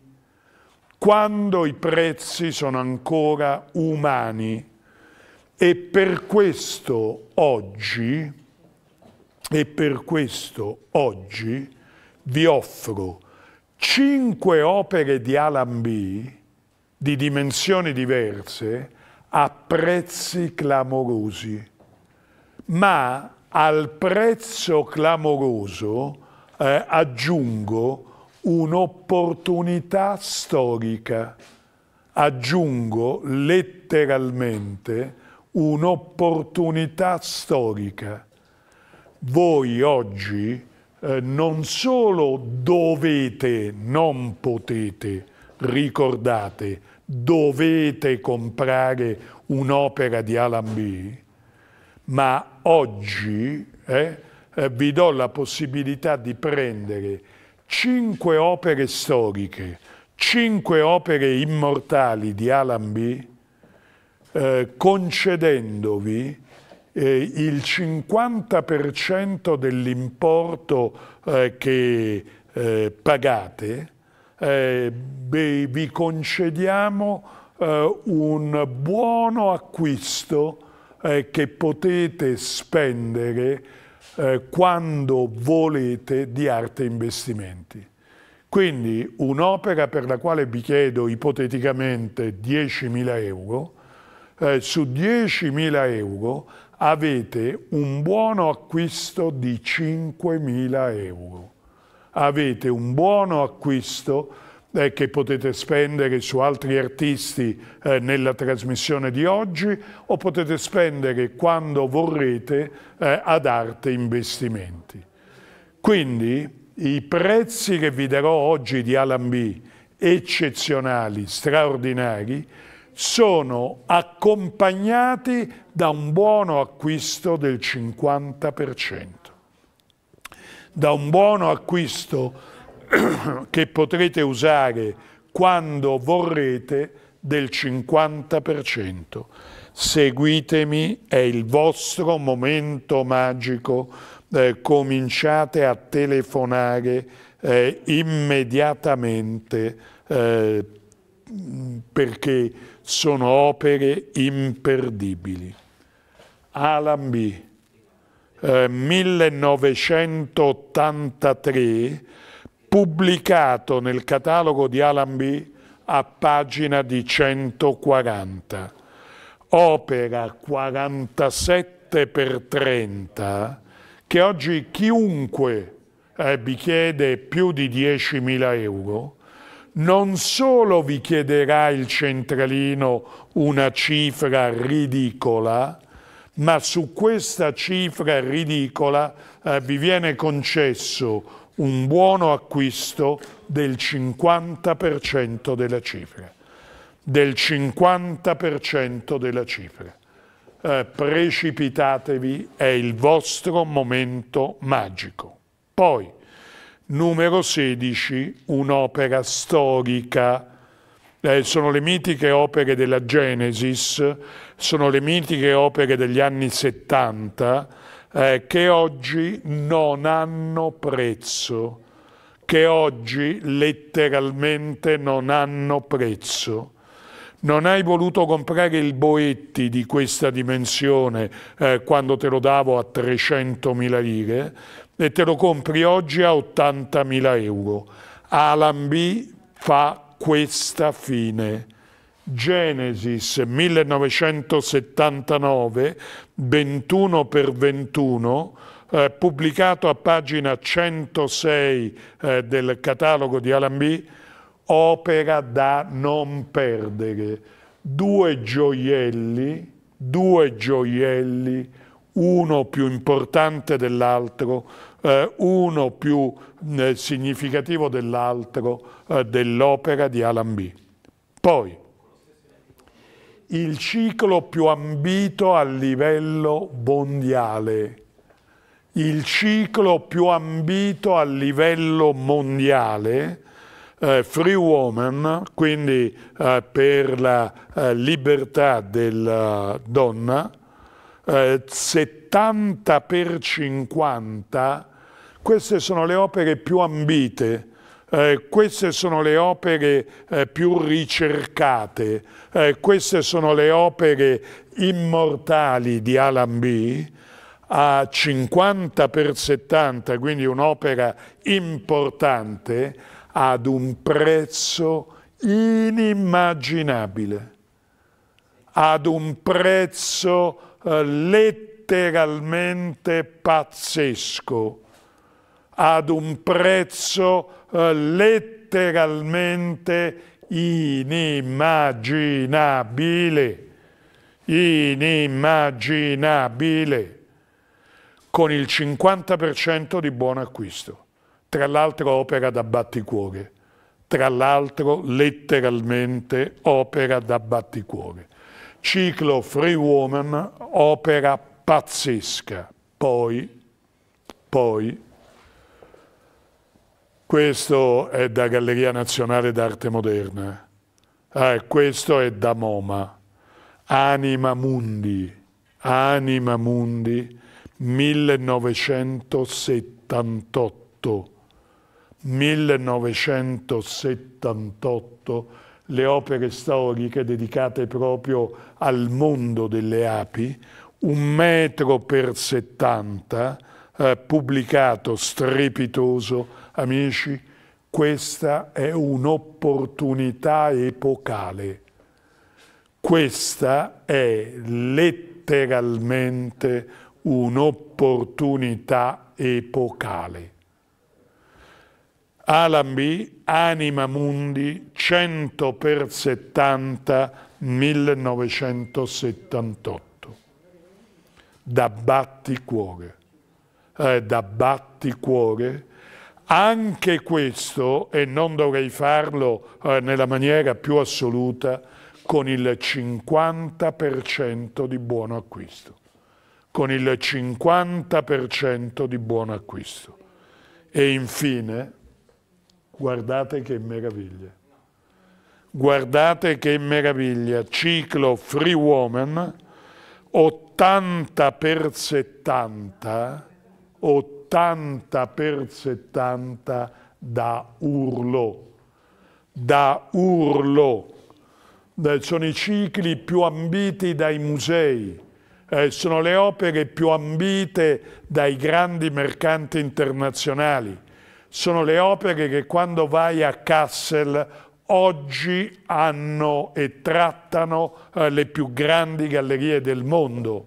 quando i prezzi sono ancora umani e per questo oggi, e per questo oggi vi offro cinque opere di Alan B di dimensioni diverse a prezzi clamorosi, ma al prezzo clamoroso eh, aggiungo un'opportunità storica, aggiungo letteralmente un'opportunità storica. Voi oggi eh, non solo dovete, non potete, ricordate, dovete comprare un'opera di Alan B., ma oggi eh, eh, vi do la possibilità di prendere cinque opere storiche, cinque opere immortali di Allenby, eh, concedendovi eh, il 50% dell'importo eh, che eh, pagate, eh, beh, vi concediamo un buono acquisto eh, che potete spendere eh, quando volete di arte investimenti. Quindi un'opera per la quale vi chiedo ipoteticamente 10.000 euro, eh, su 10.000 euro avete un buono acquisto di 5.000 euro. Avete un buono acquisto di 5.000 euro eh, che potete spendere su altri artisti eh, nella trasmissione di oggi o potete spendere quando vorrete eh, ad arte investimenti. Quindi i prezzi che vi darò oggi di Alan B, eccezionali, straordinari, sono accompagnati da un buono acquisto del 50%, da un buono acquisto *clears throat* che potrete usare quando vorrete del 50%. Seguitemi, è il vostro momento magico, eh, cominciate a telefonare eh, immediatamente eh, perché sono opere imperdibili. Alan B. 1983 eh, pubblicato nel catalogo di Alan B. a pagina di 140. Opera 47 per 30 che oggi chiunque eh, vi chiede più di 10.000 euro non solo vi chiederà il centralino una cifra ridicola, ma su questa cifra ridicola eh, vi viene concesso un buono acquisto del 50% della cifra, del 50% della cifra. Eh, precipitatevi, è il vostro momento magico. Poi, numero 16, un'opera storica. Eh, sono le mitiche opere della Genesis, sono le mitiche opere degli anni 70, eh, che oggi non hanno prezzo, che oggi letteralmente non hanno prezzo. Non hai voluto comprare il Boetti di questa dimensione eh, quando te lo davo a 300.000 lire e te lo compri oggi a 80.000 euro. Alan B fa questa fine Genesis 1979, 21 per 21, eh, pubblicato a pagina 106 eh, del catalogo di Alan B., opera da non perdere. Due gioielli, due gioielli, uno più importante dell'altro, eh, uno più eh, significativo dell'altro, eh, dell'opera di Alan B. Poi, il ciclo più ambito a livello mondiale. Il ciclo più ambito a livello mondiale, eh, Free Woman, quindi eh, per la eh, libertà della donna, 70 eh, per 50, queste sono le opere più ambite eh, queste sono le opere eh, più ricercate, eh, queste sono le opere immortali di Alan B a 50 per 70, quindi un'opera importante, ad un prezzo inimmaginabile, ad un prezzo eh, letteralmente pazzesco, ad un prezzo letteralmente inimmaginabile, inimmaginabile, con il 50% di buon acquisto, tra l'altro opera da batticuore, tra l'altro letteralmente opera da batticuore. Ciclo Free Woman, opera pazzesca, poi, poi questo è da Galleria Nazionale d'Arte Moderna. Ah, questo è da MoMA. Anima Mundi. Anima Mundi 1978. 1978 le opere storiche dedicate proprio al mondo delle api, un metro per settanta, eh, pubblicato strepitoso Amici, questa è un'opportunità epocale. Questa è letteralmente un'opportunità epocale. Alan B., Anima Mundi, 100 per 70, 1978. Da batticuore. Eh, da batticuore anche questo, e non dovrei farlo eh, nella maniera più assoluta, con il 50% di buono acquisto. Con il 50% di buono acquisto. E infine, guardate che meraviglia. Guardate che meraviglia. Ciclo Free Woman, 80 per 70, 80 70 per 70 da urlo. Da urlo. Sono i cicli più ambiti dai musei, eh, sono le opere più ambite dai grandi mercanti internazionali, sono le opere che quando vai a Kassel oggi hanno e trattano eh, le più grandi gallerie del mondo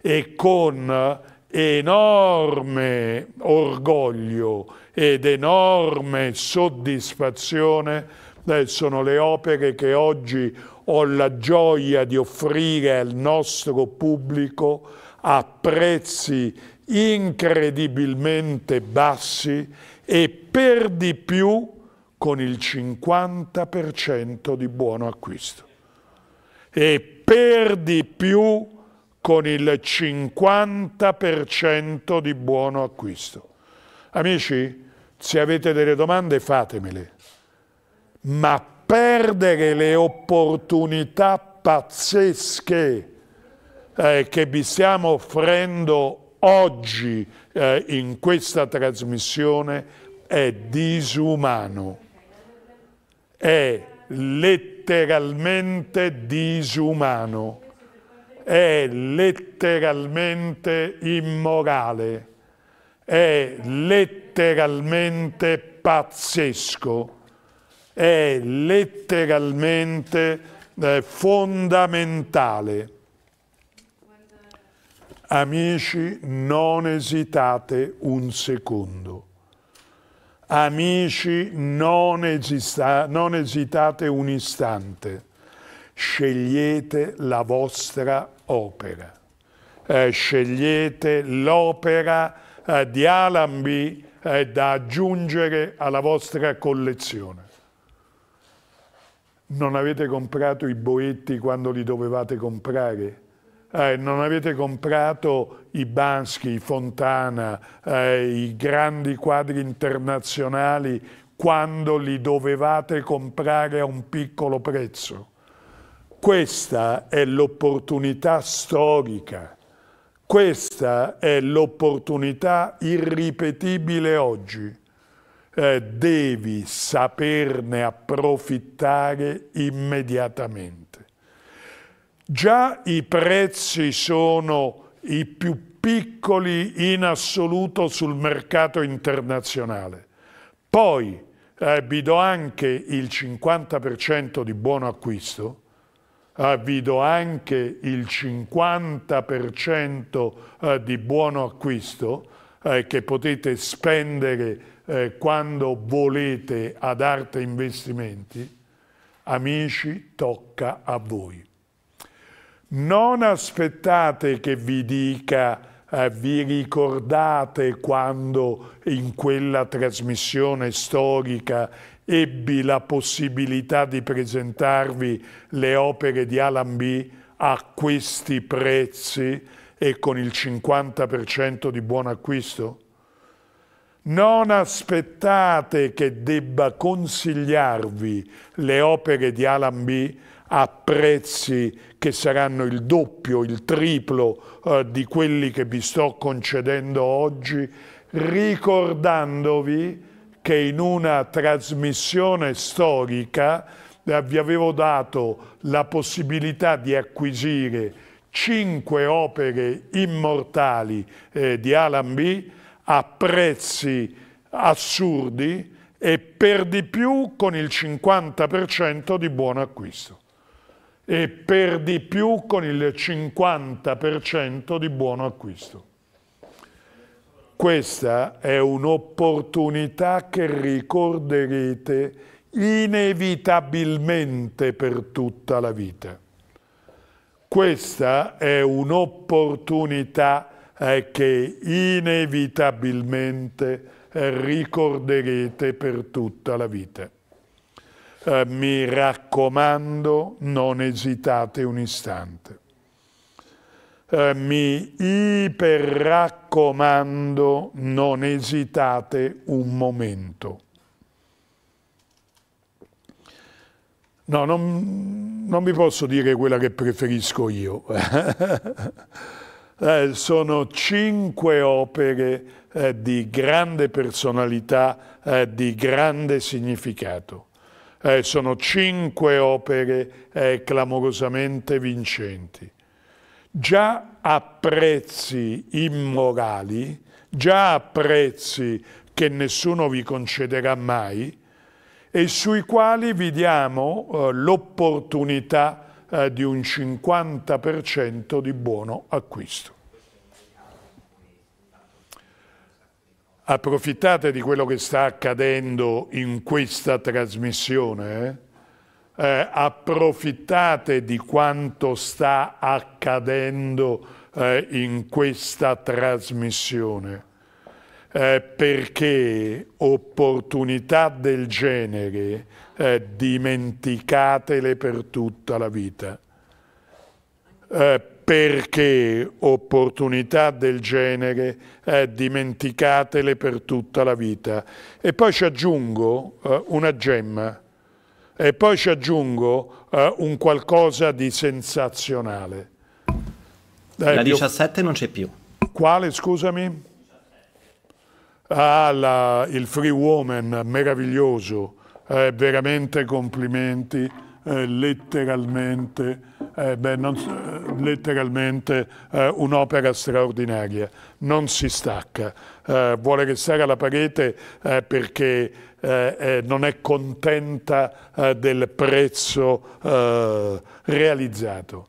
e con enorme orgoglio ed enorme soddisfazione eh, sono le opere che oggi ho la gioia di offrire al nostro pubblico a prezzi incredibilmente bassi e per di più con il 50% di buono acquisto. E per di più con il 50% di buono acquisto. Amici, se avete delle domande fatemele, ma perdere le opportunità pazzesche eh, che vi stiamo offrendo oggi eh, in questa trasmissione è disumano, è letteralmente disumano è letteralmente immorale, è letteralmente pazzesco, è letteralmente eh, fondamentale. Amici, non esitate un secondo. Amici, non, esista, non esitate un istante. Scegliete la vostra opera. Eh, scegliete l'opera eh, di Alambi eh, da aggiungere alla vostra collezione. Non avete comprato i boetti quando li dovevate comprare? Eh, non avete comprato i Banschi, i Fontana, eh, i grandi quadri internazionali quando li dovevate comprare a un piccolo prezzo. Questa è l'opportunità storica, questa è l'opportunità irripetibile oggi. Eh, devi saperne approfittare immediatamente. Già i prezzi sono i più piccoli in assoluto sul mercato internazionale. Poi eh, vi do anche il 50% di buono acquisto, avvido ah, anche il 50% ah, di buono acquisto ah, che potete spendere eh, quando volete ad arte investimenti, amici, tocca a voi. Non aspettate che vi dica vi ricordate quando in quella trasmissione storica ebbi la possibilità di presentarvi le opere di Alan B a questi prezzi e con il 50% di buon acquisto? Non aspettate che debba consigliarvi le opere di Alan B a prezzi che saranno il doppio, il triplo eh, di quelli che vi sto concedendo oggi, ricordandovi che in una trasmissione storica eh, vi avevo dato la possibilità di acquisire cinque opere immortali eh, di B a prezzi assurdi e per di più con il 50% di buon acquisto e per di più con il 50% di buon acquisto. Questa è un'opportunità che ricorderete inevitabilmente per tutta la vita. Questa è un'opportunità eh, che inevitabilmente eh, ricorderete per tutta la vita. Eh, mi raccomando, non esitate un istante. Eh, mi iperraccomando, non esitate un momento. No, non, non vi posso dire quella che preferisco io. *laughs* eh, sono cinque opere eh, di grande personalità, eh, di grande significato. Eh, sono cinque opere eh, clamorosamente vincenti già a prezzi immorali, già a prezzi che nessuno vi concederà mai e sui quali vi diamo eh, l'opportunità eh, di un 50% di buono acquisto. Approfittate di quello che sta accadendo in questa trasmissione, eh? eh, approfittate di quanto sta accadendo eh, in questa trasmissione, eh, perché opportunità del genere eh, dimenticatele per tutta la vita. Eh, perché opportunità del genere eh, dimenticatele per tutta la vita. E poi ci aggiungo una gemma e poi ci aggiungo eh, un qualcosa di sensazionale. Eh, la 17 più... non c'è più. Quale, scusami? Ah, la, il Free Woman, meraviglioso. Eh, veramente complimenti, eh, letteralmente, eh, beh, non, eh, letteralmente un'opera straordinaria. Non si stacca. vuole restare alla parete perché eh, eh, non è contenta eh, del prezzo eh, realizzato.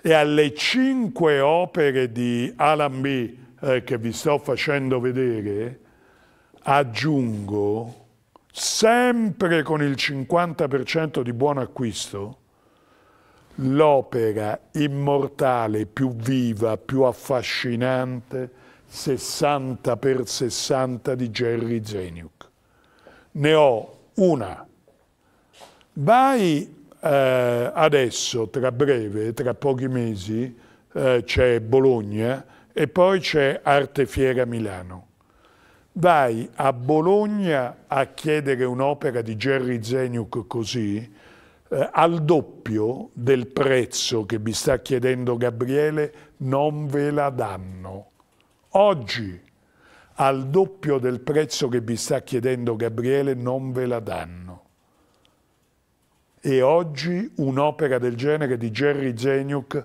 E alle cinque opere di Alan B eh, che vi sto facendo vedere, aggiungo, sempre con il 50% di buon acquisto, l'opera immortale più viva, più affascinante, 60 per 60 di Jerry Zeniuk ne ho una. Vai eh, adesso, tra breve, tra pochi mesi, eh, c'è Bologna e poi c'è Arte Fiera Milano. Vai a Bologna a chiedere un'opera di Jerry Zeniuk così, eh, al doppio del prezzo che vi sta chiedendo Gabriele, non ve la danno. Oggi al doppio del prezzo che vi sta chiedendo Gabriele non ve la danno. E oggi un'opera del genere di Jerry Zeniuk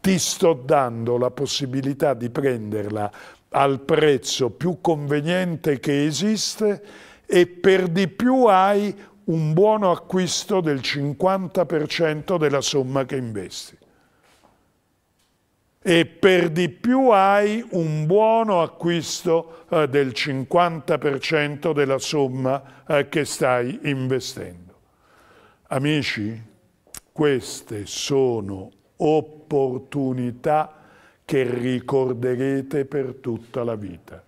ti sto dando la possibilità di prenderla al prezzo più conveniente che esiste e per di più hai un buono acquisto del 50% della somma che investi e per di più hai un buono acquisto eh, del 50% della somma eh, che stai investendo. Amici, queste sono opportunità che ricorderete per tutta la vita.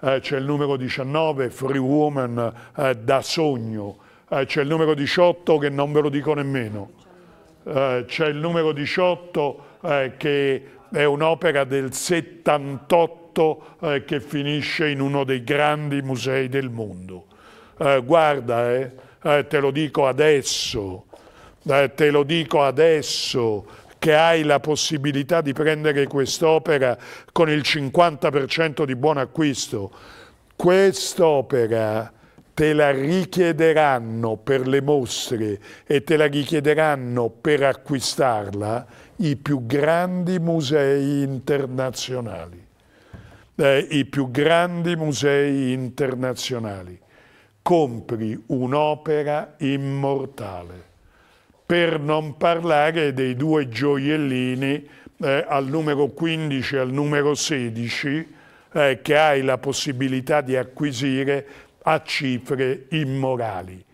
Eh, c'è il numero 19, Free Woman, eh, da sogno. Eh, c'è il numero 18 che non ve lo dico nemmeno. Eh, c'è il numero 18 che è un'opera del 78 eh, che finisce in uno dei grandi musei del mondo. Eh, guarda, eh, eh te lo dico adesso, eh, te lo dico adesso, che hai la possibilità di prendere quest'opera con il 50% di buon acquisto. Quest'opera te la richiederanno per le mostre e te la richiederanno per acquistarla i più grandi musei internazionali. Eh, I più grandi musei internazionali. Compri un'opera immortale, per non parlare dei due gioiellini eh, al numero 15 e al numero 16 eh, che hai la possibilità di acquisire a cifre immorali.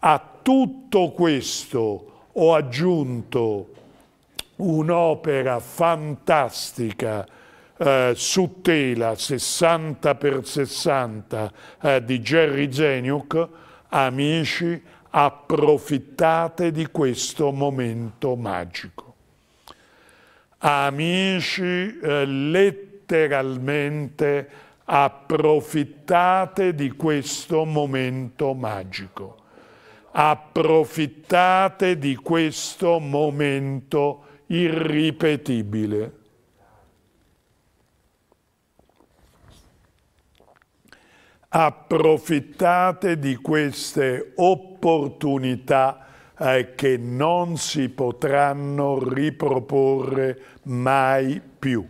A tutto questo ho aggiunto un'opera fantastica eh, su tela 60 x 60 eh, di Jerry Zeniuk, amici, approfittate di questo momento magico. Amici, eh, letteralmente approfittate di questo momento magico. Approfittate di questo momento magico irripetibile. Approfittate di queste opportunità eh, che non si potranno riproporre mai più.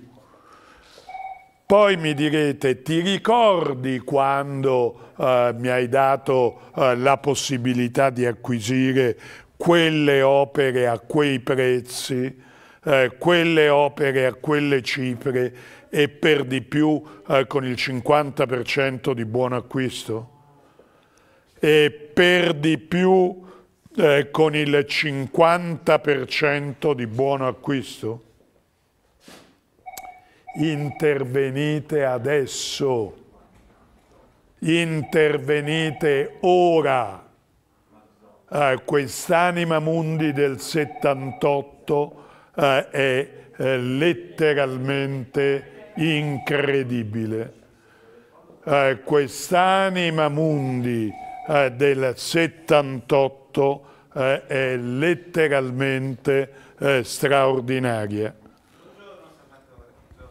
Poi mi direte, ti ricordi quando eh, mi hai dato eh, la possibilità di acquisire quelle opere a quei prezzi? Eh, quelle opere a quelle cifre e per di più eh, con il 50% di buon acquisto? E per di più eh, con il 50% di buon acquisto? Intervenite adesso, intervenite ora. Eh, quest'anima mundi del 78 eh, è eh, letteralmente incredibile. Eh, quest'anima mundi eh, del 78 eh, è letteralmente straordinaria.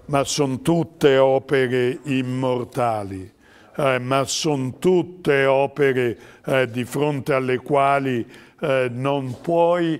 Ma sono tutte opere immortali. Eh, ma sono tutte opere eh, di fronte alle quali eh, non puoi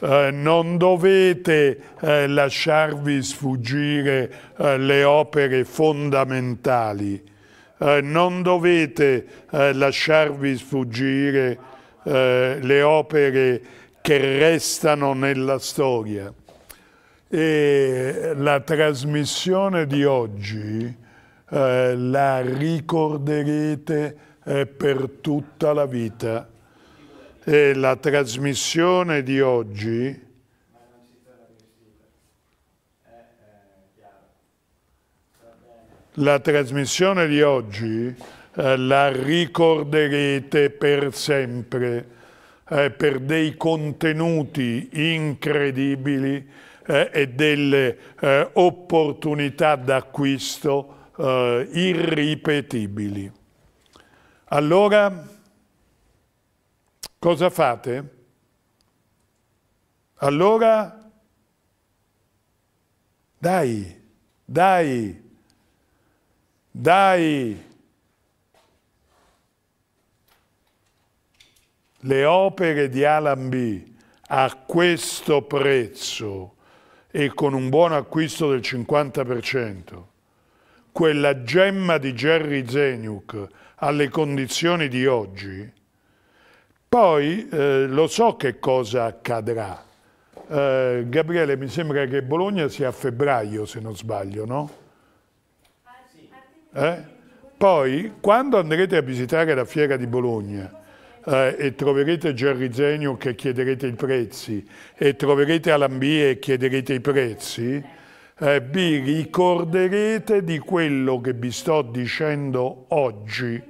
Eh, non dovete eh, lasciarvi sfuggire eh, le opere fondamentali, eh, non dovete eh, lasciarvi sfuggire le opere che restano nella storia. E la trasmissione di oggi la ricorderete per tutta la vita. E la trasmissione di oggi... La trasmissione di oggi eh, la ricorderete per sempre eh, per dei contenuti incredibili eh, e delle eh, opportunità d'acquisto eh, irripetibili. Allora... Cosa fate? Allora, dai, dai, dai. Le opere di Alan B a questo prezzo e con un buon acquisto del 50%, quella gemma di Jerry Zeniuk alle condizioni di oggi, poi eh, lo so che cosa accadrà. Eh, Gabriele, mi sembra che Bologna sia a febbraio, se non sbaglio, no? Eh? Poi, quando andrete a visitare la fiera di Bologna eh, e troverete Gerry Zenio che chiederete i prezzi e troverete Alambie e chiederete i prezzi, eh, vi ricorderete di quello che vi sto dicendo oggi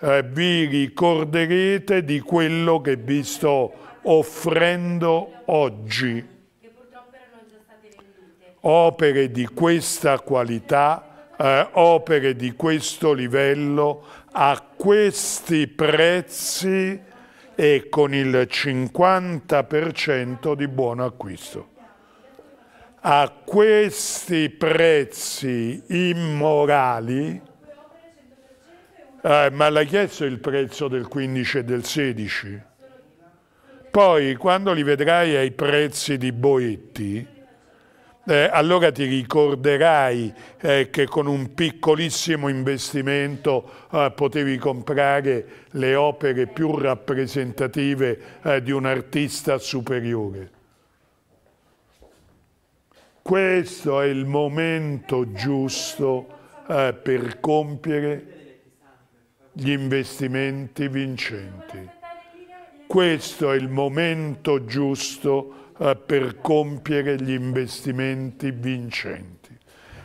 eh, vi ricorderete di quello che vi sto offrendo oggi. Opere di questa qualità, eh, opere di questo livello, a questi prezzi e con il 50% di buon acquisto. A questi prezzi immorali, eh, ma l'hai chiesto il prezzo del 15 e del 16? Poi, quando li vedrai ai prezzi di Boetti, eh, allora ti ricorderai eh, che con un piccolissimo investimento eh, potevi comprare le opere più rappresentative eh, di un artista superiore. Questo è il momento giusto eh, per compiere gli investimenti vincenti. Questo è il momento giusto eh, per compiere gli investimenti vincenti.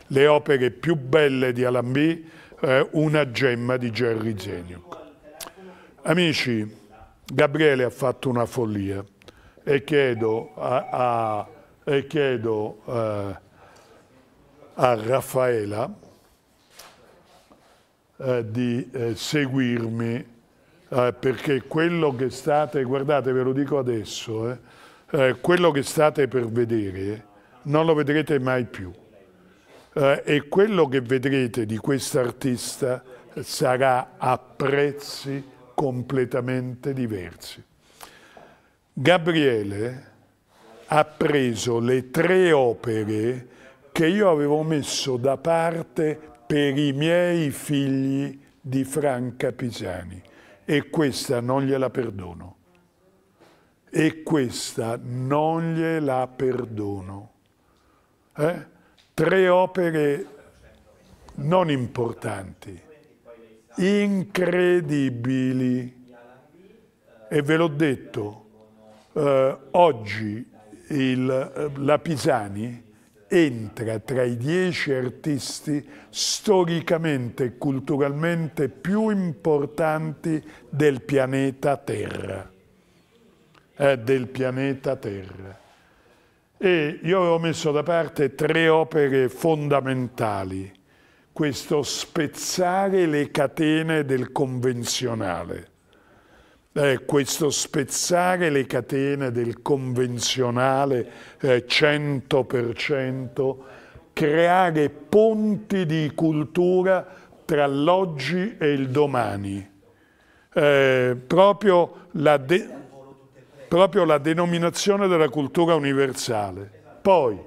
Le opere più belle di Alambì, eh, una gemma di Gerry Zeniuk. Amici, Gabriele ha fatto una follia e chiedo a, a, e chiedo, eh, a Raffaela eh, di eh, seguirmi, eh, perché quello che state, guardate ve lo dico adesso, eh, quello che state per vedere non lo vedrete mai più. e quello che vedrete di quest'artista sarà a prezzi completamente diversi. Gabriele ha preso le tre opere che io avevo messo da parte per i miei figli di Franca Pisani e questa non gliela perdono. E questa non gliela perdono. Eh? Tre opere non importanti, incredibili. E ve l'ho detto, eh, oggi il, la Pisani entra tra i dieci artisti storicamente e culturalmente più importanti del pianeta Terra. Eh, del pianeta Terra. E io avevo messo da parte tre opere fondamentali, questo spezzare le catene del convenzionale eh, questo spezzare le catene del convenzionale eh, 100%, creare ponti di cultura tra l'oggi e il domani. Eh, proprio, la proprio la denominazione della cultura universale. Poi,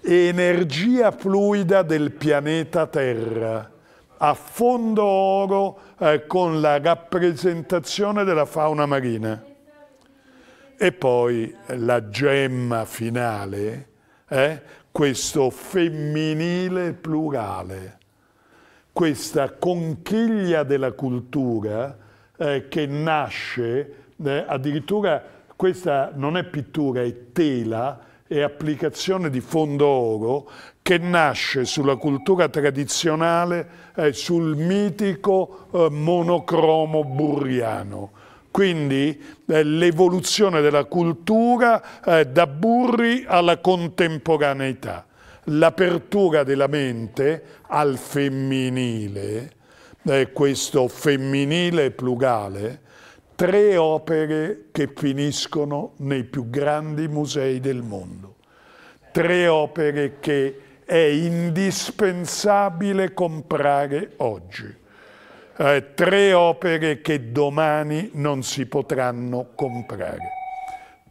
energia fluida del pianeta Terra a fondo oro eh, con la rappresentazione della fauna marina. E poi la gemma finale, eh, questo femminile plurale, questa conchiglia della cultura eh, che nasce, eh, addirittura questa non è pittura, è tela, è applicazione di fondo oro che nasce sulla cultura tradizionale eh, sul mitico eh, monocromo burriano. Quindi eh, l'evoluzione della cultura eh, da Burri alla contemporaneità, l'apertura della mente al femminile, eh, questo femminile plurale, tre opere che finiscono nei più grandi musei del mondo, tre opere che è indispensabile comprare oggi. Eh, tre opere che domani non si potranno comprare.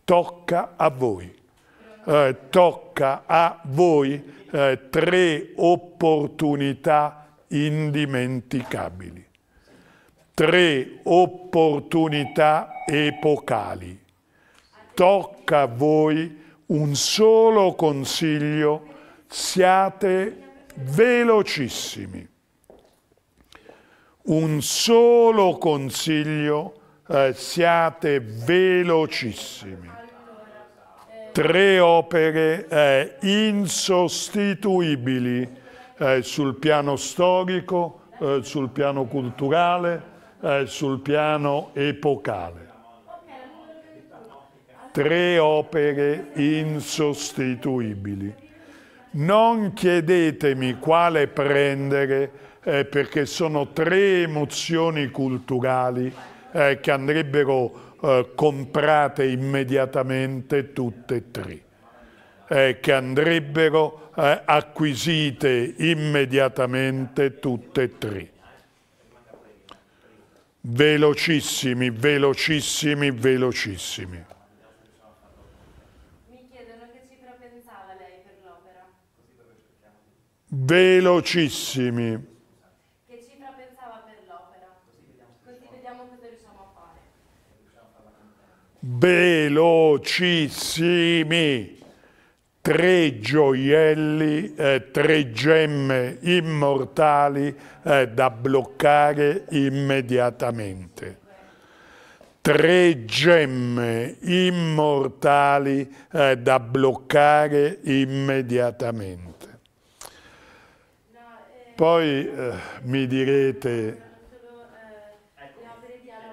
Tocca a voi. Eh, tocca a voi eh, tre opportunità indimenticabili, tre opportunità epocali. Tocca a voi un solo consiglio siate velocissimi. Un solo consiglio, eh, siate velocissimi. Tre opere eh, insostituibili eh, sul piano storico, eh, sul piano culturale, eh, sul piano epocale. Tre opere insostituibili non chiedetemi quale prendere eh, perché sono tre emozioni culturali eh, che andrebbero eh, comprate immediatamente tutte e tre, eh, che andrebbero eh, acquisite immediatamente tutte e tre. Velocissimi, velocissimi, velocissimi. velocissimi. Che cifra pensava per l'opera? Così vediamo cosa riusciamo a fare. Velocissimi. Tre gioielli, eh, tre gemme immortali eh, da bloccare immediatamente. Tre gemme immortali eh, da bloccare immediatamente. Poi eh, mi direte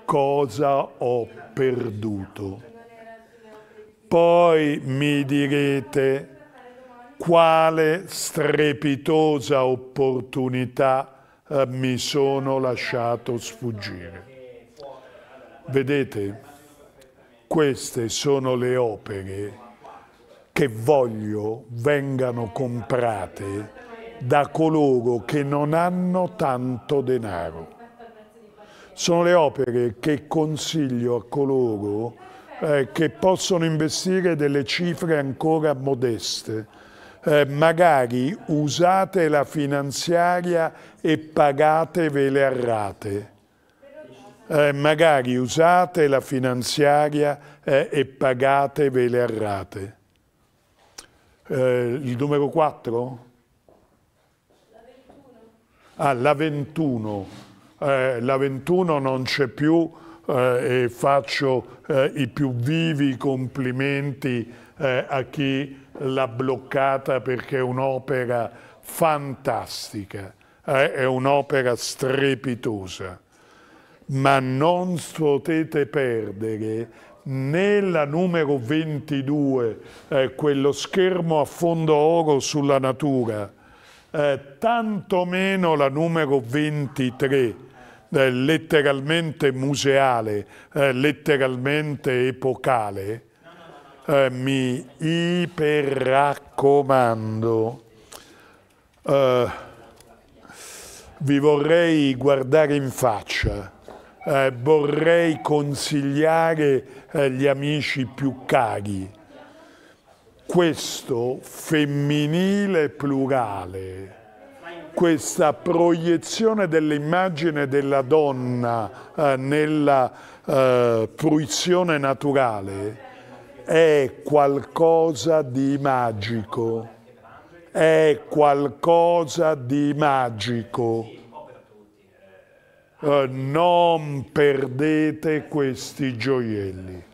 cosa ho perduto. Poi mi direte quale strepitosa opportunità eh, mi sono lasciato sfuggire. Vedete, queste sono le opere che voglio vengano comprate da coloro che non hanno tanto denaro. Sono le opere che consiglio a coloro eh, che possono investire delle cifre ancora modeste. Eh, magari usate la finanziaria e pagatevele a rate. Eh, magari usate la finanziaria eh, e pagatevele a rate. Eh, il numero 4? ah, la 21, eh, la 21 non c'è più eh, e faccio eh, i più vivi complimenti eh, a chi l'ha bloccata perché è un'opera fantastica, eh, è un'opera strepitosa. Ma non potete perdere nella numero 22, eh, quello schermo a fondo oro sulla natura, eh, tantomeno la numero 23, eh, letteralmente museale, eh, letteralmente epocale, eh, mi iperraccomando. Eh, vi vorrei guardare in faccia, eh, vorrei consigliare gli amici più cari, questo femminile plurale, questa proiezione dell'immagine della donna eh, nella eh, fruizione naturale è qualcosa di magico, è qualcosa di magico. Eh, non perdete questi gioielli.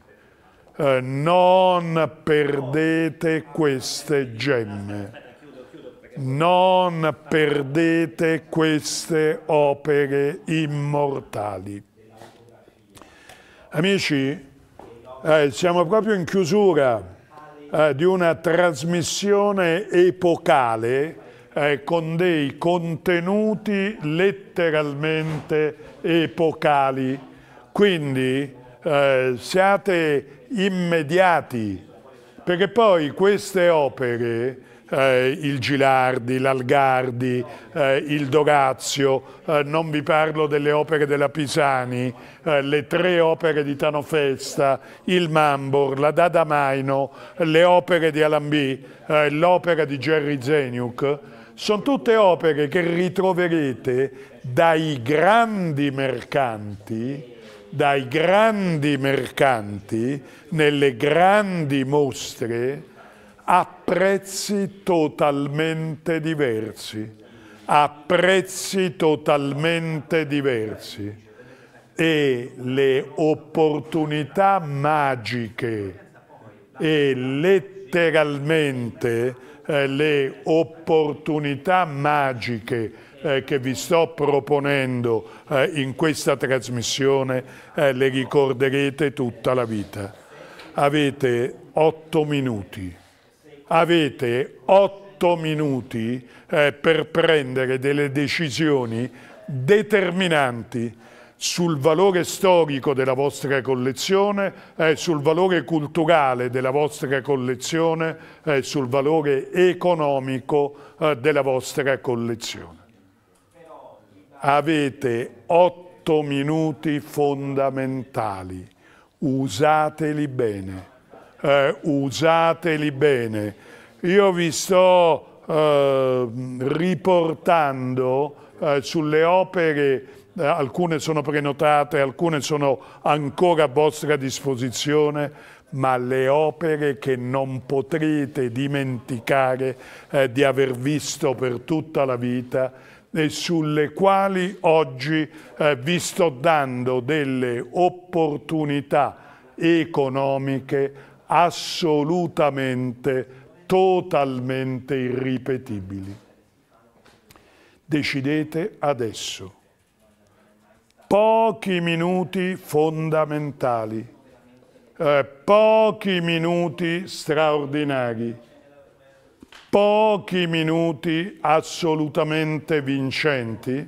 Eh, non perdete queste gemme, non perdete queste opere immortali. Amici, eh, siamo proprio in chiusura eh, di una trasmissione epocale eh, con dei contenuti letteralmente epocali. Quindi eh, siate immediati, perché poi queste opere, eh, il Gilardi, l'Algardi, eh, il Dorazio, eh, non vi parlo delle opere della Pisani, eh, le tre opere di Tanofesta, il Mambor, la Dada Maino, le opere di Alambì, eh, l'opera di Gerry Zeniuk, sono tutte opere che ritroverete dai grandi mercanti dai grandi mercanti nelle grandi mostre a prezzi totalmente diversi, a prezzi totalmente diversi e le opportunità magiche e letteralmente eh, le opportunità magiche eh, che vi sto proponendo eh, in questa trasmissione eh, le ricorderete tutta la vita. Avete otto minuti, avete otto minuti eh, per prendere delle decisioni determinanti sul valore storico della vostra collezione, eh, sul valore culturale della vostra collezione, eh, sul valore economico eh, della vostra collezione. Avete otto minuti fondamentali, usateli bene, eh, usateli bene. Io vi sto eh, riportando eh, sulle opere eh, alcune sono prenotate, alcune sono ancora a vostra disposizione, ma le opere che non potrete dimenticare eh, di aver visto per tutta la vita e sulle quali oggi eh, vi sto dando delle opportunità economiche assolutamente, totalmente irripetibili. Decidete adesso. Pochi minuti fondamentali, eh, pochi minuti straordinari pochi minuti assolutamente vincenti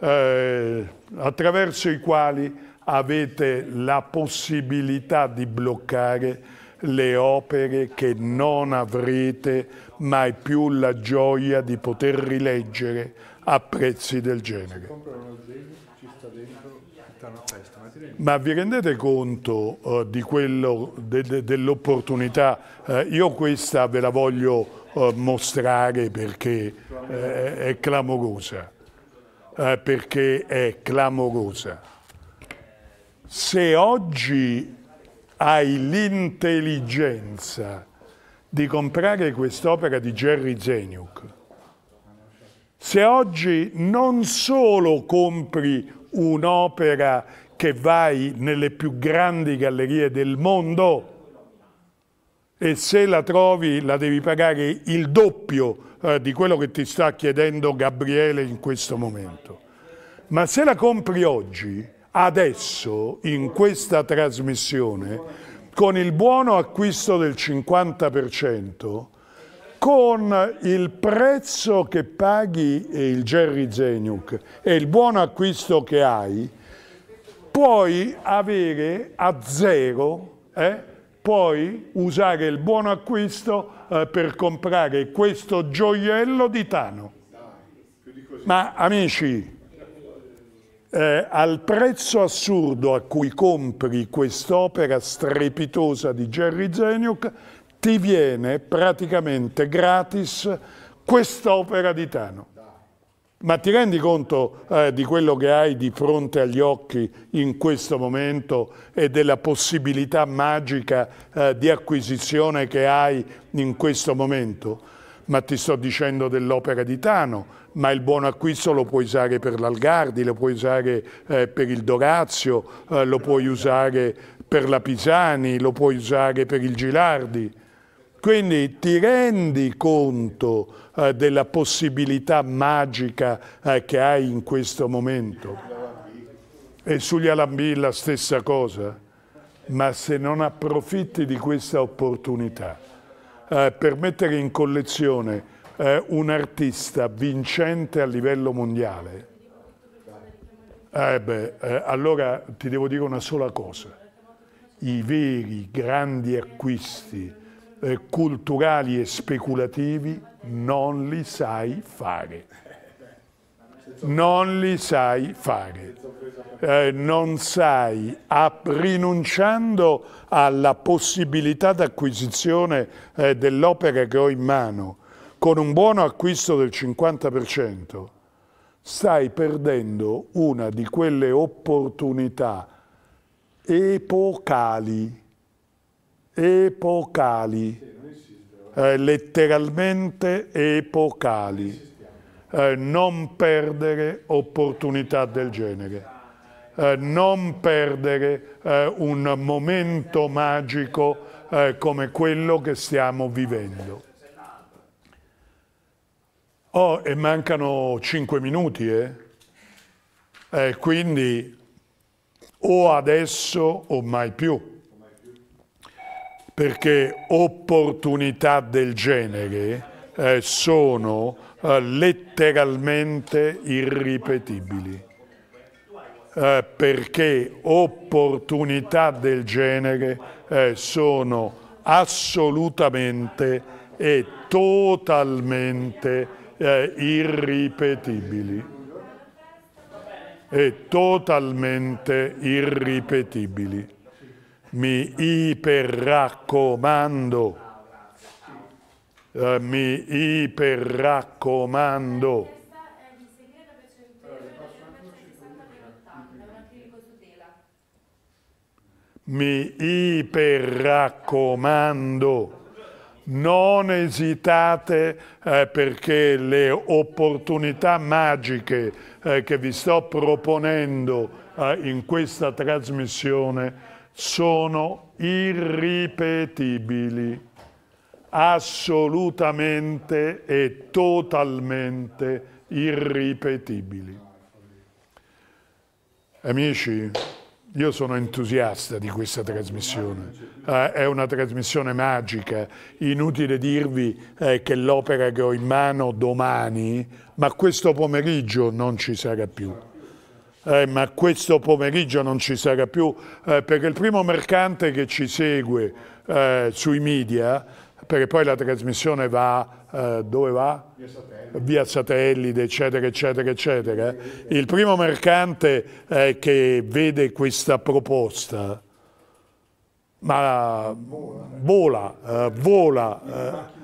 eh, attraverso i quali avete la possibilità di bloccare le opere che non avrete mai più la gioia di poter rileggere a prezzi del genere. Ma vi rendete conto uh, de, de, dell'opportunità? Uh, io questa ve la voglio uh, mostrare perché è clamorosa. perché è clamorosa. Se oggi hai l'intelligenza di comprare quest'opera di Jerry Zeniuk, se oggi non solo compri un'opera che vai nelle più grandi gallerie del mondo e se la trovi la devi pagare il doppio eh, di quello che ti sta chiedendo Gabriele in questo momento. Ma se la compri oggi, adesso, in questa trasmissione, con il buono acquisto del 50%, con il prezzo che paghi il Jerry Zenuck e il buono acquisto che hai, puoi avere a zero, eh, puoi usare il buono acquisto eh, per comprare questo gioiello di Tano. Ma amici, eh, al prezzo assurdo a cui compri quest'opera strepitosa di Jerry Zeniuk, ti viene praticamente gratis quest'opera di Tano. Ma ti rendi conto eh, di quello che hai di fronte agli occhi in questo momento e della possibilità magica eh, di acquisizione che hai in questo momento? Ma ti sto dicendo dell'opera di Tano, ma il buon acquisto lo puoi usare per l'Algardi, lo puoi usare eh, per il Dorazio, eh, lo puoi usare per la Pisani, lo puoi usare per il Gilardi. Quindi ti rendi conto eh, della possibilità magica eh, che hai in questo momento? E sugli alambì la stessa cosa. Ma se non approfitti di questa opportunità eh, per mettere in collezione eh, un artista vincente a livello mondiale, eh, beh, eh, allora ti devo dire una sola cosa. I veri grandi acquisti eh, culturali e speculativi non li sai fare. Non li sai fare. Eh, non sai, a, rinunciando alla possibilità d'acquisizione eh, dell'opera che ho in mano, con un buono acquisto del 50%, stai perdendo una di quelle opportunità epocali epocali, eh, letteralmente epocali. Eh, non perdere opportunità del genere, eh, non perdere eh, un momento magico eh, come quello che stiamo vivendo. Oh, e mancano cinque minuti, eh? eh? Quindi o adesso o mai più perché opportunità del genere eh, sono eh, letteralmente irripetibili. Eh, perché opportunità del genere eh, sono assolutamente e totalmente eh, irripetibili. E totalmente irripetibili mi iperraccomando, eh, mi iperraccomando. Mi iperraccomando, non esitate eh, perché le opportunità magiche eh, che vi sto proponendo eh, in questa trasmissione sono irripetibili, assolutamente e totalmente irripetibili. Amici, io sono entusiasta di questa trasmissione, eh, è una trasmissione magica, inutile dirvi eh, che l'opera che ho in mano domani, ma questo pomeriggio non ci sarà più eh, ma questo pomeriggio non ci sarà più, eh, perché il primo mercante che ci segue eh, sui media, perché poi la trasmissione va, eh, dove va? Via satellite. Via satellite, eccetera, eccetera, eccetera. Il primo mercante eh, che vede questa proposta, ma vola, eh, vola, vola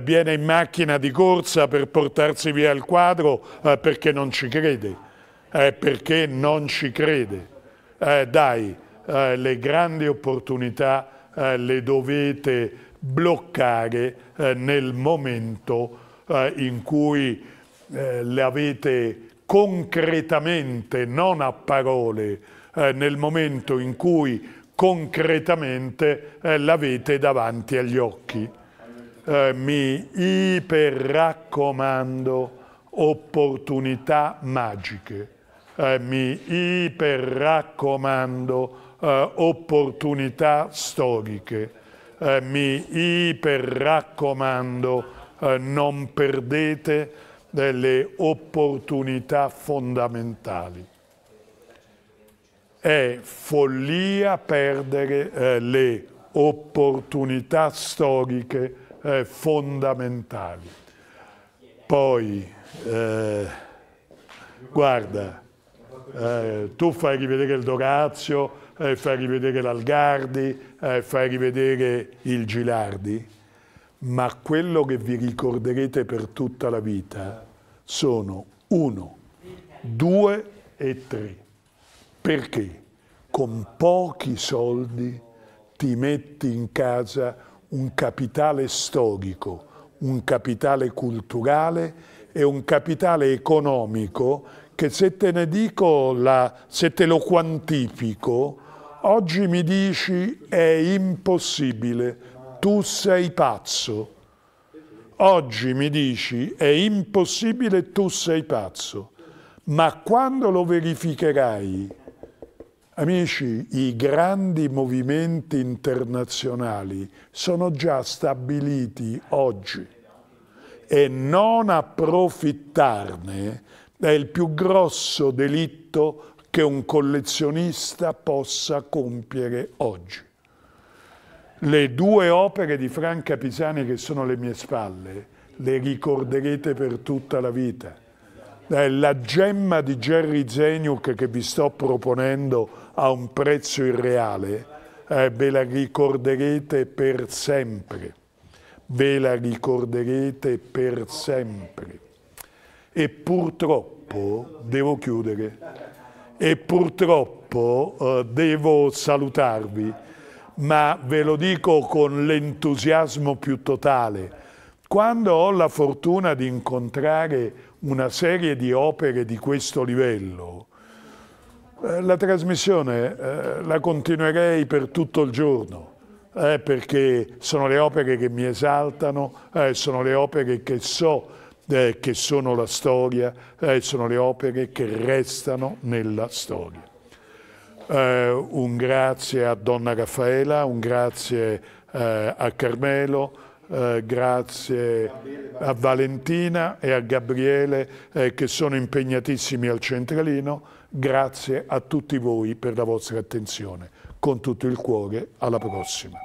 viene in macchina di corsa per portarsi via il quadro perché non ci crede eh, perché non ci crede. Eh, dai, eh, le grandi opportunità eh, le dovete bloccare eh, nel momento eh, in cui le avete concretamente, non a parole, nel momento in cui concretamente l'avete davanti agli occhi. mi iperraccomando opportunità magiche eh, mi iperraccomando, eh, opportunità storiche. Eh, mi iperraccomando, eh, non perdete delle opportunità fondamentali. È follia perdere eh, le opportunità storiche eh, fondamentali. Poi, eh, guarda, eh, tu fai rivedere il Dorazio, eh, fai rivedere l'Algardi, eh, fai rivedere il Gilardi, ma quello che vi ricorderete per tutta la vita sono uno, due e tre. Perché con pochi soldi ti metti in casa un capitale storico, un capitale culturale e un capitale economico che se te ne dico, la, se te lo quantifico, oggi mi dici è impossibile, tu sei pazzo. Oggi mi dici è impossibile, tu sei pazzo. Ma quando lo verificherai, amici, i grandi movimenti internazionali sono già stabiliti oggi e non approfittarne è il più grosso delitto che un collezionista possa compiere oggi. Le due opere di Franca Pisani che sono alle mie spalle le ricorderete per tutta la vita. La gemma di Jerry Zeniuk che vi sto proponendo a un prezzo irreale, eh, ve la ricorderete per sempre. Ve la ricorderete per sempre. E purtroppo devo chiudere. E purtroppo eh, devo salutarvi, ma ve lo dico con l'entusiasmo più totale. Quando ho la fortuna di incontrare una serie di opere di questo livello, eh, la trasmissione eh, la continuerei per tutto il giorno, eh, perché sono le opere che mi esaltano, eh, sono le opere che so eh, che sono la storia, eh, sono le opere che restano nella storia. Eh, un grazie a Donna Raffaela, un grazie eh, a Carmelo, eh, grazie a Valentina e a Gabriele eh, che sono impegnatissimi al Centralino, grazie a tutti voi per la vostra attenzione. Con tutto il cuore, alla prossima.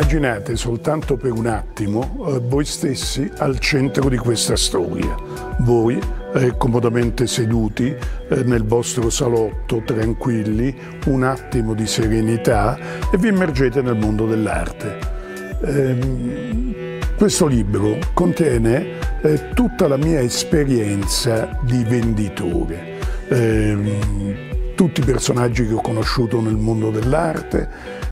Immaginate soltanto per un attimo eh, voi stessi al centro di questa storia, voi eh, comodamente seduti eh, nel vostro salotto, tranquilli, un attimo di serenità e vi immergete nel mondo dell'arte. Ehm, questo libro contiene tutta la mia esperienza di venditore ehm, tutti i personaggi che ho conosciuto nel mondo dell'arte,